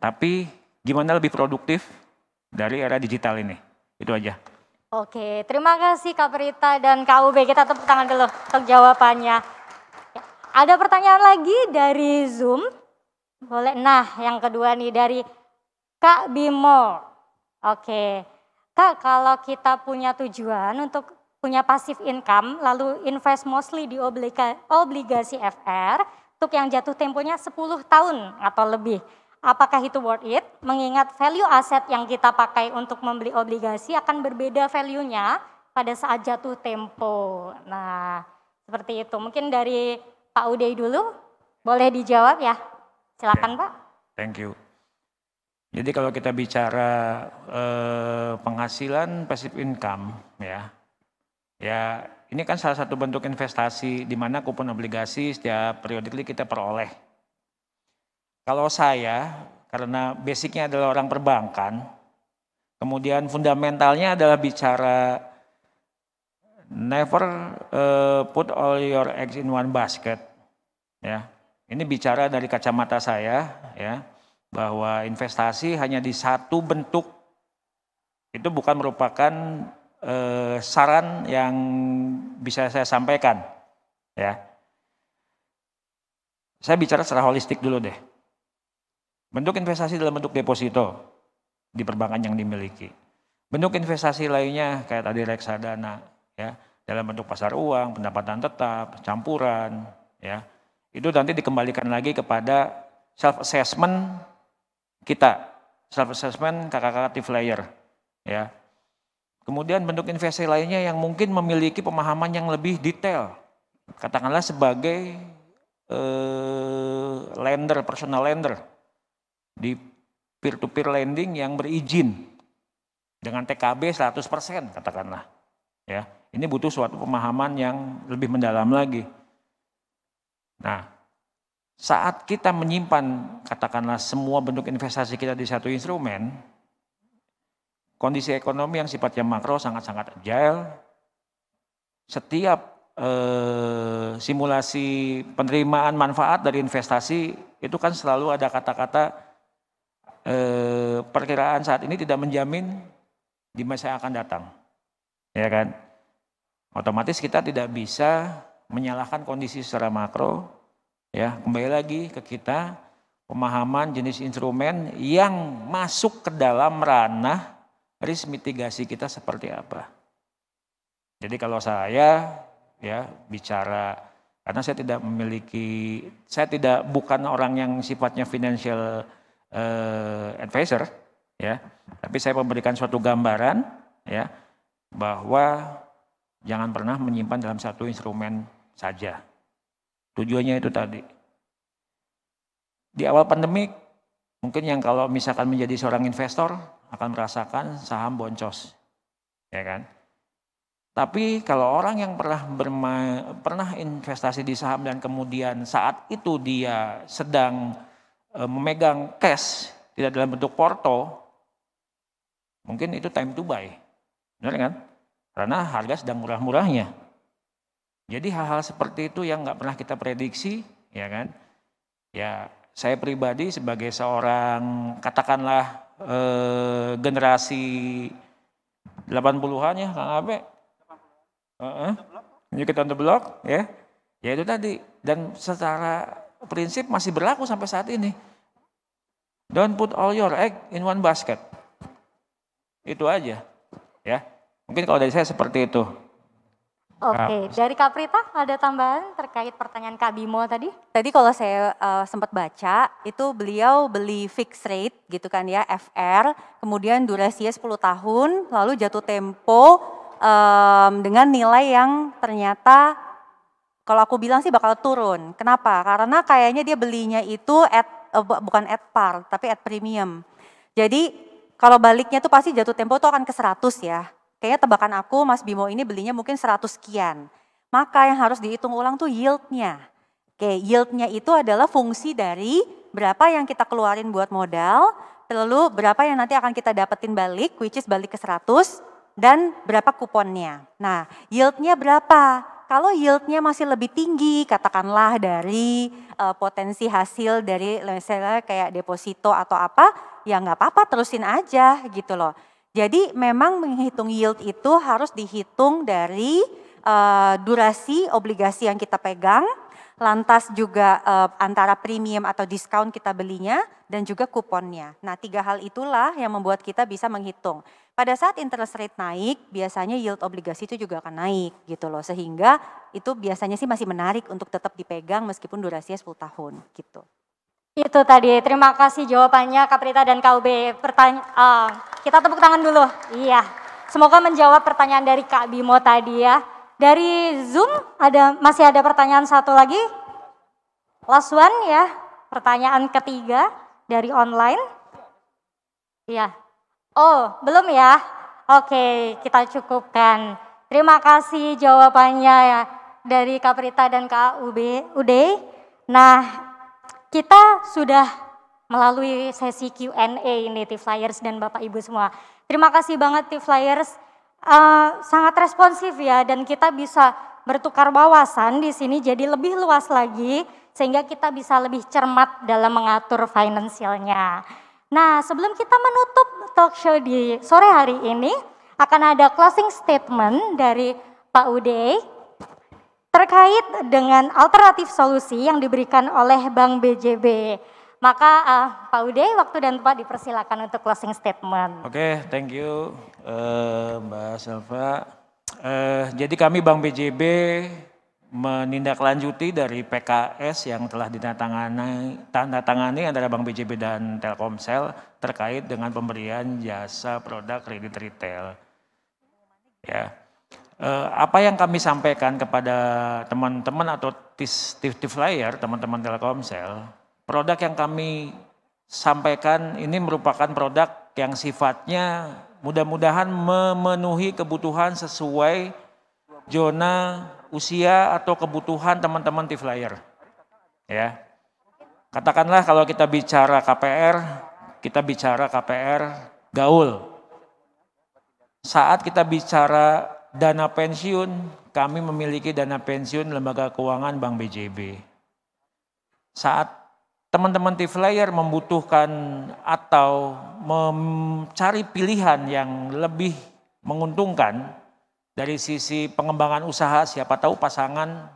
Tapi gimana lebih produktif dari era digital ini? Itu aja. Oke, terima kasih Kak Prita dan Kak Ube. Kita tepuk tangan dulu untuk jawabannya. Ya, ada pertanyaan lagi dari Zoom. Boleh. Nah, yang kedua nih dari Kak Bimo. Oke. Kak, kalau kita punya tujuan untuk punya passive income, lalu invest mostly di obliga, obligasi FR, untuk yang jatuh temponya 10 tahun atau lebih. Apakah itu worth it? Mengingat value aset yang kita pakai untuk membeli obligasi akan berbeda value-nya pada saat jatuh tempo. Nah, seperti itu. Mungkin dari Pak Uday dulu, boleh dijawab ya? Silakan Pak. Thank you. Jadi kalau kita bicara eh, penghasilan passive income ya, Ya, ini kan salah satu bentuk investasi di mana kupon obligasi setiap periodically kita peroleh. Kalau saya, karena basicnya adalah orang perbankan, kemudian fundamentalnya adalah bicara never uh, put all your eggs in one basket. Ya, ini bicara dari kacamata saya, ya, bahwa investasi hanya di satu bentuk itu bukan merupakan eh, saran yang bisa saya sampaikan ya. Saya bicara secara holistik dulu deh. Bentuk investasi dalam bentuk deposito di perbankan yang dimiliki. Bentuk investasi lainnya kayak tadi reksadana ya, dalam bentuk pasar uang, pendapatan tetap, campuran ya. Itu nanti dikembalikan lagi kepada self assessment kita, self assessment kakak-kakak layer ya Kemudian bentuk investasi lainnya yang mungkin memiliki pemahaman yang lebih detail. Katakanlah sebagai eh, lender, personal lender di peer-to-peer lending yang berizin dengan TKB 100% katakanlah. Ya, ini butuh suatu pemahaman yang lebih mendalam lagi. Nah, saat kita menyimpan katakanlah semua bentuk investasi kita di satu instrumen, kondisi ekonomi yang sifatnya makro sangat-sangat agile. Setiap eh, simulasi penerimaan manfaat dari investasi itu kan selalu ada kata-kata eh, perkiraan saat ini tidak menjamin di masa yang akan datang. Ya kan? Otomatis kita tidak bisa menyalahkan kondisi secara makro. Ya, kembali lagi ke kita pemahaman jenis instrumen yang masuk ke dalam ranah risk mitigasi kita seperti apa. Jadi kalau saya ya bicara karena saya tidak memiliki saya tidak bukan orang yang sifatnya financial eh, advisor ya, tapi saya memberikan suatu gambaran ya bahwa jangan pernah menyimpan dalam satu instrumen saja. Tujuannya itu tadi. Di awal pandemik mungkin yang kalau misalkan menjadi seorang investor akan merasakan saham boncos. Ya kan? Tapi kalau orang yang pernah bermain, pernah investasi di saham dan kemudian saat itu dia sedang e, memegang cash tidak dalam bentuk porto, mungkin itu time to buy. Benar kan? Karena harga sedang murah-murahnya. Jadi hal-hal seperti itu yang nggak pernah kita prediksi, ya kan? Ya, saya pribadi sebagai seorang katakanlah eh, generasi 80-an ya Kang Abe. Heeh. -uh. the Block ya. Ya itu tadi dan secara prinsip masih berlaku sampai saat ini. Don't put all your egg in one basket. Itu aja. Ya. Mungkin kalau dari saya seperti itu. Oke, ah. dari Kak ada tambahan terkait pertanyaan Kak Bimo tadi? Tadi kalau saya uh, sempat baca, itu beliau beli fixed rate gitu kan ya, FR, kemudian durasinya 10 tahun, lalu jatuh tempo um, dengan nilai yang ternyata kalau aku bilang sih bakal turun. Kenapa? Karena kayaknya dia belinya itu at uh, bukan at par, tapi at premium. Jadi kalau baliknya tuh pasti jatuh tempo tuh akan ke 100 ya. Kayaknya tebakan aku Mas Bimo ini belinya mungkin 100 sekian. Maka yang harus dihitung ulang tuh yieldnya. Oke, yieldnya itu adalah fungsi dari berapa yang kita keluarin buat modal, lalu berapa yang nanti akan kita dapetin balik, which is balik ke 100, dan berapa kuponnya. Nah, yieldnya berapa? Kalau yieldnya masih lebih tinggi, katakanlah dari uh, potensi hasil dari misalnya kayak deposito atau apa, ya nggak apa-apa terusin aja gitu loh. Jadi memang menghitung yield itu harus dihitung dari uh, durasi obligasi yang kita pegang, lantas juga uh, antara premium atau discount kita belinya dan juga kuponnya. Nah, tiga hal itulah yang membuat kita bisa menghitung. Pada saat interest rate naik, biasanya yield obligasi itu juga akan naik gitu loh. Sehingga itu biasanya sih masih menarik untuk tetap dipegang meskipun durasinya 10 tahun gitu. Itu tadi, terima kasih jawabannya Kaprita dan KUB. Pertanya uh, kita tepuk tangan dulu. Iya, semoga menjawab pertanyaan dari Kak Bimo tadi ya. Dari Zoom ada masih ada pertanyaan satu lagi. Last one ya, pertanyaan ketiga dari online. Iya. Oh, belum ya? Oke, kita cukupkan. Terima kasih jawabannya ya dari Kaprita dan Kak udah Ude. Nah, kita sudah melalui sesi Q&A ini T-Flyers dan Bapak Ibu semua. Terima kasih banget T-Flyers, uh, eh, sangat responsif ya dan kita bisa bertukar wawasan di sini jadi lebih luas lagi sehingga kita bisa lebih cermat dalam mengatur finansialnya. Nah sebelum kita menutup talk show di sore hari ini akan ada closing statement dari Pak Ude. Terkait dengan alternatif solusi yang diberikan oleh Bank BJB, maka uh, Pak Ude waktu dan tempat dipersilakan untuk closing statement. Oke, okay, thank you uh, Mbak Selva. Uh, jadi kami Bank BJB menindaklanjuti dari PKS yang telah ditandatangani, tangani antara Bank BJB dan Telkomsel terkait dengan pemberian jasa produk kredit retail. Ya. Eh, apa yang kami sampaikan kepada teman-teman atau tif flyer teman-teman Telkomsel, produk yang kami sampaikan ini merupakan produk yang sifatnya mudah-mudahan memenuhi kebutuhan sesuai zona usia atau kebutuhan teman-teman TIF flyer Ya. Katakanlah kalau kita bicara KPR, kita bicara KPR gaul. Saat kita bicara Dana pensiun, kami memiliki dana pensiun lembaga keuangan Bank BJB. Saat teman-teman TIFLAYER membutuhkan atau mencari pilihan yang lebih menguntungkan dari sisi pengembangan usaha, siapa tahu pasangan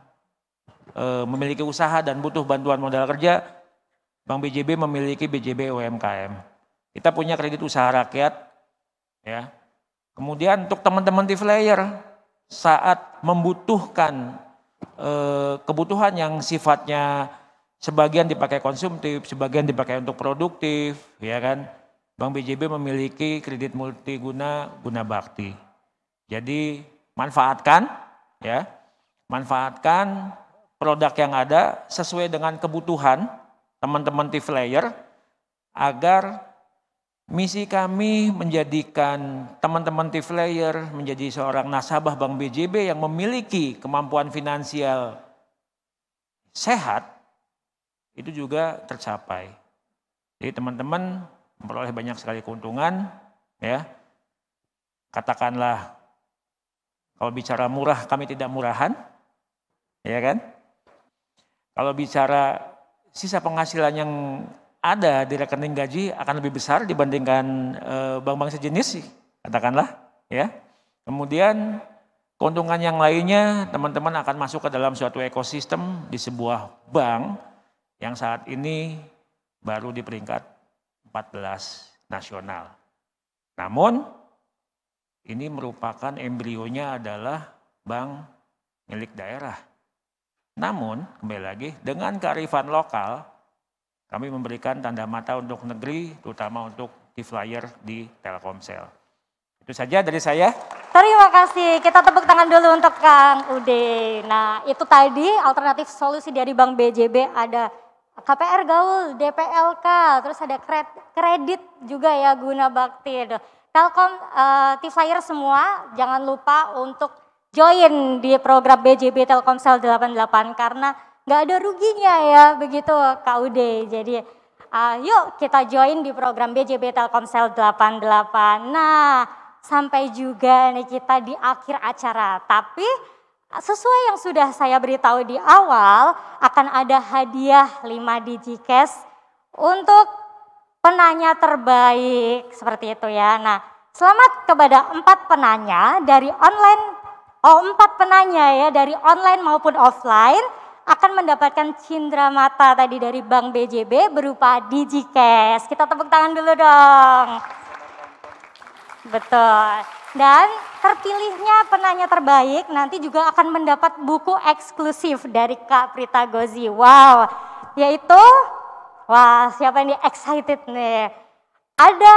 e, memiliki usaha dan butuh bantuan modal kerja, Bank BJB memiliki BJB UMKM. Kita punya kredit usaha rakyat, ya Kemudian untuk teman-teman di flyer saat membutuhkan eh, kebutuhan yang sifatnya sebagian dipakai konsumtif, sebagian dipakai untuk produktif, ya kan? Bank BJB memiliki kredit multiguna guna bakti. Jadi manfaatkan ya. Manfaatkan produk yang ada sesuai dengan kebutuhan teman-teman tiflayer agar Misi kami menjadikan teman-teman Tiflayer menjadi seorang nasabah Bank BJB yang memiliki kemampuan finansial sehat itu juga tercapai. Jadi teman-teman memperoleh banyak sekali keuntungan ya. Katakanlah kalau bicara murah kami tidak murahan. Ya kan? Kalau bicara sisa penghasilan yang ada di rekening gaji akan lebih besar dibandingkan eh, bank-bank sejenis, katakanlah, ya. Kemudian keuntungan yang lainnya teman-teman akan masuk ke dalam suatu ekosistem di sebuah bank yang saat ini baru di peringkat 14 nasional. Namun ini merupakan embrionya adalah bank milik daerah. Namun kembali lagi dengan kearifan lokal kami memberikan tanda mata untuk negeri, terutama untuk di flyer di Telkomsel. Itu saja dari saya. Terima kasih. Kita tepuk tangan dulu untuk Kang Ude. Nah, itu tadi alternatif solusi dari Bank BJB ada KPR gaul, DPLK, terus ada kredit juga ya guna bakti. Telkom, uh, eh, T-Flyer semua jangan lupa untuk join di program BJB Telkomsel 88 karena nggak ada ruginya ya begitu KUD Jadi uh, yuk kita join di program BJB Telkomsel 88. Nah, sampai juga nih kita di akhir acara. Tapi sesuai yang sudah saya beritahu di awal, akan ada hadiah 5 digi cash untuk penanya terbaik seperti itu ya. Nah, selamat kepada empat penanya dari online Oh, empat penanya ya dari online maupun offline akan mendapatkan cindera mata tadi dari Bank BJB berupa DigiCash. Kita tepuk tangan dulu dong. Betul. Dan terpilihnya penanya terbaik nanti juga akan mendapat buku eksklusif dari Kak Prita Gozi. Wow, yaitu, wah siapa ini excited nih. Ada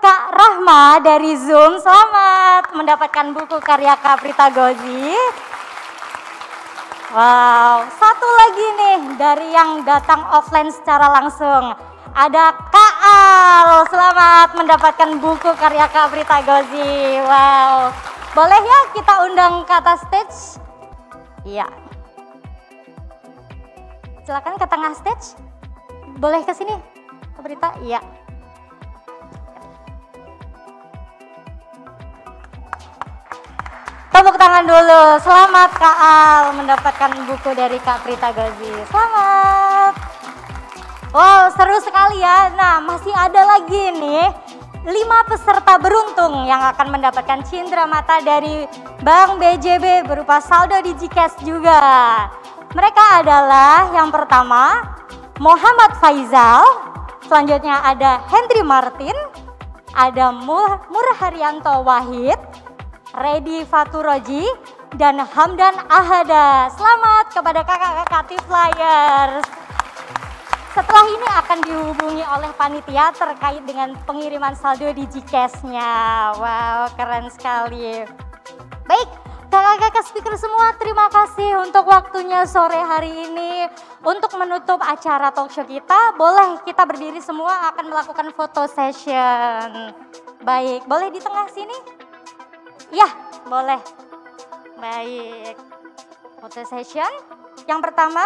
Kak Rahma dari Zoom, selamat mendapatkan buku karya Kak Prita Gozi. Wow, satu lagi nih dari yang datang offline secara langsung. Ada Kak Al, selamat mendapatkan buku karya Kak Brita Gozi. Wow, boleh ya kita undang ke atas stage? Iya. Silakan ke tengah stage. Boleh ke sini, Kak Brita? Iya. Tepuk tangan dulu. Selamat Kak Al mendapatkan buku dari Kak Prita Gazi. Selamat. Wow, seru sekali ya. Nah, masih ada lagi nih. Lima peserta beruntung yang akan mendapatkan cindera mata dari Bank BJB berupa saldo di Gcash juga. Mereka adalah yang pertama Muhammad Faizal, selanjutnya ada Hendri Martin, ada Mur Murharyanto Wahid, Redi Faturoji dan Hamdan Ahada. Selamat kepada kakak-kakak T-Flyers. Setelah ini akan dihubungi oleh panitia terkait dengan pengiriman saldo di Gcash-nya. Wow, keren sekali. Baik, kakak-kakak speaker semua terima kasih untuk waktunya sore hari ini. Untuk menutup acara talkshow kita, boleh kita berdiri semua akan melakukan foto session. Baik, boleh di tengah sini? Ya, boleh. Baik. Foto session. Yang pertama,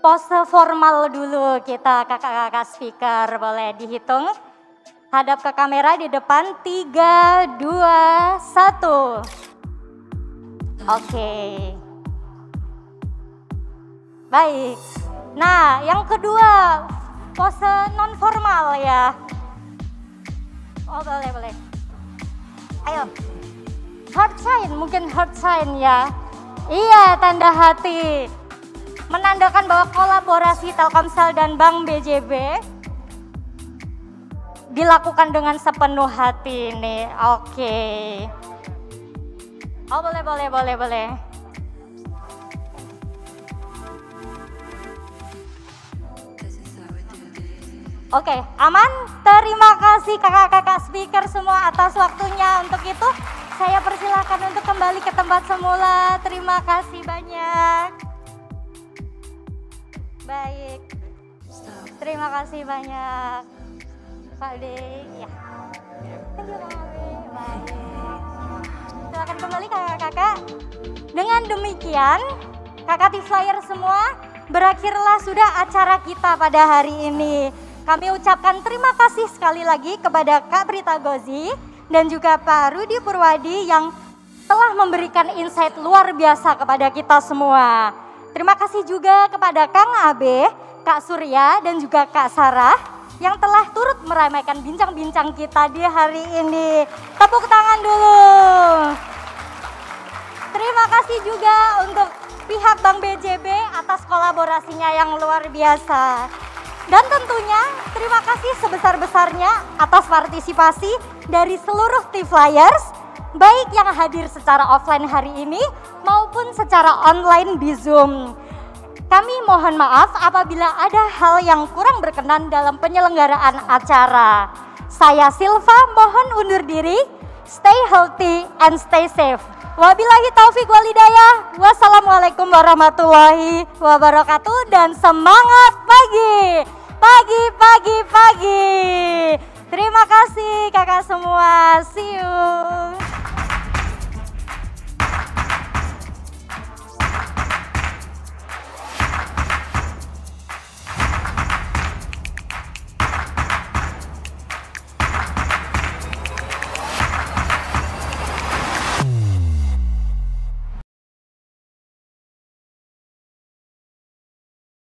pose formal dulu kita kakak-kakak speaker. Boleh dihitung. Hadap ke kamera di depan. tiga dua satu. Oke. Baik. Nah, yang kedua, pose non formal ya. Oh boleh boleh. Ayo. Heart sign, mungkin heart sign ya. Iya, tanda hati. Menandakan bahwa kolaborasi Telkomsel dan Bank BJB dilakukan dengan sepenuh hati ini. Oke. Okay. Oh boleh boleh boleh boleh. Oke, aman. Terima kasih kakak-kakak speaker semua atas waktunya untuk itu. Saya persilahkan untuk kembali ke tempat semula. Terima kasih banyak. Baik. Terima kasih banyak. Pak D. Ya. Silakan kembali kakak-kakak. Dengan demikian, kakak T-Flyer semua, berakhirlah sudah acara kita pada hari ini. Kami ucapkan terima kasih sekali lagi kepada Kak Brita Gozi dan juga Pak Rudi Purwadi yang telah memberikan insight luar biasa kepada kita semua. Terima kasih juga kepada Kang Abe, Kak Surya dan juga Kak Sarah yang telah turut meramaikan bincang-bincang kita di hari ini. Tepuk tangan dulu. Terima kasih juga untuk pihak Bank BJB atas kolaborasinya yang luar biasa. Dan tentunya terima kasih sebesar-besarnya atas partisipasi dari seluruh tim Flyers, baik yang hadir secara offline hari ini maupun secara online di Zoom. Kami mohon maaf apabila ada hal yang kurang berkenan dalam penyelenggaraan acara. Saya Silva mohon undur diri. Stay healthy and stay safe. Wabillahi taufik walidayah. Wassalamualaikum warahmatullahi wabarakatuh dan semangat pagi pagi, pagi, pagi. Terima kasih kakak semua. See you.